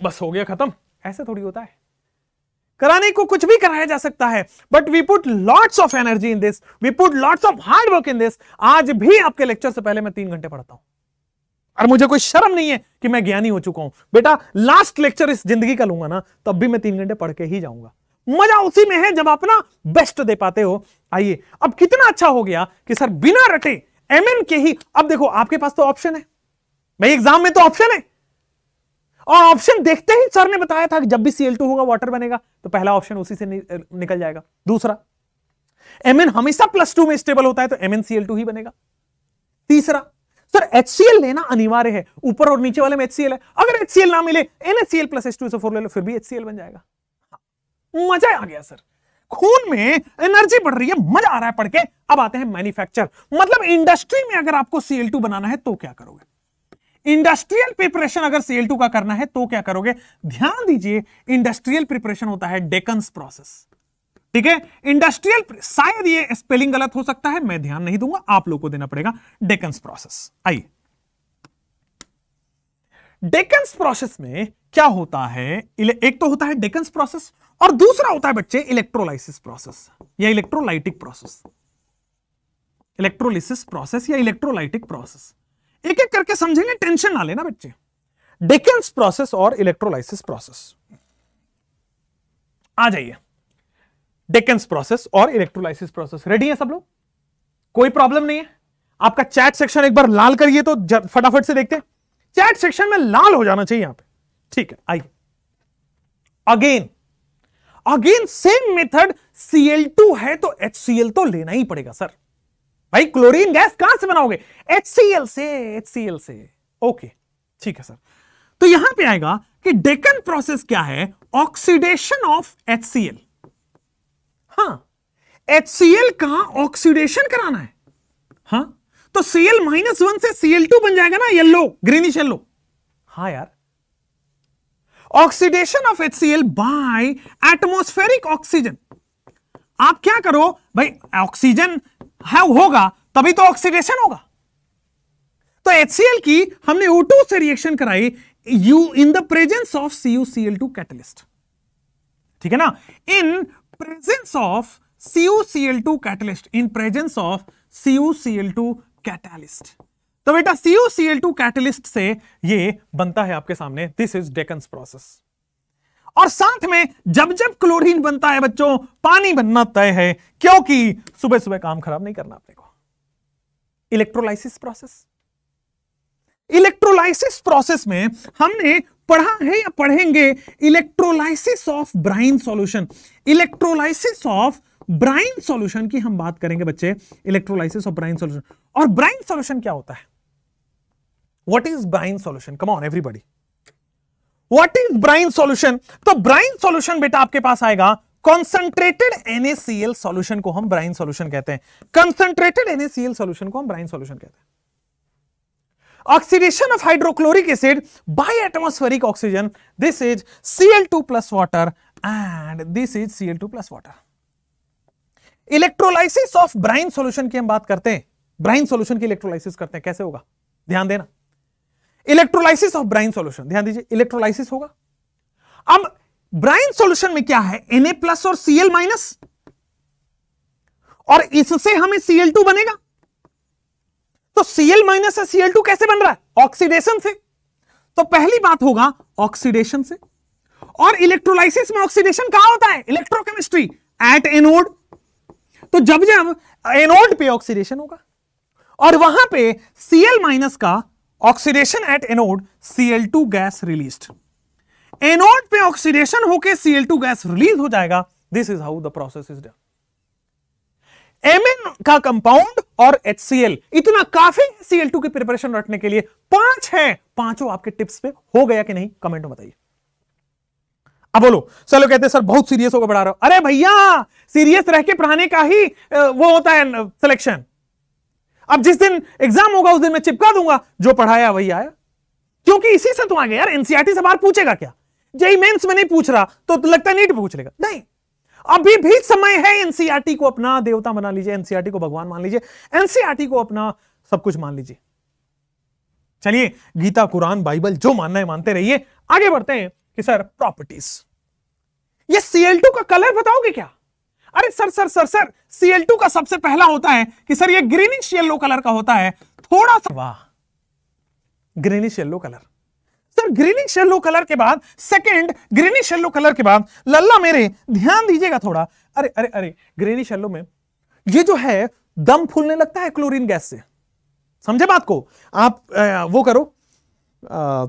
बस हो गया खत्म ऐसे थोड़ी होता है कराने को कुछ भी कराया जा सकता है but we put lots of energy in this we put lots of hard work in this आज भी आपके लेक्चर से पहले मैं तीन घंटे पढ़ता हूं और मुझे कोई शर्म नहीं है कि मैं ज्ञानी हो चुका हूं बेटा लास्ट लेक्चर इस जिंदगी का लूंगा ना तब भी मैं तीन घंटे पढ़ के ही जाऊंगा मजा उसी में है जब आप ना बेस्ट दे पाते हो आइए अब कितना अच्छा हो गया कि सर बिना रटे एमएन के ही अब देखो आपके पास तो ऑप्शन है भाई एग्जाम में तो ऑप्शन है और ऑप्शन देखते ही सर ने बताया था कि जब भी सीएल होगा वाटर बनेगा तो पहला ऑप्शन उसी से नि, निकल जाएगा दूसरा एम हमेशा प्लस टू में स्टेबल होता है तो एम ही बनेगा तीसरा सर HCl लेना अनिवार्य है ऊपर और नीचे वाले में HCl है अगर HCl ना मिले NaCl प्लस एच टू ले लो फिर भी HCl बन जाएगा मजा आ गया सर खून में एनर्जी बढ़ रही है मजा आ रहा है पढ़ के अब आते हैं मैन्युफैक्चर मतलब इंडस्ट्री में अगर आपको Cl2 बनाना है तो क्या करोगे इंडस्ट्रियल प्रिपरेशन अगर सीएल टू का करना है तो क्या करोगे ध्यान दीजिए इंडस्ट्रियल प्रिपरेशन होता है डेकन्स प्रोसेस ठीक है इंडस्ट्रियल शायद ये स्पेलिंग गलत हो सकता है मैं ध्यान नहीं दूंगा आप लोग को देना पड़ेगा डेकन्स प्रोसेस आइए डेकन्स प्रोसेस में क्या होता है एक तो होता है डेकन्स प्रोसेस और दूसरा होता है बच्चे इलेक्ट्रोलाइसिस प्रोसेस या इलेक्ट्रोलाइटिक प्रोसेस इलेक्ट्रोलिस प्रोसेस या इलेक्ट्रोलाइटिक प्रोसेस एक एक करके समझेंगे टेंशन ना लेना बच्चे डेकेन्स प्रोसेस और इलेक्ट्रोलाइसिस प्रोसेस आ जाइए डेकेन्स प्रोसेस और इलेक्ट्रोलाइसिस प्रोसेस रेडी है सब लोग कोई प्रॉब्लम नहीं है आपका चैट सेक्शन एक बार लाल करिए तो फटाफट से देखते हैं चैट सेक्शन में लाल हो जाना चाहिए यहां पे ठीक है आइए again again same method CL two है तो एच सी एल तो लेना ही पड़ेगा सर भाई क्लोरीन गैस कहां से बनाओगे एच से एच से ओके ठीक है सर तो यहां पे आएगा कि डेकन प्रोसेस क्या है oxidation of H C L H C L का ऑक्सीडेशन कराना है हाँ तो सीएल माइनस वन से टू बन जाएगा ना येलो ग्रीनिश येलो हाँ यार oxidation of H C L by atmospheric oxygen आप क्या करो भाई ऑक्सीजन है हाँ, होगा तभी तो ऑक्सीडेशन होगा तो एच की हमने टू से रिएक्शन कराई you in the presence of C C U L two catalyst ठीक है ना in presence of C L two catalyst in presence of C L two catalyst तो बेटा सी एल टू कैटलिस्ट से ये बनता है आपके सामने दिस इज डेकन्स प्रोसेस और साथ में जब जब क्लोरीन बनता है बच्चों पानी बनना तय है क्योंकि सुबह सुबह काम खराब नहीं करना अपने को इलेक्ट्रोलाइसिस प्रोसेस इलेक्ट्रोलाइसिस प्रोसेस में हमने पढ़ा है या पढ़ेंगे electrolysis of brine solution electrolysis of brine solution की हम बात करेंगे बच्चे इलेक्ट्रोलाइसिस ऑफ ब्राइन सॉल्यूशन और ब्राइन सॉल्यूशन क्या होता है what is brine solution come on everybody what is brine solution तो ब्राइन सॉल्यूशन बेटा आपके पास आएगा कॉन्सेंट्रेटेड एनएसीएल सॉल्यूशन को हम ब्राइन सॉल्यूशन कहते हैं कंसंट्रेटेड एनएसीएल सोल्यूशन को हम ब्राइन सोल्यूशन कहते हैं oxidation of hydrochloric acid by atmospheric oxygen this is CL two plus water and this is CL two plus water electrolysis of brine solution की हम बात करते हैं ब्राइन सॉल्यूशन की इलेक्ट्रोलाइसिस करते हैं कैसे होगा ध्यान देना इलेक्ट्रोलाइसिस ऑफ ब्राइन सॉल्यूशन ध्यान दीजिए इलेक्ट्रोलाइसिस होगा अब ब्राइन सॉल्यूशन में क्या है Na प्लस और सीएल माइनस और इससे हमें सीएल टू बनेगा तो सीएल माइनस है सीएल टू कैसे बन रहा है ऑक्सीडेशन से तो पहली बात होगा ऑक्सीडेशन से और इलेक्ट्रोलाइसिस में ऑक्सीडेशन कहां होता है इलेक्ट्रोकेमिस्ट्री एट एनोड तो जब जब एनोड पे ऑक्सीडेशन होगा और वहां पे सीएल माइनस का oxidation at anode two gas released anode पे ऑक्सीडेशन होके टू गैस रिलीज हो जाएगा this is how the process is done N का कंपाउंड और एल इतना काफी टू की प्रिपरेशन रखने के लिए पांच है पांचों आपके टिप्स पे हो गया कि नहीं कमेंट में बताइए अब बोलो चलो कहते हैं सर बहुत सीरियस होकर पढ़ा रहे हो अरे भैया सीरियस रह के पढ़ाने का ही वो होता है सिलेक्शन अब जिस दिन एग्जाम होगा उस दिन मैं चिपका दूंगा जो पढ़ाया वही आया क्योंकि इसी से तो आगे यार एनसीआरटी e से बाहर पूछेगा क्या जेई मेंस में नहीं पूछ रहा तो लगता नीट पूछ लेगा नहीं अभी भी समय है एनसीआरटी e को अपना देवता बना लीजिए एनसीआरटी e को भगवान मान लीजिए एनसीआरटी को अपना सब कुछ मान लीजिए चलिए गीता कुरान बाइबल जो मानना है मानते रहिए आगे बढ़ते हैं कि सर प्रॉपर्टीज ये सीएल टू का कलर बताओगे क्या अरे sir sir sir sir two का सबसे पहला होता है कि सर ये ग्रीनिश येलो कलर का होता है थोड़ा सा वाह greenish yellow colour sir greenish yellow colour के बाद सेकंड ग्रीनिश येलो कलर के बाद लल्ला मेरे ध्यान दीजिएगा थोड़ा अरे अरे अरे ग्रीनिश येलो में ये जो है दम फूलने लगता है क्लोरीन गैस से समझे बात को आप आ, वो करो आ,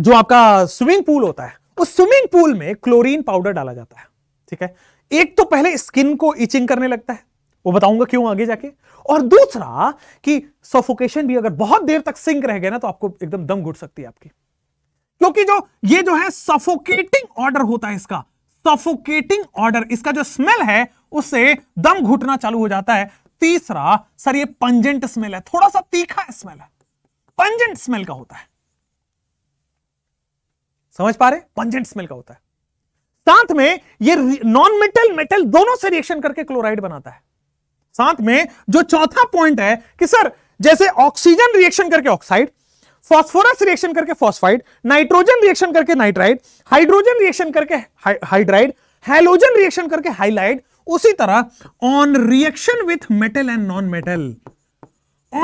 जो आपका स्विमिंग पूल होता है उस स्विमिंग पूल में क्लोरीन पाउडर डाला जाता है ठीक है एक तो पहले स्किन को इचिंग करने लगता है वो बताऊंगा क्यों आगे जाके और दूसरा कि सफोकेशन भी अगर बहुत देर तक सिंक रह गया ना तो आपको एकदम दम घुट सकती है आपकी क्योंकि जो ये जो है सफोकेटिंग ऑर्डर होता है इसका सफोकेटिंग ऑर्डर इसका जो स्मेल है उससे दम घुटना चालू हो जाता है तीसरा सर ये पंजेंट स्मेल है थोड़ा सा तीखा स्मेल है पंजेंट स्मेल का होता है समझ पा रहे पंजेंट स्मेल का होता है साथ में ये नॉन मेटल मेटल दोनों से रिएक्शन करके क्लोराइड बनाता है साथ में जो चौथा पॉइंट है कि सर जैसे ऑक्सीजन रिएक्शन करके ऑक्साइड फॉस्फोरस रिएक्शन करके फॉस्फाइड नाइट्रोजन रिएक्शन करके नाइट्राइड हाइड्रोजन रिएक्शन करके हाइड्राइड हेलोजन रिएक्शन करके हाइलाइड उसी तरह on reaction with metal and non metal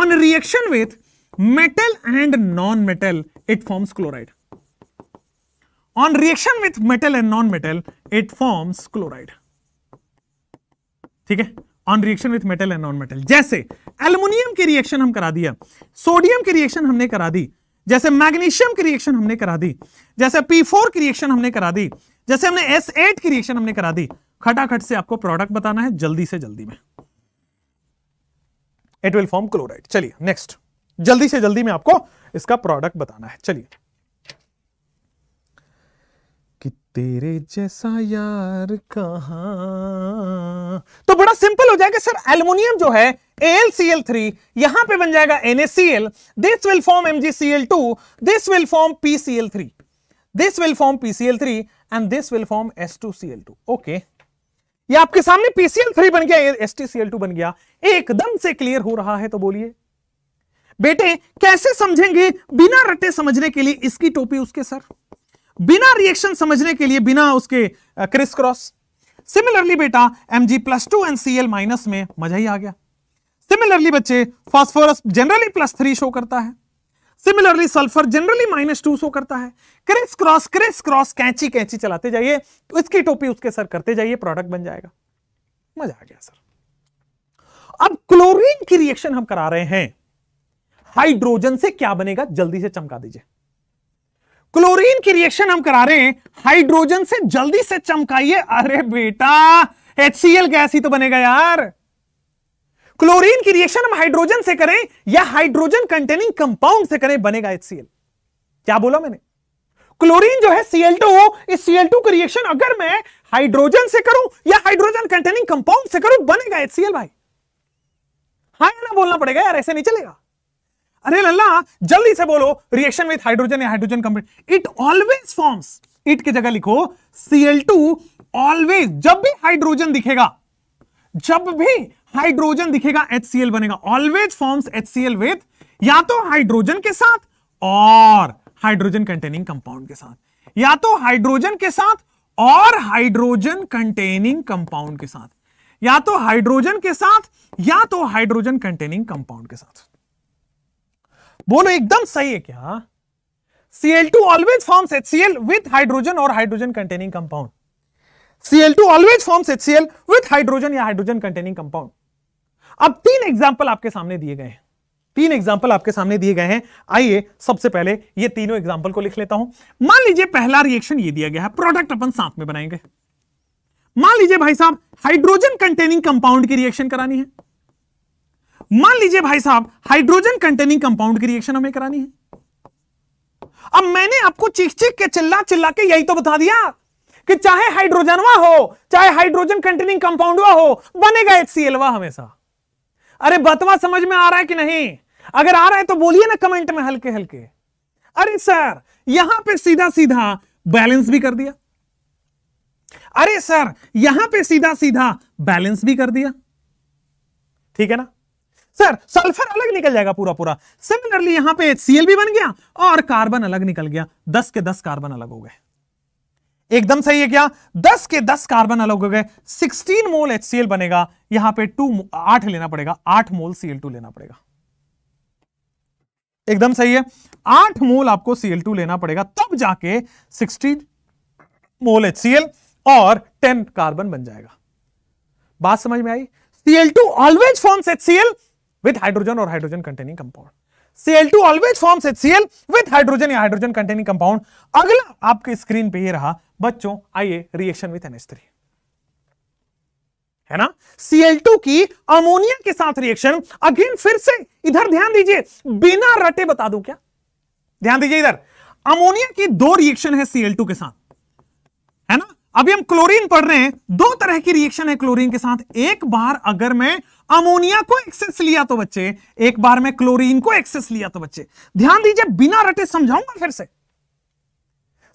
on reaction with metal and non metal it forms chloride On reaction with metal and non-metal, it forms chloride. ठीक है on reaction with metal and non metal जैसे aluminium की reaction हम करा दिया sodium की reaction हमने करा दी जैसे मैग्नीशियम की रिएक्शन हमने करा दी जैसे P4 की रिएक्शन हमने करा दी जैसे हमने S8 की रिएक्शन हमने करा दी खटाखट से आपको प्रोडक्ट बताना है जल्दी से जल्दी में इट विल फॉर्म क्लोराइड चलिए नेक्स्ट जल्दी से जल्दी में आपको इसका प्रोडक्ट बताना है चलिए तेरे जैसा यार कहा तो बड़ा सिंपल हो जाएगा सर एल्यूमिनियम जो है AlCl3 यहां पे बन जाएगा NaCl this will form MgCl2 this will form PCl3 this will form PCl3 and this will form S2Cl2 okay ये आपके सामने PCl3 बन गया S2Cl2 बन गया एकदम से क्लियर हो रहा है तो बोलिए बेटे कैसे समझेंगे बिना रटे समझने के लिए इसकी टोपी उसके सर बिना रिएक्शन समझने के लिए बिना उसके क्रिस क्रॉस सिमिलरली बेटा M G plus two and C L minus में मजा ही आ गया सिमिलरली बच्चे phosphorus generally plus three show करता है similarly sulphur generally minus two show करता है क्रिस क्रॉस क्रिस क्रॉस कैंची कैंची चलाते जाइए उसकी तो इसकी टोपी उसके सर करते जाइए प्रोडक्ट बन जाएगा मजा आ गया सर अब क्लोरीन की रिएक्शन हम करा रहे हैं हाइड्रोजन से क्या बनेगा जल्दी से चमका दीजिए क्लोरीन की रिएक्शन हम करा रहे हैं हाइड्रोजन से जल्दी से चमकाइए अरे बेटा एल गैस ही तो बनेगा यार क्लोरीन की रिएक्शन हम हाइड्रोजन से करें या हाइड्रोजन कंटेनिंग कंपाउंड से करें बनेगा एल क्या बोला मैंने क्लोरीन जो है Cl2 इस Cl2 का रिएक्शन अगर मैं हाइड्रोजन से करूं या हाइड्रोजन कंटेनिंग कंपाउंड से करूं बनेगा HCl भाई हाँ ना बोलना पड़ेगा यार ऐसे नहीं चलेगा अरे लल्ला जल्दी से बोलो रिएक्शन विद हाइड्रोजन या hydrogen complete it always forms it की जगह लिखो टू ऑलवेज जब भी हाइड्रोजन दिखेगा जब भी हाइड्रोजन दिखेगा HCl बनेगा ऑलवेज फॉर्म्स HCl विथ या तो हाइड्रोजन के साथ और हाइड्रोजन कंटेनिंग कंपाउंड के साथ या तो हाइड्रोजन के साथ और हाइड्रोजन कंटेनिंग कंपाउंड के साथ या तो हाइड्रोजन के साथ या तो हाइड्रोजन कंटेनिंग कंपाउंड के साथ बोलो एकदम सही है क्या Cl2 always forms HCl with hydrogen or hydrogen containing compound. Cl2 always forms HCl with hydrogen या हाइड्रोजन कंटेनिंग कंपाउंड अब तीन एग्जाम्पल आपके सामने दिए गए हैं तीन एग्जाम्पल आपके सामने दिए गए हैं आइए सबसे पहले ये तीनों एग्जाम्पल को लिख लेता हूं मान लीजिए पहला रिएक्शन ये दिया गया है प्रोडक्ट अपन साथ में बनाएंगे मान लीजिए भाई साहब हाइड्रोजन कंटेनिंग कंपाउंड की रिएक्शन करानी है मान लीजिए भाई साहब हाइड्रोजन कंटेनिंग कंपाउंड की रिएक्शन हमें करानी है अब मैंने आपको चीख चीख के चिल्ला चिल्ला के यही तो बता दिया कि चाहे हाइड्रोजनवा हो चाहे हाइड्रोजन कंटेनिंग कंपाउंड वा हो बनेगा वा हमेशा अरे बतवा समझ में आ रहा है कि नहीं अगर आ रहा है तो बोलिए ना कमेंट में हल्के हल्के अरे सर यहां पे सीधा सीधा बैलेंस भी कर दिया अरे सर यहां पे सीधा सीधा बैलेंस भी कर दिया ठीक है ना सर सल्फर अलग निकल जाएगा पूरा पूरा सिमिलरली यहां पे सीएल भी बन गया और कार्बन अलग निकल गया दस के दस कार्बन अलग हो गए एकदम सही है क्या दस के दस कार्बन अलग हो गए सिक्सटीन मोल एच बनेगा यहां पे टू आठ लेना पड़ेगा आठ मोल सीएल लेना पड़ेगा एकदम सही है आठ मोल आपको सीएल लेना पड़ेगा तब जाके सिक्सटीन मोल एच और टेन कार्बन बन जाएगा बात समझ में आई CL two always C L with hydrogen or hydrogen containing compound Cl2 always forms HCl with hydrogen या hydrogen containing compound अगला आपके स्क्रीन पे ये रहा बच्चों आइए रिएक्शन विथ NH3 है ना Cl2 की अमोनिया के साथ रिएक्शन अगेन फिर से इधर ध्यान दीजिए बिना रटे बता दूं क्या ध्यान दीजिए इधर अमोनिया की दो रिएक्शन है Cl2 के साथ है ना अभी हम क्लोरीन पढ़ रहे हैं दो तरह की रिएक्शन है क्लोरीन के साथ एक बार अगर मैं अमोनिया को एक्सेस लिया तो बच्चे एक बार में क्लोरीन को एक्सेस लिया तो बच्चे ध्यान दीजिए बिना रटे समझाऊंगा फिर से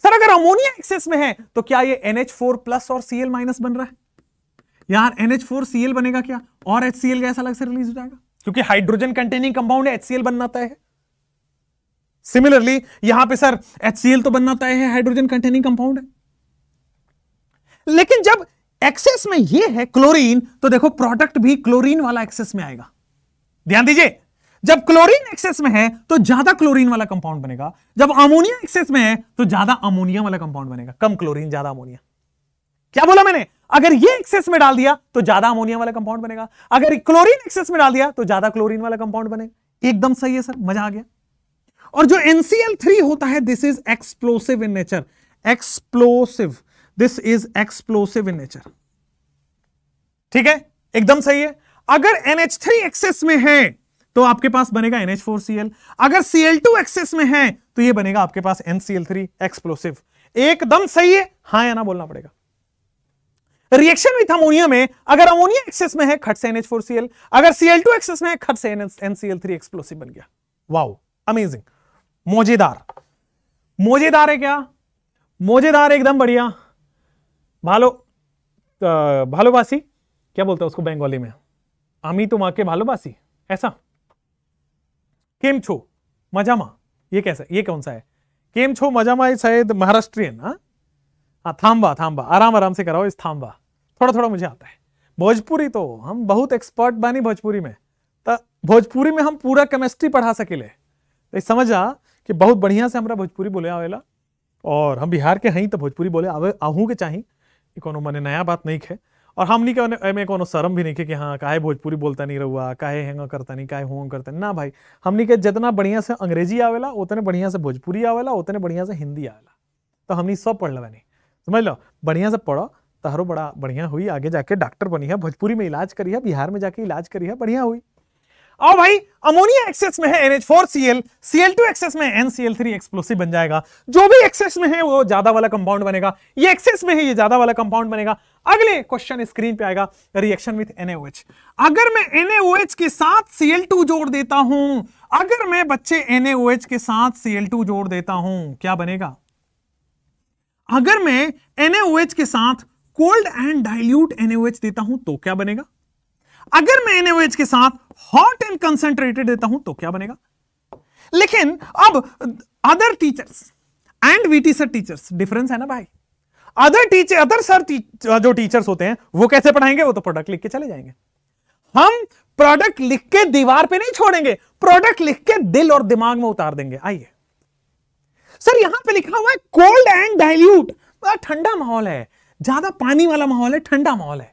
सर अगर अमोनिया एक्सेस में है तो क्या ये NH4 प्लस और सीएल माइनस बन रहा है यार NH4 Cl बनेगा क्या और HCl गैस अलग से रिलीज हो जाएगा क्योंकि hydrogen containing compound H HCl बनना तय है सिमिलरली यहां पे सर HCl तो बनना तय है हाइड्रोजन कंटेनिंग कंपाउंड है लेकिन जब एक्सेस में ये है क्लोरीन तो देखो प्रोडक्ट भी क्लोरीन वाला एक्सेस में आएगा ध्यान दीजिए जब क्लोरीन एक्सेस में है तो ज्यादा क्लोरीन वाला कंपाउंड बनेगा जब अमोनिया एक्सेस में है तो ज्यादा अमोनिया वाला कंपाउंड बनेगा कम क्लोरीन ज्यादा अमोनिया क्या बोला मैंने अगर ये एक्सेस में डाल दिया तो ज्यादा अमोनिया वाला कंपाउंड बनेगा अगर क्लोरीन एक्सेस में डाल दिया तो ज्यादा क्लोरीन वाला कंपाउंड बनेगा एकदम सही है सर मजा आ गया और जो NCl3 होता है this is explosive in nature explosive this is explosive in nature ठीक है एकदम सही है अगर NH3 एक्सेस में है तो आपके पास बनेगा NH4Cl अगर Cl2 एक्सेस में है तो ये बनेगा आपके पास NCl3 एक्सप्लोसिव एकदम सही है हाँ या ना बोलना पड़ेगा रिएक्शन विथ अमोनिया में अगर अमोनिया एक्सेस में है खट से NH4Cl अगर Cl2 एक्सेस में है खट से NCl3 एक्सप्लोसिव बन गया वाओ अमेजिंग मोजेदार मोजेदार है क्या मोजेदार एकदम बढ़िया भलो भलोबासी क्या बोलते हैं उसको बेंगाली में आमी तुम आके भलोबासी ऐसा केम छो मजामा ये कैसा ये कौन सा है केम छो मजामा ये शायद महाराष्ट्रियन हाँ हाँ थाम्बा थाम्बा आराम आराम से कराओ इस थाम्बा थोड़ा थोड़ा मुझे आता है भोजपुरी तो हम बहुत एक्सपर्ट बानी भोजपुरी में तो भोजपुरी में हम पूरा केमिस्ट्री पढ़ा सकेले तो समझा कि बहुत बढ़िया से हमारा भोजपुरी बोले आवेला और हम बिहार के हैं तो भोजपुरी बोले आवे आहू के चाहें इकोनो मने नया बात नहीं है और हमनी के में कोनो शर्म भी नहीं है कि हाँ काहे भोजपुरी बोलता नहीं रहुआ काहे हेंग करता नहीं काहे होंग करता नहीं ना भाई हमनी के जितना बढ़िया से अंग्रेजी आवेला उतने बढ़िया से भोजपुरी आवेला उतने बढ़िया से हिंदी आवेला तो हमनी सब पढ़ लवानी समझ लो बढ़िया से पढ़ो तहरो बड़ा बढ़िया हुई आगे जाके डॉक्टर बनी है भोजपुरी में इलाज करी है बिहार में जाके इलाज करी है बढ़िया हुई आओ भाई अमोनिया एक्सेस में है एल टू एक्सेस में थ्री एक्सप्लोसिव बन जाएगा जो भी एक्सेस में है वो ज्यादा वाला कंपाउंड बनेगा ये एक्सेस में है ये ज्यादा वाला कंपाउंड बनेगा अगले क्वेश्चन स्क्रीन पे आएगा रिएक्शन विथ NaOH अगर मैं NaOH के साथ टू जोड़ देता हूं अगर मैं बच्चे एनएच के साथ टू जोड़ देता हूं क्या बनेगा अगर मैं एच के साथ कोल्ड एंड डाइल्यूट एच देता हूं तो क्या बनेगा अगर मैं एनएच के साथ हॉट एंड कंसेंट्रेटेड देता हूं तो क्या बनेगा लेकिन अब other teachers and V T sir teachers difference है ना भाई अदर टीचर अदर सर जो टीचर्स होते हैं वो कैसे पढ़ाएंगे वो तो प्रोडक्ट लिख के चले जाएंगे हम प्रोडक्ट लिख के दीवार पे नहीं छोड़ेंगे प्रोडक्ट लिख के दिल और दिमाग में उतार देंगे आइए सर यहां पे लिखा हुआ है कोल्ड एंड डाइल्यूट ठंडा माहौल है ज्यादा पानी वाला माहौल है ठंडा माहौल है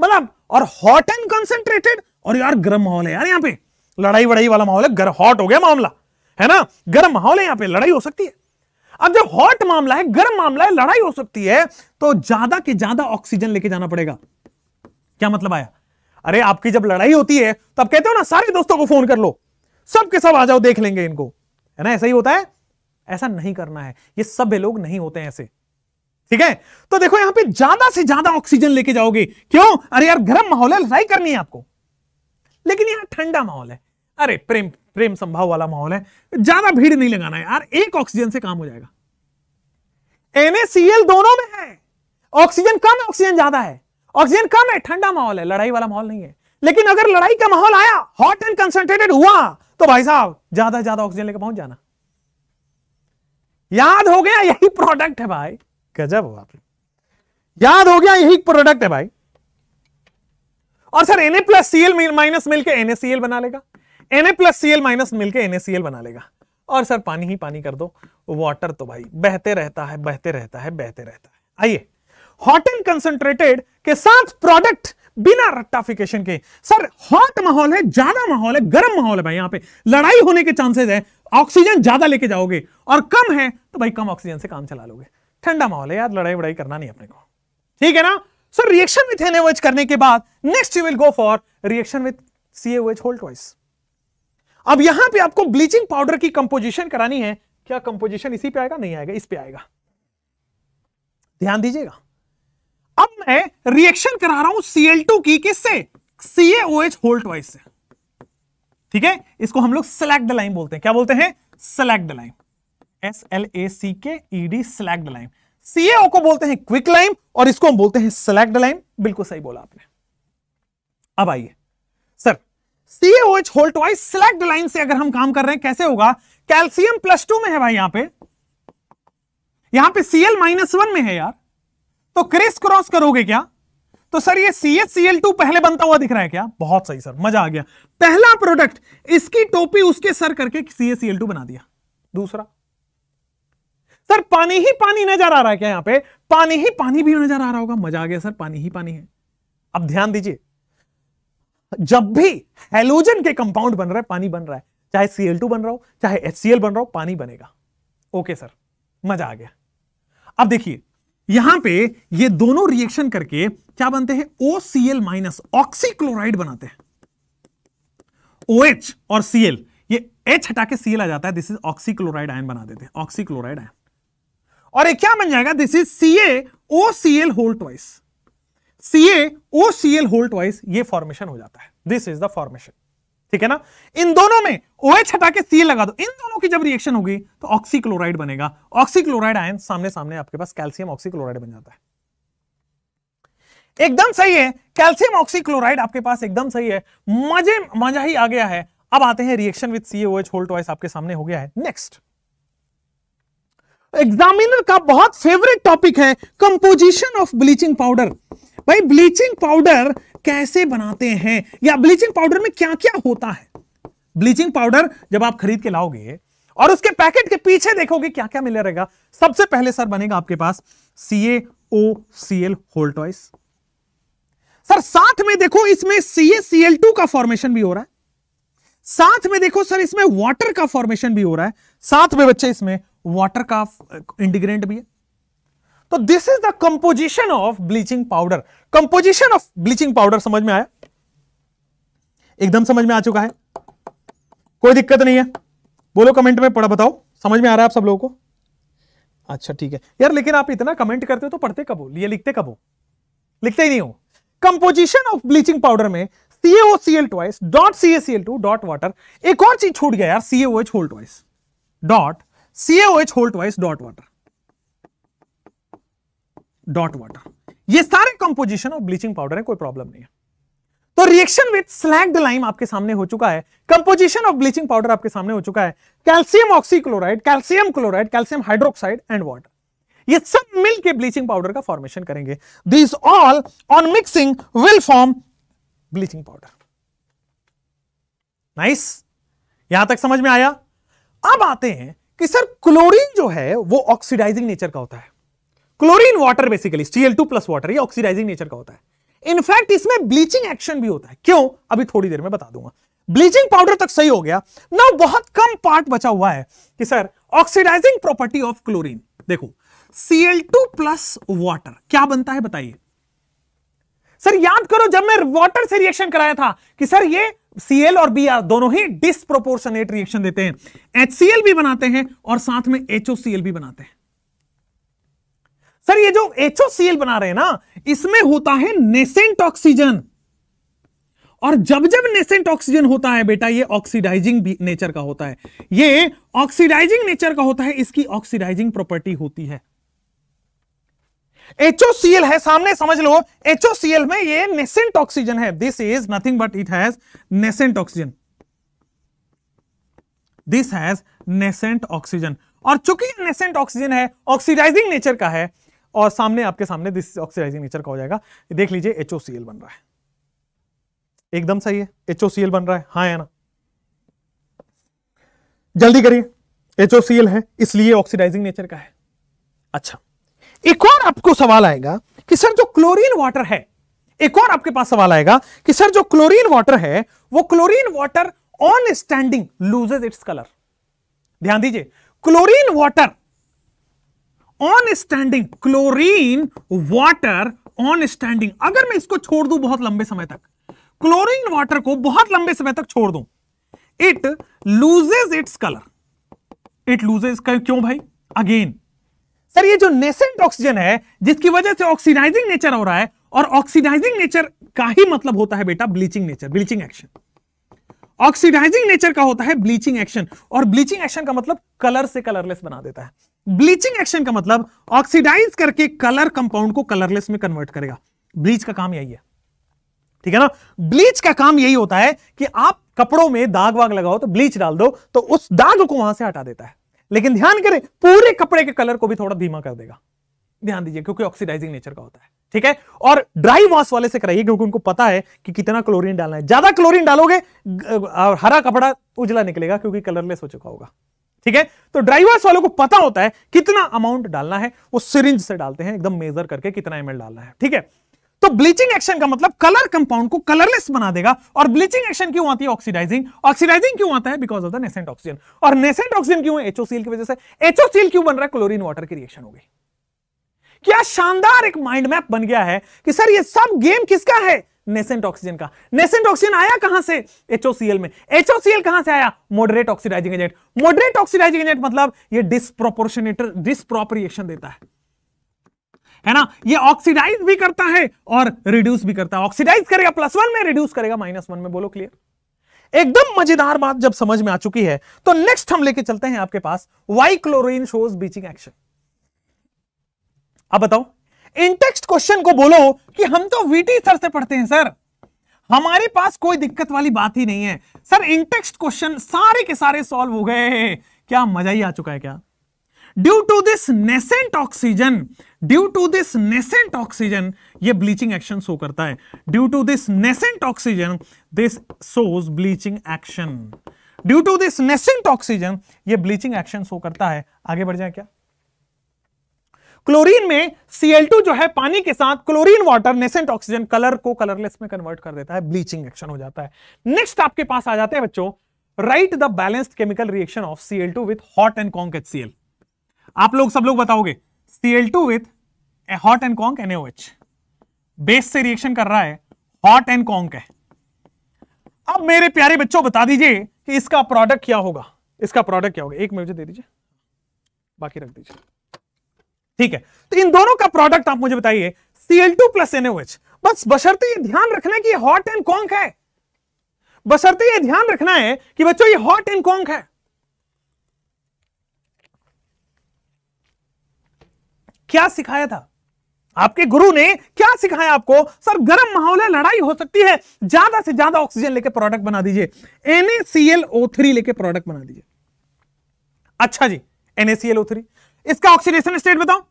मतलब और हॉट एंड कंसेंट्रेटेड और यार गर्म माहौल है यार यहाँ पे लड़ाई वड़ाई वाला माहौल है गर हॉट हो गया मामला है ना गर्म माहौल है यहाँ पे लड़ाई हो सकती है अब जब हॉट मामला है गर्म मामला है लड़ाई हो सकती है तो ज्यादा के ज्यादा ऑक्सीजन लेके जाना पड़ेगा क्या मतलब आया अरे आपकी जब लड़ाई होती है तो आप कहते हो ना सारे दोस्तों को फोन कर लो सबके सब आ जाओ देख लेंगे इनको है ना ऐसा ही होता है ऐसा नहीं करना है ये सभ्य लोग नहीं होते हैं ऐसे ठीक है तो देखो यहां पे ज्यादा से ज्यादा ऑक्सीजन लेके जाओगे क्यों अरे यार गर्म माहौल है लड़ाई करनी है आपको लेकिन यहां ठंडा माहौल है अरे प्रेम प्रेम संभाव वाला माहौल है ज्यादा भीड़ नहीं लगाना है यार एक ऑक्सीजन से काम हो जाएगा एनएसीएल दोनों में है ऑक्सीजन कम है ऑक्सीजन ज्यादा है ऑक्सीजन कम है ठंडा माहौल है लड़ाई वाला माहौल नहीं है लेकिन अगर लड़ाई का माहौल आया हॉट एंड कंसंट्रेटेड हुआ तो भाई साहब ज्यादा ज्यादा ऑक्सीजन लेकर पहुंच जाना याद हो गया यही प्रोडक्ट है भाई गजब हो आप याद हो गया यही प्रोडक्ट है भाई और sir N A plus CL minus मिलकर एनएसीएल बना लेगा N A plus CL minus मिलकर एनएसीएल बना लेगा और सर पानी ही पानी कर दो वाटर तो भाई बहते रहता है बहते रहता है बहते रहता है आइए हॉट एंड कंसंट्रेटेड के साथ प्रोडक्ट बिना रट्टाफिकेशन के सर हॉट माहौल है ज्यादा माहौल है गर्म माहौल है भाई यहां पे लड़ाई होने के चांसेस है ऑक्सीजन ज्यादा लेके जाओगे और कम है तो भाई कम ऑक्सीजन से काम चला लोगे ठंडा माहौल है यार लड़ाई वड़ाई करना नहीं अपने को ठीक है ना so reaction with N NH करने के बाद next you will go for reaction with C CH whole twice अब यहां पे आपको ब्लीचिंग पाउडर की कंपोजिशन करानी है क्या कंपोजिशन इसी पे आएगा नहीं आएगा इस पे आएगा ध्यान दीजिएगा अब मैं रिएक्शन करा रहा हूं सीएल टू की किससे CaOH होल्ड वाइस से ठीक है इसको हम लोग सेलेक्ट लाइन बोलते हैं क्या बोलते हैं slaked lime S L A C K ED slaked lime CAO को बोलते हैं क्विक लाइम और इसको हम बोलते हैं सिलेक्ट लाइम बिल्कुल सही बोला आपने अब आइए sir H whole twice slaked lime से अगर हम काम कर रहे हैं कैसे होगा कैल्सियम प्लस टू में है भाई यहां पे यहां पे सीएल माइनस वन में है यार तो क्रिस क्रॉस करोगे क्या तो सर ये C H C L two पहले बनता हुआ दिख रहा है क्या बहुत सही सर मजा आ गया पहला प्रोडक्ट इसकी टोपी उसके सर करके C H C L two बना दिया दूसरा सर पानी ही पानी नजर आ रहा है क्या यहां पे पानी ही पानी भी नजर आ रहा होगा मजा आ गया सर पानी ही पानी है अब ध्यान दीजिए जब भी हेलोजन के कंपाउंड बन रहा है पानी बन रहा है चाहे टू बन रहा हो चाहे एल बन रहा हो पानी बनेगा ओके सर मजा आ गया अब देखिए यहां पे ये दोनों रिएक्शन करके क्या बनते हैं O C L minus oxychloride बनाते हैं ओ OH और सीएल ये एच हटा के सीएल आ जाता है दिस इज ऑक्सीक्लोराइड आयन बना देते हैं ऑक्सीक्लोराइड आयन और ये क्या बन जाएगा this is C A O C L whole twice C A O C L whole twice ये फॉर्मेशन हो जाता है दिस इज द फॉर्मेशन ठीक है ना इन दोनों में ओ एच हटा के सी लगा दो इन दोनों की जब रिएक्शन होगी तो ऑक्सीक्लोराइड बनेगा ऑक्सीक्लोराइड आयन सामने सामने आपके पास कैल्सियम ऑक्सीक्लोराइड बन जाता है एकदम सही है कैल्सियम ऑक्सीक्लोराइड आपके पास एकदम सही है मजे मजा ही आ गया है अब आते हैं reaction with C O whole twice आपके सामने हो गया है नेक्स्ट एग्जामिनर का बहुत फेवरेट टॉपिक है कंपोजिशन ऑफ ब्लीचिंग पाउडर भाई ब्लीचिंग पाउडर कैसे बनाते हैं या ब्लीचिंग पाउडर में क्या क्या होता है ब्लीचिंग पाउडर जब आप खरीद के लाओगे और उसके पैकेट के पीछे देखोगे क्या क्या मिले रहेगा सबसे पहले सर बनेगा आपके पास सी A O C L होल्टॉइस sir साथ में देखो इसमें C A C L two का फॉर्मेशन भी हो रहा है साथ में देखो सर इसमें वाटर का फॉर्मेशन भी हो रहा है साथ में बच्चे इसमें वाटर का इंटीग्रेंट uh, भी है तो this is the composition of bleaching powder composition of bleaching powder समझ में आया एकदम समझ में आ चुका है कोई दिक्कत नहीं है बोलो कमेंट में पढ़ा बताओ समझ में आ रहा है आप सब लोगों को अच्छा ठीक है यार लेकिन आप इतना कमेंट करते हो तो पढ़ते कब हो ये लिखते कब हो लिखते ही नहीं हो कंपोजिशन ऑफ ब्लीचिंग पाउडर में CAO L twice dot CACL two dot water एक और चीज छूट गया यार CAO H whole twice dot CaOH whole twice dot water dot water ये सारे कंपोजिशन ऑफ ब्लीचिंग पाउडर है कोई प्रॉब्लम नहीं है तो रिएक्शन विद स्लैग लाइम आपके सामने हो चुका है कंपोजिशन ऑफ ब्लीचिंग पाउडर आपके सामने हो चुका है calcium oxychloride calcium chloride calcium hydroxide and water ये सब मिलके ब्लीचिंग पाउडर का फॉर्मेशन करेंगे this all on mixing will form bleaching powder nice यहां तक समझ में आया अब आते हैं कि सर क्लोरीन जो है वो ऑक्सीडाइजिंग नेचर का होता है chlorine water basically CL two plus water ये ऑक्सीडाइजिंग नेचर का होता है इनफैक्ट इसमें ब्लीचिंग एक्शन भी होता है क्यों अभी थोड़ी देर में बता दूंगा ब्लीचिंग पाउडर तक सही हो गया ना बहुत कम पार्ट बचा हुआ है कि sir oxidising property of chlorine देखो सीएल टू प्लस वाटर क्या बनता है बताइए सर याद करो जब मैं वाटर से रिएक्शन कराया था कि सर ये सीएल और आर दोनों ही डिस्प्रोपोर्शनेट रिएक्शन देते हैं एचसीएल भी बनाते हैं और साथ में एचओसीएल भी बनाते हैं सर ये जो एचओसीएल बना रहे हैं ना इसमें होता है नेसेंट ऑक्सीजन और जब जब नेसेंट ऑक्सीजन होता है बेटा ये ऑक्सीडाइजिंग नेचर का होता है ये ऑक्सीडाइजिंग नेचर का होता है इसकी ऑक्सीडाइजिंग प्रॉपर्टी होती है HOCl है सामने समझ लो HOCl में ये नेसेंट ऑक्सीजन है this is nothing but it has nascent oxygen this has nascent oxygen और चूंकि नेसेंट ऑक्सीजन है ऑक्सीडाइजिंग नेचर का है और सामने आपके सामने दिस ऑक्सीडाइजिंग नेचर का हो जाएगा देख लीजिए HOCl बन रहा है एकदम सही है HOCl बन रहा है हाँ है ना जल्दी करिए HOCl है इसलिए ऑक्सीडाइजिंग नेचर का है अच्छा एक और आपको सवाल आएगा कि सर जो क्लोरीन वाटर है एक और आपके पास सवाल आएगा कि सर जो क्लोरीन वाटर है वो chlorine water on standing loses its colour ध्यान दीजिए chlorine water on standing chlorine water on standing अगर मैं इसको छोड़ दूं बहुत लंबे समय तक क्लोरीन वाटर को बहुत लंबे समय तक छोड़ दूं it loses its colour it loses क्यों भाई अगेन सर ये जो नेसेंट ऑक्सीजन है जिसकी वजह से ऑक्सीडाइजिंग नेचर हो रहा है और ऑक्सीडाइजिंग नेचर का ही मतलब होता है बेटा bleaching nature bleaching action oxidising nature का होता है ब्लीचिंग एक्शन और ब्लीचिंग एक्शन का मतलब कलर से कलरलेस बना देता है ब्लीचिंग एक्शन का मतलब ऑक्सीडाइज करके कलर कंपाउंड को कलरलेस में कन्वर्ट करेगा ब्लीच का काम यही है ठीक है ना ब्लीच का काम यही होता है कि आप कपड़ों में दाग वाग लगाओ तो ब्लीच डाल दो तो उस दाग को वहां से हटा देता है लेकिन ध्यान करें पूरे कपड़े के कलर को भी थोड़ा धीमा कर देगा ध्यान दीजिए क्योंकि ऑक्सीडाइजिंग नेचर का होता है ठीक है और ड्राई वॉश वाले से कराइए क्योंकि उनको पता है कि कितना क्लोरीन डालना है ज्यादा क्लोरीन डालोगे और हरा कपड़ा उजला निकलेगा क्योंकि कलरलेस हो चुका होगा ठीक है तो ड्राई वॉश वालों को पता होता है कितना अमाउंट डालना है वो सिरिंज से डालते हैं एकदम मेजर करके कितना एम डालना है ठीक है तो ब्लीचिंग एक्शन का मतलब कलर कंपाउंड को कलरलेस बना देगा और ब्लीचिंग एक्शन क्यों आती है ऑक्सीडाइजिंग ऑक्सीडाइजिंग क्यों आता है because of the nascent oxygen और नेसेंट ऑक्सीजन क्यों है एचओसीएल की वजह से एचओसीएल क्यों बन रहा है क्लोरीन वाटर की रिएक्शन हो गई क्या शानदार एक माइंड मैप बन गया है कि सर ये सब गेम किसका है नेसेंट ऑक्सीजन का नेसेंट ऑक्सीजन आया कहां से एचओसीएल में एचओसीएल कहां से आया moderate oxidising agent moderate oxidising agent मतलब ये डिस्प्रोपोर्शनेटर डिस्प्रॉप रिएक्शन देता है है ना ये ऑक्सीडाइज भी करता है और रिड्यूस भी करता है ऑक्सीडाइज करेगा प्लस वन में रिड्यूस करेगा माइनस वन में बोलो क्लियर एकदम मजेदार बात जब समझ में आ चुकी है तो नेक्स्ट हम लेके चलते हैं आपके पास why chlorine shows bleaching action अब बताओ टेक्स्ट क्वेश्चन को बोलो कि हम तो वीटी सर से पढ़ते हैं सर हमारे पास कोई दिक्कत वाली बात ही नहीं है सर टेक्स्ट क्वेश्चन सारे के सारे सॉल्व हो गए क्या मजा ही आ चुका है क्या due to this nascent oxygen due to this nascent oxygen ये ब्लीचिंग एक्शन शो करता है due to this nascent oxygen this shows bleaching action due to this nascent oxygen ये ब्लीचिंग एक्शन शो करता है आगे बढ़ जाए क्या क्लोरीन में Cl2 जो है पानी के साथ chlorine water nascent oxygen colour को कलरलेस में कन्वर्ट कर देता है ब्लीचिंग एक्शन हो जाता है नेक्स्ट आपके पास आ जाते हैं बच्चों write the balanced chemical reaction of Cl2 with hot and conc HCl आप लोग सब लोग बताओगे C L two with hot and conc N H base से रिएक्शन कर रहा है हॉट एंड कॉन्क है अब मेरे प्यारे बच्चों बता दीजिए कि इसका प्रोडक्ट क्या होगा इसका प्रोडक्ट क्या होगा एक मुझे दे दीजिए बाकी रख दीजिए ठीक है तो इन दोनों का प्रोडक्ट आप मुझे बताइए सीएल टू प्लस एनएच बस बशर्ते ये ध्यान रखना कि हॉट एंड कॉन्क है बशर्ते ये ध्यान रखना है कि बच्चों ये हॉट एंड कॉन्क है क्या सिखाया था आपके गुरु ने क्या सिखाया आपको सर गर्म माहौल है लड़ाई हो सकती है ज्यादा से ज्यादा ऑक्सीजन लेके प्रोडक्ट बना दीजिए NaClO3 लेके प्रोडक्ट बना दीजिए अच्छा जी NaClO3 इसका ऑक्सीडेशन स्टेट बताओ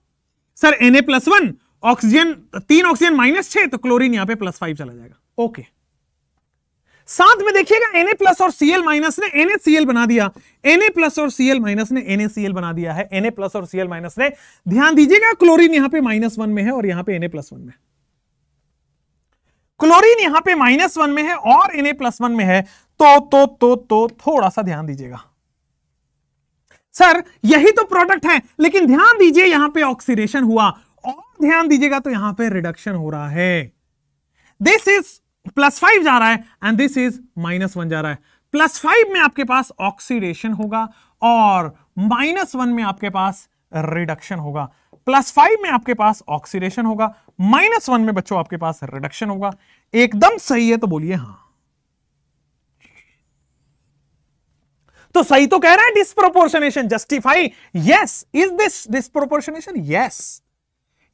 sir A plus one oxygen तीन ऑक्सीजन माइनस छह तो क्लोरीन यहां पे प्लस फाइव चला जाएगा ओके okay. साथ में देखिएगा एन प्लस और सीएल माइनस ने एनएसीएल बना दिया एन प्लस और सीएल माइनस ने एनएसीएल बना दिया है एन प्लस और सीएल माइनस ने ध्यान दीजिएगा क्लोरीन यहां पे माइनस वन में है और यहां पे एन प्लस वन में क्लोरीन यहां पे माइनस वन में है और एन प्लस वन में है तो तो तो तो थोड़ा सा ध्यान दीजिएगा सर यही तो प्रोडक्ट है लेकिन ध्यान दीजिए यहां पे ऑक्सीडेशन हुआ और ध्यान दीजिएगा तो यहां पे रिडक्शन हो रहा है दिस इज प्लस फाइव जा रहा है and this is minus one जा रहा है प्लस फाइव में आपके पास ऑक्सीडेशन होगा और माइनस वन में आपके पास रिडक्शन होगा प्लस फाइव में आपके पास ऑक्सीडेशन होगा माइनस वन में बच्चों आपके पास रिडक्शन होगा एकदम सही है तो बोलिए हाँ तो सही तो कह रहा है disproportionation justify yes is this disproportionation yes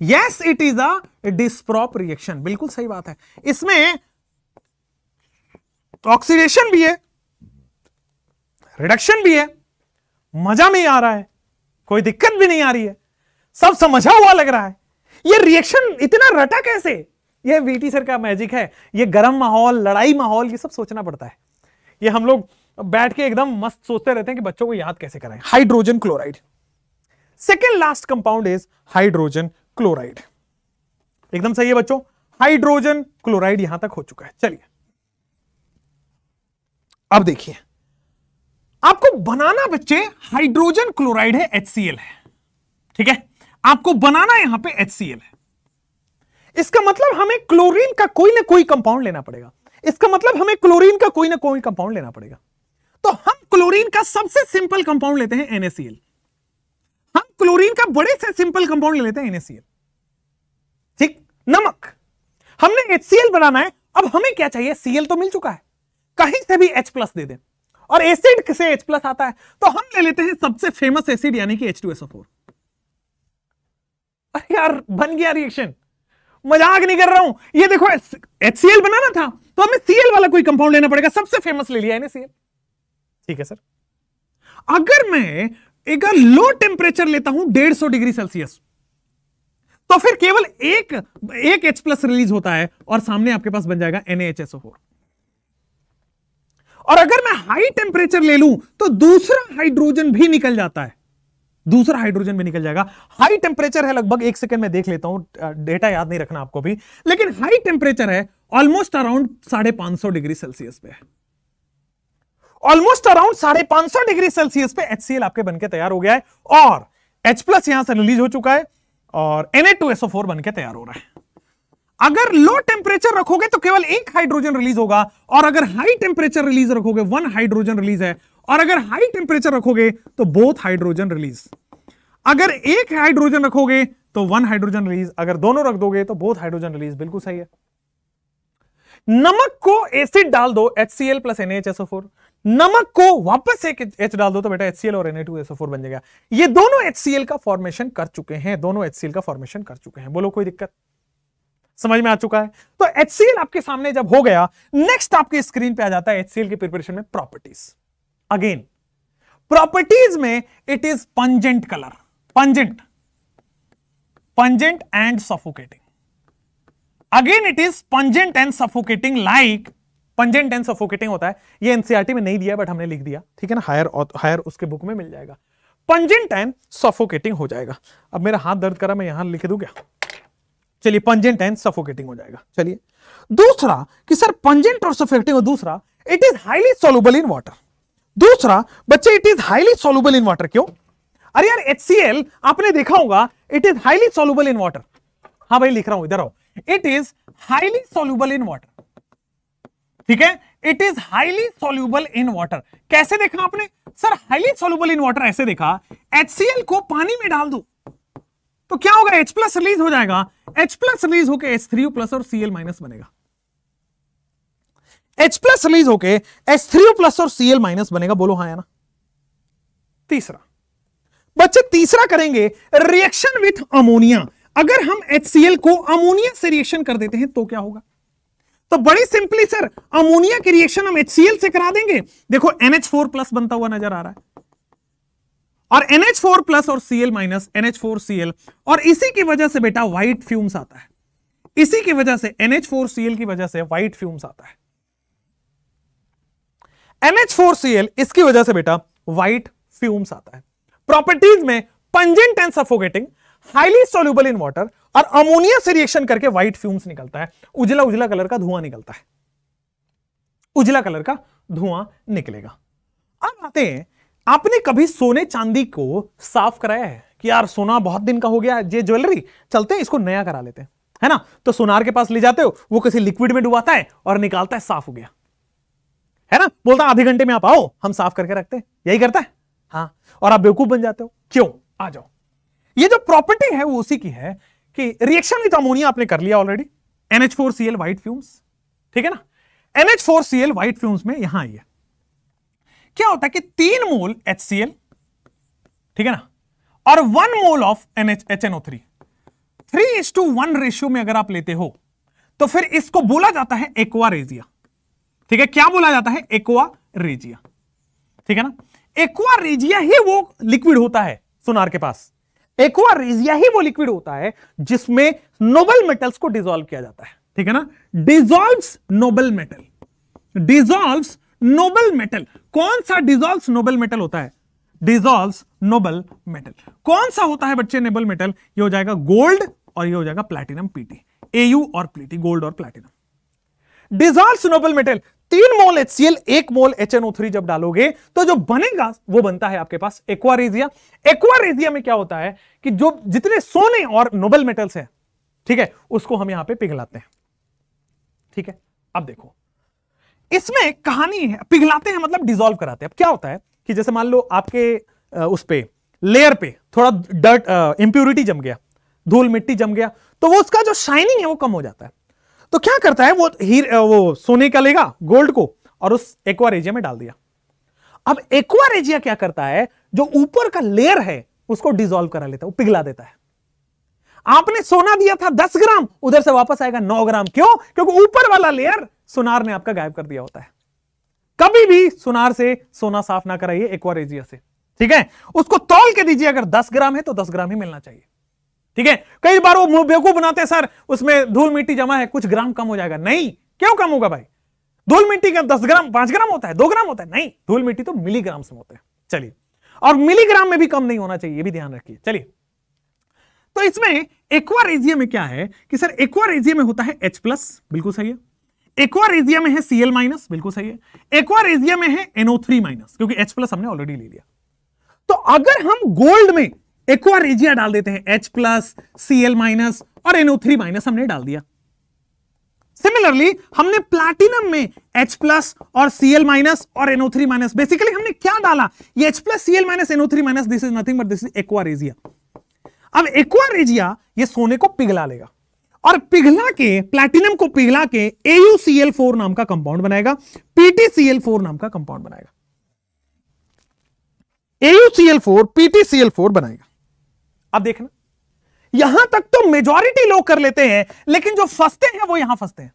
yes it is a disprop reaction बिल्कुल सही बात है इसमें ऑक्सीडेशन भी है रिडक्शन भी है मजा में आ रहा है कोई दिक्कत भी नहीं आ रही है सब समझा हुआ लग रहा है ये रिएक्शन इतना रटा कैसे ये वीटी सर का मैजिक है ये गर्म माहौल लड़ाई माहौल ये सब सोचना पड़ता है ये हम लोग बैठ के एकदम मस्त सोचते रहते हैं कि बच्चों को याद कैसे कराएं hydrogen chloride second last compound is hydrogen chloride एकदम सही है बच्चों हाइड्रोजन क्लोराइड यहां तक हो चुका है चलिए अब देखिए आपको बनाना बच्चे हाइड्रोजन क्लोराइड है HCl है ठीक है आपको बनाना यहां पे HCl है इसका मतलब हमें क्लोरीन का कोई ना कोई कंपाउंड लेना पड़ेगा इसका मतलब हमें क्लोरीन का कोई ना कोई कंपाउंड लेना पड़ेगा तो हम क्लोरीन का सबसे सिंपल कंपाउंड लेते हैं NaCl हम क्लोरीन का बड़े से सिंपल कंपाउंड ले लेते हैं NaCl ठीक नमक हमने HCl बनाना है अब हमें क्या चाहिए Cl तो मिल चुका है कहीं से भी एच प्लस दे दें और एसिड से एच प्लस आता है तो हम ले लेते हैं सबसे फेमस एसिड यानी कि एच टू एसओ फोर अरे यार बन गया रिएक्शन मजाक नहीं कर रहा हूं ये देखो एच सी एल बनाना था तो हमें Cl वाला कोई कंपाउंड लेना पड़ेगा सबसे फेमस ले लिया CL ठीक है सर अगर मैं एक लो टेम्परेचर लेता हूं डेढ़ सौ डिग्री सेल्सियस तो फिर केवल एक एक H प्लस रिलीज होता है और सामने आपके पास बन जाएगा NaHSO4 और अगर मैं हाई टेम्परेचर ले लूं तो दूसरा हाइड्रोजन भी निकल जाता है दूसरा हाइड्रोजन भी निकल जाएगा हाई टेम्परेचर है लगभग एक सेकंड में देख लेता हूं डेटा याद नहीं रखना आपको भी लेकिन हाई टेम्परेचर है ऑलमोस्ट अराउंड साढ़े पांच सौ डिग्री सेल्सियस पे है ऑलमोस्ट अराउंड साढ़े पांच सौ डिग्री सेल्सियस पे एचसीएल आपके बनकर तैयार हो गया है और एच प्लस यहां से रिलीज हो चुका है और टू फोर बनकर तैयार हो रहा है अगर लो टेम्परेचर रखोगे तो केवल एक हाइड्रोजन रिलीज होगा और अगर हाई टेम्परेचर रिलीज रखोगे वन हाइड्रोजन रिलीज है और अगर हाई टेम्परेचर रखोगे तो बोथ हाइड्रोजन रिलीज अगर एक हाइड्रोजन रखोगे तो वन हाइड्रोजन रिलीज अगर दोनों रख दोगे तो बोथ हाइड्रोजन रिलीज बिल्कुल सही है नमक को एसिड डाल दो HCl प्लस NaHSO4 नमक को वापस एक H डाल दो तो बेटा HCl और Na2SO4 बन जाएगा ये दोनों HCl का फॉर्मेशन कर चुके हैं दोनों HCl का फॉर्मेशन कर चुके हैं बोलो कोई दिक्कत समझ में आ चुका है तो एच आपके सामने जब हो गया नेक्स्ट आपके स्क्रीन पे आ जाता है एच के प्रिपरेशन में प्रॉपर्टीज अगेन प्रॉपर्टीज में it is pungent colour pungent pungent and suffocating again it is pungent and suffocating like pungent and suffocating होता है ये एनसीआरटी e में नहीं दिया बट हमने लिख दिया ठीक है ना हायर हायर उसके बुक में मिल जाएगा पंजेंट एंड सफोकेटिंग हो जाएगा अब मेरा हाथ दर्द करा मैं यहां लिख दू क्या चलिए पंजेंट एंड सफोकेटिंग हो जाएगा चलिए दूसरा कि सर पंजेंट और सफोकेटिंग और दूसरा it is highly soluble in water दूसरा बच्चे it is highly soluble in water क्यों अरे यार एच आपने देखा होगा it is highly soluble in water हाँ भाई लिख रहा हूं इधर आओ it is highly soluble in water ठीक है it is highly soluble in water कैसे देखा आपने sir highly soluble in water ऐसे देखा एच को पानी में डाल दो तो क्या होगा H प्लस रिलीज हो जाएगा H प्लस रिलीज होके एच थ्री प्लस और Cl माइनस बनेगा H प्लस रिलीज होके एच थ्री प्लस और Cl माइनस बनेगा बोलो हाँ ना तीसरा बच्चे तीसरा करेंगे रिएक्शन विथ अमोनिया अगर हम HCl को अमोनिया से रिएक्शन कर देते हैं तो क्या होगा तो बड़ी सिंपली सर अमोनिया के रिएक्शन हम HCl से करा देंगे देखो NH4 प्लस बनता हुआ नजर आ रहा है और NH4 प्लस और Cl माइनस एनएच फोर और इसी की वजह से बेटा व्हाइट फ्यूम्स आता है इसी की वजह से NH4 Cl की वजह से व्हाइट फ्यूम्स आता है NH4 Cl इसकी वजह से बेटा व्हाइट फ्यूम्स आता है प्रॉपर्टीज में pungent and suffocating highly soluble in water और अमोनिया से रिएक्शन करके व्हाइट फ्यूम्स निकलता है उजला उजला कलर का धुआं निकलता है उजला कलर का धुआं निकलेगा अब आते हैं आपने कभी सोने चांदी को साफ कराया है कि यार सोना बहुत दिन का हो गया ये ज्वेलरी चलते हैं इसको नया करा लेते हैं है ना तो सोनार के पास ले जाते हो वो किसी लिक्विड में डुबाता है और निकालता है साफ हो गया है ना बोलता आधे घंटे में आप आओ हम साफ करके रखते हैं यही करता है हाँ और आप बेवकूफ बन जाते हो क्यों आ जाओ ये जो प्रॉपर्टी है वो उसी की है कि रिएक्शन विथ अमोनिया आपने कर लिया already NH four C L white fumes ठीक है ना NH four C L white fumes में यहां आइए क्या होता है कि तीन मोल एच ठीक है ना और one mole of N H H NO three three is two one ratio में अगर आप लेते हो तो फिर इसको बोला जाता है एक्वा रेजिया ठीक है क्या बोला जाता है एक्वा रेजिया ठीक है ना एक्वा रेजिया ही वो लिक्विड होता है सुनार के पास एक्वा रेजिया ही वो लिक्विड होता है जिसमें नोबल मेटल्स को डिजोल्व किया जाता है ठीक है ना dissolve noble metal dissolve noble metal कौन सा डिजोल्व नोबल मेटल होता है डिजोल्व नोबल मेटल कौन सा होता है बच्चे नोबल मेटल ये हो जाएगा गोल्ड और ये हो जाएगा प्लेटिनम पीटी एयू और प्लीटी गोल्ड और प्लेटिनम डिजोल्व नोबल मेटल तीन मोल एच सी एल एक mole H N O three जब डालोगे तो जो बनेगा वो बनता है आपके पास एक्वारेजिया एक्वारेजिया में क्या होता है कि जो जितने सोने और नोबल मेटल्स हैं ठीक है उसको हम यहां पे पिघलाते हैं ठीक है अब देखो इसमें कहानी है पिघलाते हैं मतलब डिजोल्व कराते हैं अब क्या होता है कि जैसे मान लो आपके उस पे लेयर पे थोड़ा डर्ट इंप्यूरिटी जम गया धूल मिट्टी जम गया तो वो उसका जो शाइनिंग है वो कम हो जाता है तो क्या करता है वो हीर वो सोने का लेगा गोल्ड को और उस एक्वारेजिया में डाल दिया अब एक्वारेजिया क्या करता है जो ऊपर का लेयर है उसको डिजोल्व करा लेता है वो पिघला देता है आपने सोना दिया था दस ग्राम उधर से वापस आएगा नौ ग्राम क्यों क्योंकि ऊपर वाला लेयर सुनार ने आपका गायब कर दिया होता है कभी भी सुनार से सोना साफ ना कराइए एक्वारेजिया से ठीक है उसको तोल के दीजिए अगर 10 ग्राम है तो 10 ग्राम ही मिलना चाहिए ठीक है कई बार वो बेवकूफ बनाते हैं सर उसमें धूल मिट्टी जमा है कुछ ग्राम कम हो जाएगा नहीं क्यों कम होगा भाई धूल मिट्टी का दस ग्राम पांच ग्राम होता है दो ग्राम होता है नहीं धूल मिट्टी तो मिलीग्राम से होते हैं चलिए और मिलीग्राम में भी कम नहीं होना चाहिए ये भी ध्यान रखिए चलिए तो इसमें एक्वारेजिया में क्या है कि सर एक्वारेजिया में होता है एच प्लस बिल्कुल सही है एक्वारेजिया में है सीएल माइनस बिल्कुल सही है एक्वारेजिया में है एनओ थ्री माइनस क्योंकि एच प्लस हमने ऑलरेडी ले लिया तो अगर हम गोल्ड में एक्वारेजिया डाल देते हैं एच प्लस सीएल माइनस और एनओ थ्री माइनस हमने डाल दिया सिमिलरली हमने प्लैटिनम में H प्लस और Cl माइनस और NO3 माइनस बेसिकली हमने क्या डाला ये H plus Cl minus NO3 minus this is nothing but this is aqua regia अब एक्वारेजिया ये सोने को पिघला लेगा और पिघला के प्लैटिनम को पिघला के AuCl4 नाम का कंपाउंड बनाएगा PtCl4 नाम का कंपाउंड बनाएगा AuCl4 PtCl4 बनाएगा अब देखना यहां तक तो मेजॉरिटी लोग कर लेते हैं लेकिन जो फंसते हैं वो यहां फंसते हैं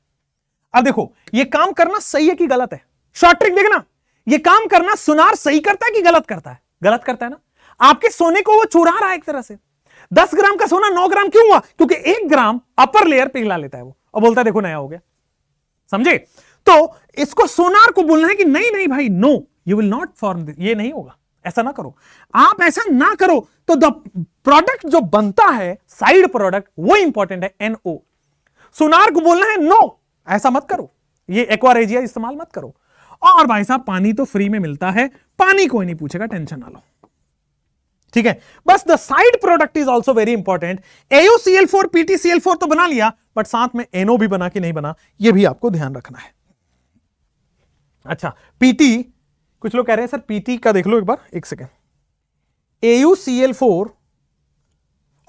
अब देखो ये काम करना सही है कि गलत है शॉर्ट ट्रिक देखना ये काम करना सुनार सही करता है कि गलत करता है गलत करता है ना आपके सोने को वो चुरा रहा है एक तरह से दस ग्राम का सोना नौ ग्राम क्यों हुआ क्योंकि एक ग्राम अपर लेयर पिघला लेता है वो और बोलता है देखो नया हो गया समझे तो इसको सोनार को बोलना है कि नहीं नहीं भाई no you will not form ये नहीं होगा ऐसा ना करो आप ऐसा ना करो तो द प्रोडक्ट जो बनता है साइड प्रोडक्ट वो इंपॉर्टेंट है एनओ सोनार को बोलना है नो ऐसा मत करो ये एक्वारेजिया इस्तेमाल मत करो और भाई साहब पानी तो फ्री में मिलता है पानी कोई नहीं पूछेगा टेंशन ना लो ठीक है बस the side product is also very important C L four PTCL four तो बना लिया बट साथ में एनओ भी बना कि नहीं बना यह भी आपको ध्यान रखना है अच्छा पीटी कुछ लोग कह रहे हैं सर पीटी का देख लो एक बार एक second AU C L four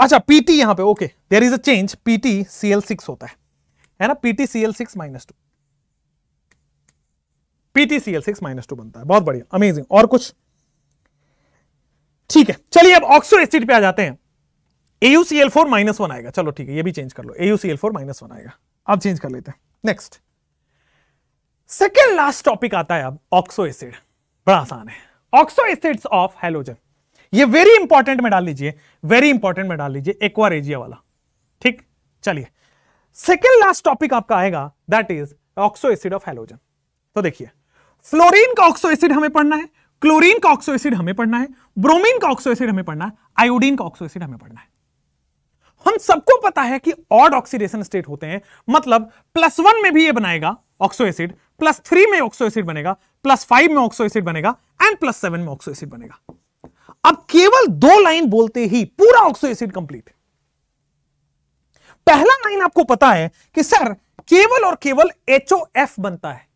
अच्छा पीटी यहां पे okay there is a change PT CL six होता है है ना PT CL six minus two PT L six minus two बनता है बहुत बढ़िया अमेजिंग और कुछ ठीक है चलिए अब ऑक्सो एसिड पे आ जाते हैं एयूसीएल फोर माइनस वन आएगा चलो ठीक है ये भी चेंज कर लो एयूसीएल फोर माइनस वन आएगा आप चेंज कर लेते हैं नेक्स्ट सेकेंड लास्ट टॉपिक आता है अब ऑक्सो एसिड बड़ा आसान है ऑक्सो एसिड्स ऑफ हेलोजन ये वेरी इंपॉर्टेंट में डाल लीजिए वेरी इंपॉर्टेंट में डाल लीजिए एक्वारेजिया वाला ठीक चलिए सेकेंड लास्ट टॉपिक आपका आएगा that is oxo acid of halogen तो देखिए फ्लोरीन का ऑक्सो एसिड हमें पढ़ना है क्लोरीन का ऑक्सो एसिड हमें पढ़ना है ब्रोमीन का ऑक्सो एसिड हमें पढ़ना है आयोडीन का ऑक्सो एसिड हमें पढ़ना है हम सबको पता है कि ऑड ऑक्सीडेशन स्टेट होते हैं मतलब प्लस वन में भी ये बनाएगा ऑक्सो एसिड प्लस थ्री में ऑक्सो एसिड बनेगा प्लस फाइव में ऑक्सो एसिड बनेगा एंड प्लस सेवन में ऑक्सो एसिड बनेगा अब केवल दो लाइन बोलते ही पूरा ऑक्सो एसिड कंप्लीट पहला लाइन आपको पता है कि सर केवल और केवल एच बनता है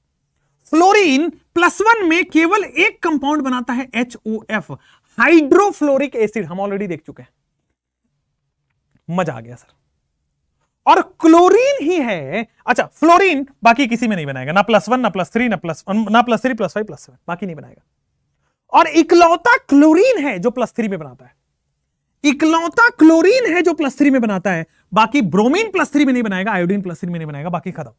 फ्लोरीन प्लस वन में केवल एक कंपाउंड बनाता है H O F hydrofluoric acid हम ऑलरेडी देख चुके हैं मजा आ गया सर और क्लोरीन ही है अच्छा फ्लोरीन बाकी किसी में नहीं बनाएगा ना प्लस वन ना प्लस थ्री ना प्लस ना plus three plus five plus seven बाकी नहीं बनाएगा और इकलौता क्लोरीन है जो प्लस थ्री में बनाता है इकलौता क्लोरीन है जो प्लस थ्री में बनाता है बाकी ब्रोमीन प्लस थ्री में नहीं बनाएगा आयोडीन प्लस थ्री में नहीं बनाएगा बाकी खत्म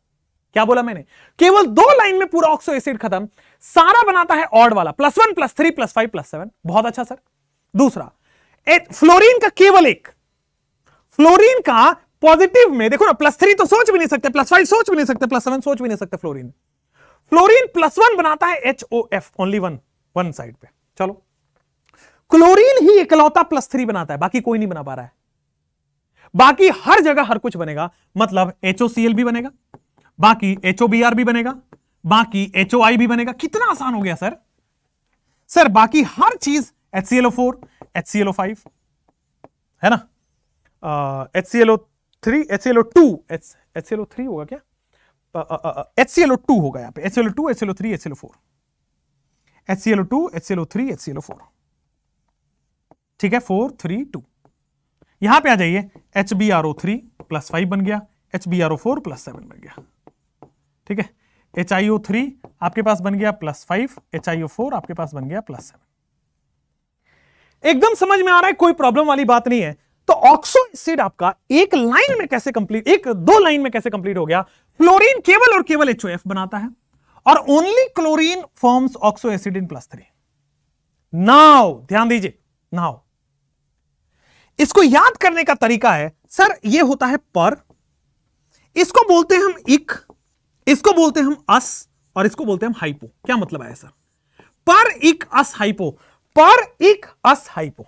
क्या बोला मैंने केवल दो लाइन में पूरा ऑक्सो एसिड खत्म सारा बनाता है ऑड वाला plus one plus three plus five plus seven बहुत अच्छा सर दूसरा एक फ्लोरीन का केवल एक फ्लोरीन का पॉजिटिव में देखो ना प्लस थ्री तो सोच भी नहीं सकते प्लस फाइव सोच भी नहीं सकते प्लस सेवन सोच भी नहीं सकते फ्लोरीन फ्लोरीन प्लस वन बनाता है H O F only one one side पे चलो क्लोरीन ही इकलौता प्लस थ्री बनाता है बाकी कोई नहीं बना पा रहा है बाकी हर जगह हर कुछ बनेगा मतलब एचओसीएल भी बनेगा बाकी एच भी बनेगा बाकी एच भी बनेगा कितना आसान हो गया सर सर बाकी हर चीज H C L O four H C L O five है ना H C L O three H C L O two H H C L O three होगा क्या H C L O two होगा यहां पे H L O two H L O three H L O four H C L O two H C L O three H C L O four ठीक है four three two यहां पे आ जाइए H B R O three plus five बन गया H B R O four plus seven बन गया ठीक है एच आई ओ थ्री आपके पास बन गया plus five H I O four आपके पास बन गया प्लस सेवन एकदम समझ में आ रहा है कोई प्रॉब्लम वाली बात नहीं है तो ऑक्सो एसिड आपका एक लाइन में कैसे कंप्लीट एक दो लाइन में कैसे कंप्लीट हो गया फ्लोरीन केवल और केवल एच बनाता है और only chlorine forms oxo acid in plus three now ध्यान दीजिए नाउ इसको याद करने का तरीका है सर ये होता है पर इसको बोलते हैं हम इक इसको बोलते हैं हम अस और इसको बोलते हैं हम हाइपो क्या मतलब है सर पर एक अस हाइपो पर एक अस हाइपो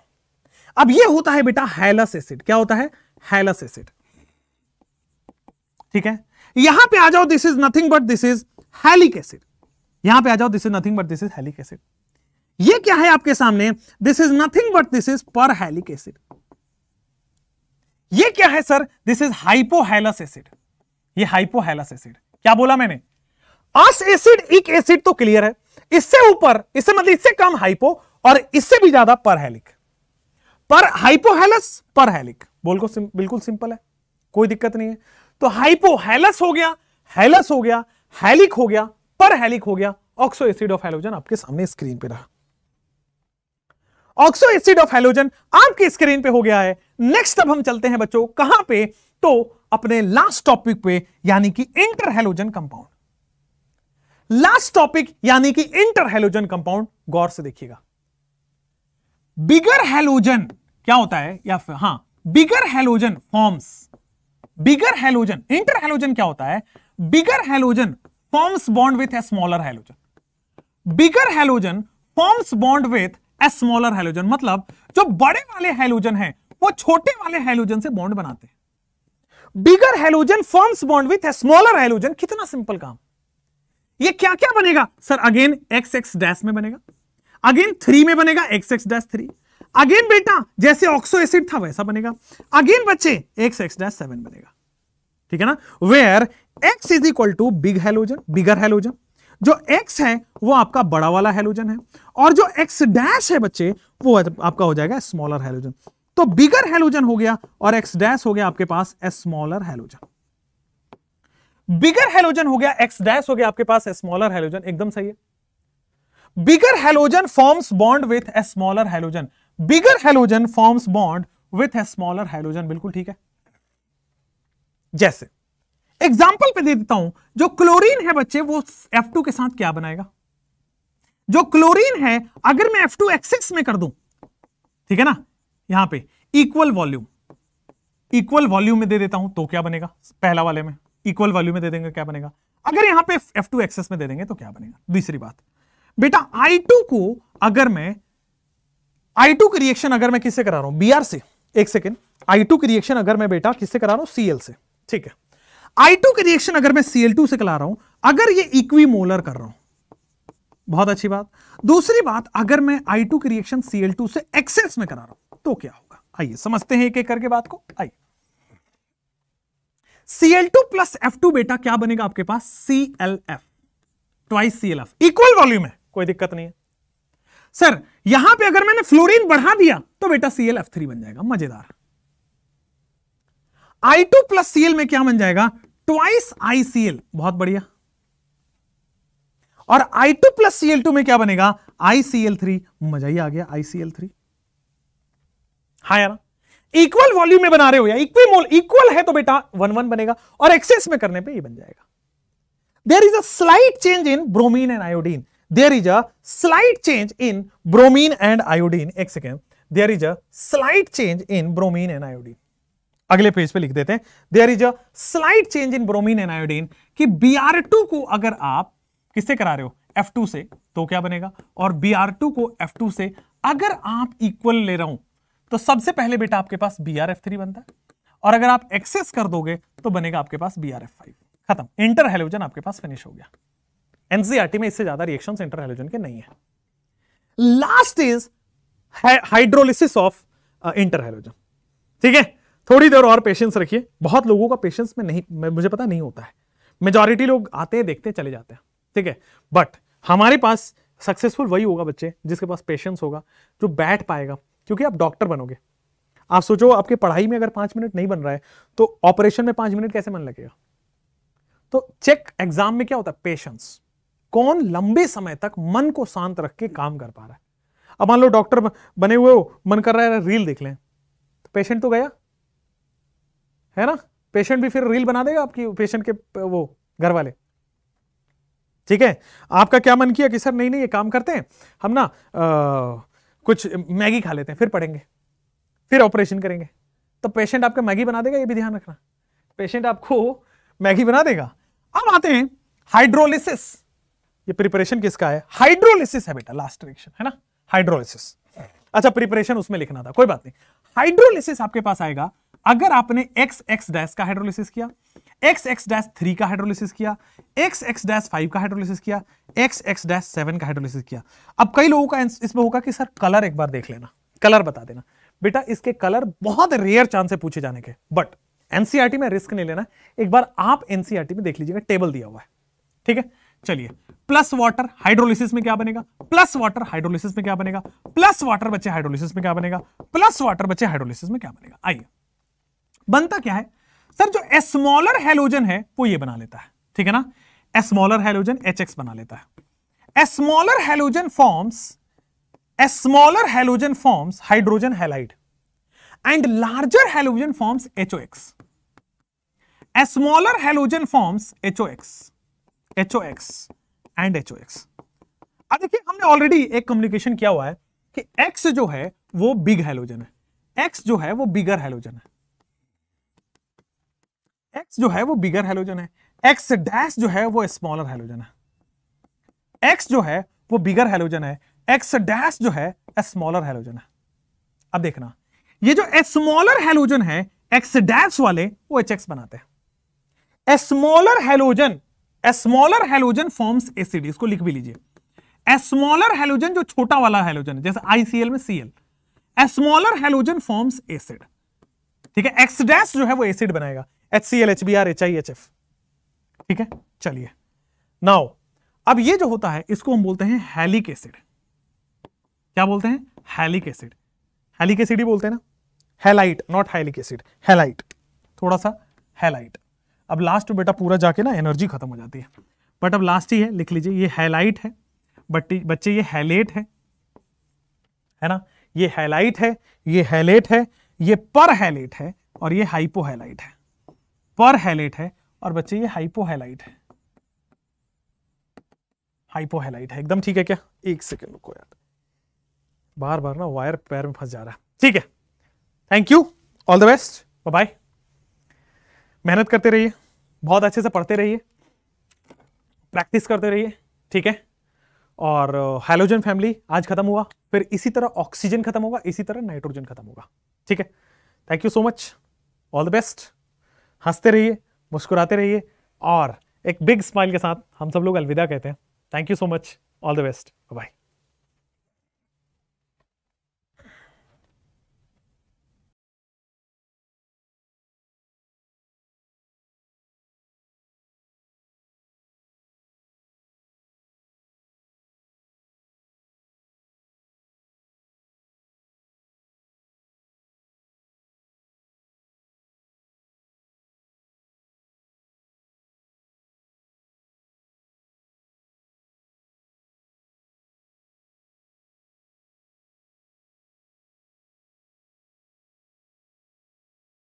अब ये होता है बेटा हैलस एसिड क्या होता है हैलस एसिड ठीक है यहां पे आ जाओ this is nothing but this is halic acid यहां पे आ जाओ this is nothing but this is halic acid ये क्या है आपके सामने this is nothing but this is per halic acid ये क्या है sir this is hypohalous acid ये हाइपोहैलस एसिड क्या बोला मैंने अस एसिड इक एसिड तो क्लियर है इससे ऊपर इससे मतलब इससे कम हाइपो और इससे भी ज्यादा पर परहैलिक पर हाइपोहेलस परहैलिक बोल को सिम, बिल्कुल सिंपल है कोई दिक्कत नहीं है तो हाइपोहेलस हो गया हेलस हो गया हेलिक हो गया पर परहैलिक हो गया ऑक्सो एसिड ऑफ हेलोजन आपके सामने स्क्रीन पे रहा ऑक्सो एसिड ऑफ हेलोजन आपकी स्क्रीन पे हो गया है नेक्स्ट अब हम चलते हैं बच्चों कहां पे तो अपने लास्ट टॉपिक पे यानी कि इंटरहेलोजन कंपाउंड लास्ट टॉपिक यानी कि इंटरहेलोजन कंपाउंड गौर से देखिएगा बिगर हेलोजन क्या होता है या फिर हां bigger halogen forms bigger halogen interhalogen क्या होता है bigger halogen forms bond with a smaller halogen bigger halogen forms bond with a smaller halogen मतलब जो बड़े वाले हेलोजन है वो छोटे वाले हेलोजन से बॉन्ड बनाते हैं bigger halogen forms bond with smaller halogen कितना सिंपल काम ये क्या क्या बनेगा sir again X X dash में बनेगा अगेन थ्री में बनेगा X X dash three again बेटा जैसे ऑक्सो एसिड था वैसा बनेगा अगेन बच्चे एक्स एक्स डैश सेवन बनेगा ठीक है ना where X is equal to big halogen bigger halogen जो एक्स है वो आपका बड़ा वाला हेलोजन है और जो एक्स डैश है बच्चे वो आपका हो जाएगा स्मॉलर हेलोजन तो बिगर हेलोजन हो गया और एक्स डैश हो गया आपके पास a smaller halogen bigger halogen हो गया एक्स डैश हो गया आपके पास ए स्मॉलर हेलोजन एकदम सही है bigger halogen forms bond with a smaller halogen bigger halogen forms bond with a smaller halogen बिल्कुल ठीक है जैसे एग्जाम्पल पे दे देता हूं जो क्लोरीन है बच्चे वो F2 के साथ क्या बनाएगा जो क्लोरीन है अगर मैं F2 एक्सेस में कर दूं ठीक है ना यहां पे इक्वल वॉल्यूम इक्वल वॉल्यूम में दे देता हूं तो क्या बनेगा पहला वाले में इक्वल वॉल्यूम में दे देंगे क्या बनेगा अगर यहां पे F2 एक्सेस में दे देंगे तो क्या बनेगा दूसरी बात बेटा I2 को अगर मैं I2 टू की रिएक्शन अगर मैं किससे करा रहा हूं बी आर से एक सेकेंड आई टू की रिएक्शन अगर मैं बेटा किससे करा रहा हूं सीएल से ठीक है आई टू की रिएक्शन अगर मैं सीएल टू से करा रहा हूं अगर ये मोलर कर रहा हूं बहुत अच्छी बात दूसरी बात अगर मैं आई टू की रिएक्शन सीएल टू से एक्सेस में करा रहा हूं तो क्या होगा आइए समझते हैं एक एक करके बात को आइए Cl2 टू प्लस एफ बेटा क्या बनेगा आपके पास C L F twice C L F equal volume है कोई दिक्कत नहीं है सर यहां पे अगर मैंने फ्लोरीन बढ़ा दिया तो बेटा सी एल एफ थ्री बन जाएगा मजेदार आई टू प्लस सीएल में क्या बन जाएगा ट्वाइस आई सी एल बहुत बढ़िया और I two plus CL two में क्या बनेगा आई सी एल थ्री मजा ही आ गया आई सी एल थ्री हाँ यार इक्वल वॉल्यूम में बना रहे हो या इक्वी मोल इक्वल है तो बेटा वन वन बनेगा और एक्सेस में करने पे ये बन जाएगा there is a slight change in bromine and iodine there is a slight change in bromine and iodine एक second there is a slight change in bromine and iodine अगले पेज पे लिख देते हैं there is a slight change in bromine and iodine कि B को अगर आप किससे करा रहे हो F2 से तो क्या बनेगा और Br2 को F2 से अगर आप इक्वल ले रहा हूं तो सबसे पहले बेटा आपके पास बी आर एफ थ्री बनता है और अगर आप एक्सेस कर दोगे तो बनेगा आपके पास बी आर एफ फाइव खत्म इंटर हेलोजन आपके पास फिनिश हो गया एनसीआरटी e में इससे ज्यादा रिएक्शन इंटर हेलोजन के नहीं है last is hydrolysis of interhalogen ठीक है थोड़ी देर और पेशेंस रखिए बहुत लोगों का पेशेंस में नहीं मुझे पता नहीं होता है मेजोरिटी लोग आते हैं देखते हैं चले जाते हैं ठीक है बट हमारे पास सक्सेसफुल वही होगा बच्चे जिसके पास पेशेंस होगा जो बैठ पाएगा क्योंकि आप डॉक्टर बनोगे आप सोचो आपके पढ़ाई में अगर पांच मिनट नहीं बन रहा है तो ऑपरेशन में पांच मिनट कैसे मन लगेगा तो चेक एग्जाम में क्या होता है पेशेंस कौन लंबे समय तक मन को शांत रख के काम कर पा रहा है अब मान लो डॉक्टर बने हुए हो मन कर रहा है रील देख लें तो पेशेंट तो गया है ना पेशेंट भी फिर रील बना देगा आपकी पेशेंट के वो घर वाले ठीक है आपका क्या मन किया कि सर नहीं नहीं ये काम करते हैं हम ना आ, कुछ मैगी खा लेते हैं फिर पढ़ेंगे फिर ऑपरेशन करेंगे तो पेशेंट आपका मैगी बना देगा ये भी ध्यान रखना पेशेंट आपको मैगी बना देगा अब आते हैं हाइड्रोलिसिस ये प्रिपरेशन किसका है हाइड्रोलिसिस है बेटा लास्ट रिएक्शन है ना हाइड्रोलिसिस अच्छा प्रिपरेशन उसमें लिखना था कोई बात नहीं हाइड्रोलिसिस आपके पास आएगा अगर आपने एक्स एक्स डैश का हाइड्रोलिसिस किया एक्स एक्स डैश थ्री का हाइड्रोलिसिस किया एक्स एक्स डैश फाइव का हाइड्रोलिसिस किया एक्स एक्स डैश सेवन का हाइड्रोलिसिस किया अब कई लोगों का इसमें होगा कि सर कलर एक बार देख लेना कलर बता देना बेटा इसके कलर बहुत रेयर चांस है पूछे जाने के बट एनसीआरटी e में रिस्क नहीं लेना एक बार आप एनसीआरटी e में देख लीजिएगा टेबल दिया हुआ है ठीक है चलिए प्लस वाटर हाइड्रोलिसिस में क्या बनेगा प्लस वाटर हाइड्रोलिसिस में क्या बनेगा प्लस वाटर बच्चे हाइड्रोलिसिस में क्या बनेगा प्लस वाटर बच्चे हाइड्रोलिसिस में क्या बनेगा आइए बनता क्या है सर जो एस्मॉलर हेलोजन है वो ये बना लेता है ठीक है ना एस्मॉलर हेलोजन एच एक्स बना लेता है a smaller halogen forms a smaller halogen forms hydrogen halide and larger halogen forms HO X a smaller halogen forms HO X HO X and HO X अब देखिए हमने ऑलरेडी एक कम्युनिकेशन किया हुआ है कि एक्स जो है वो बिग हेलोजन है एक्स जो है वो बिगर हेलोजन है एक्स जो है वो बिगर हेलोजन है एक्स डैश जो है वो स्मॉलर हेलोजन है एक्स जो है वो बिगर हेलोजन है एक्स डैश जो है स्मॉलर हेलोजन है अब देखना ये जो स्मॉलर हेलोजन है एक्स डैश वाले वो एच एक्स बनाते हैं smaller halogen smaller halogen forms acid इसको लिख भी लीजिए स्मॉलर हेलोजन जो छोटा वाला हेलोजन है जैसे आईसीएल में CL smaller halogen forms acid ठीक है एक्स डैश जो है वो एसिड बनाएगा H C L H B R H I H F ठीक है चलिए नाउ अब ये जो होता है इसको हम बोलते हैं हेलिक एसिड क्या बोलते हैं हेलिक एसिड हेलिक एसिड ही बोलते हैं ना halate not halic acid halate थोड़ा सा हेलाइट अब लास्ट बेटा पूरा जाके ना एनर्जी खत्म हो जाती है बट अब लास्ट ही है लिख लीजिए ये हेलाइट है बट बच्चे ये हेलेट है है ना ये हेलाइट है ये हेलेट है ये पर हैलेट है और ये हाइपो हैलाइट है पर हैलेट है और बच्चे ये हाइपो हैलाइट है हाइपो हैलाइट है एकदम ठीक है क्या एक सेकेंड रुको यार बार बार ना वायर पैर में फंस जा रहा है ठीक है thank you all the best bye मेहनत करते रहिए बहुत अच्छे से पढ़ते रहिए प्रैक्टिस करते रहिए ठीक है और हैलोजन uh, फैमिली आज खत्म हुआ फिर इसी तरह ऑक्सीजन खत्म होगा इसी तरह नाइट्रोजन खत्म होगा ठीक है thank you so much all the best हंसते रहिए मुस्कुराते रहिए और एक बिग स्माइल के साथ हम सब लोग अलविदा कहते हैं thank you so much all the best bye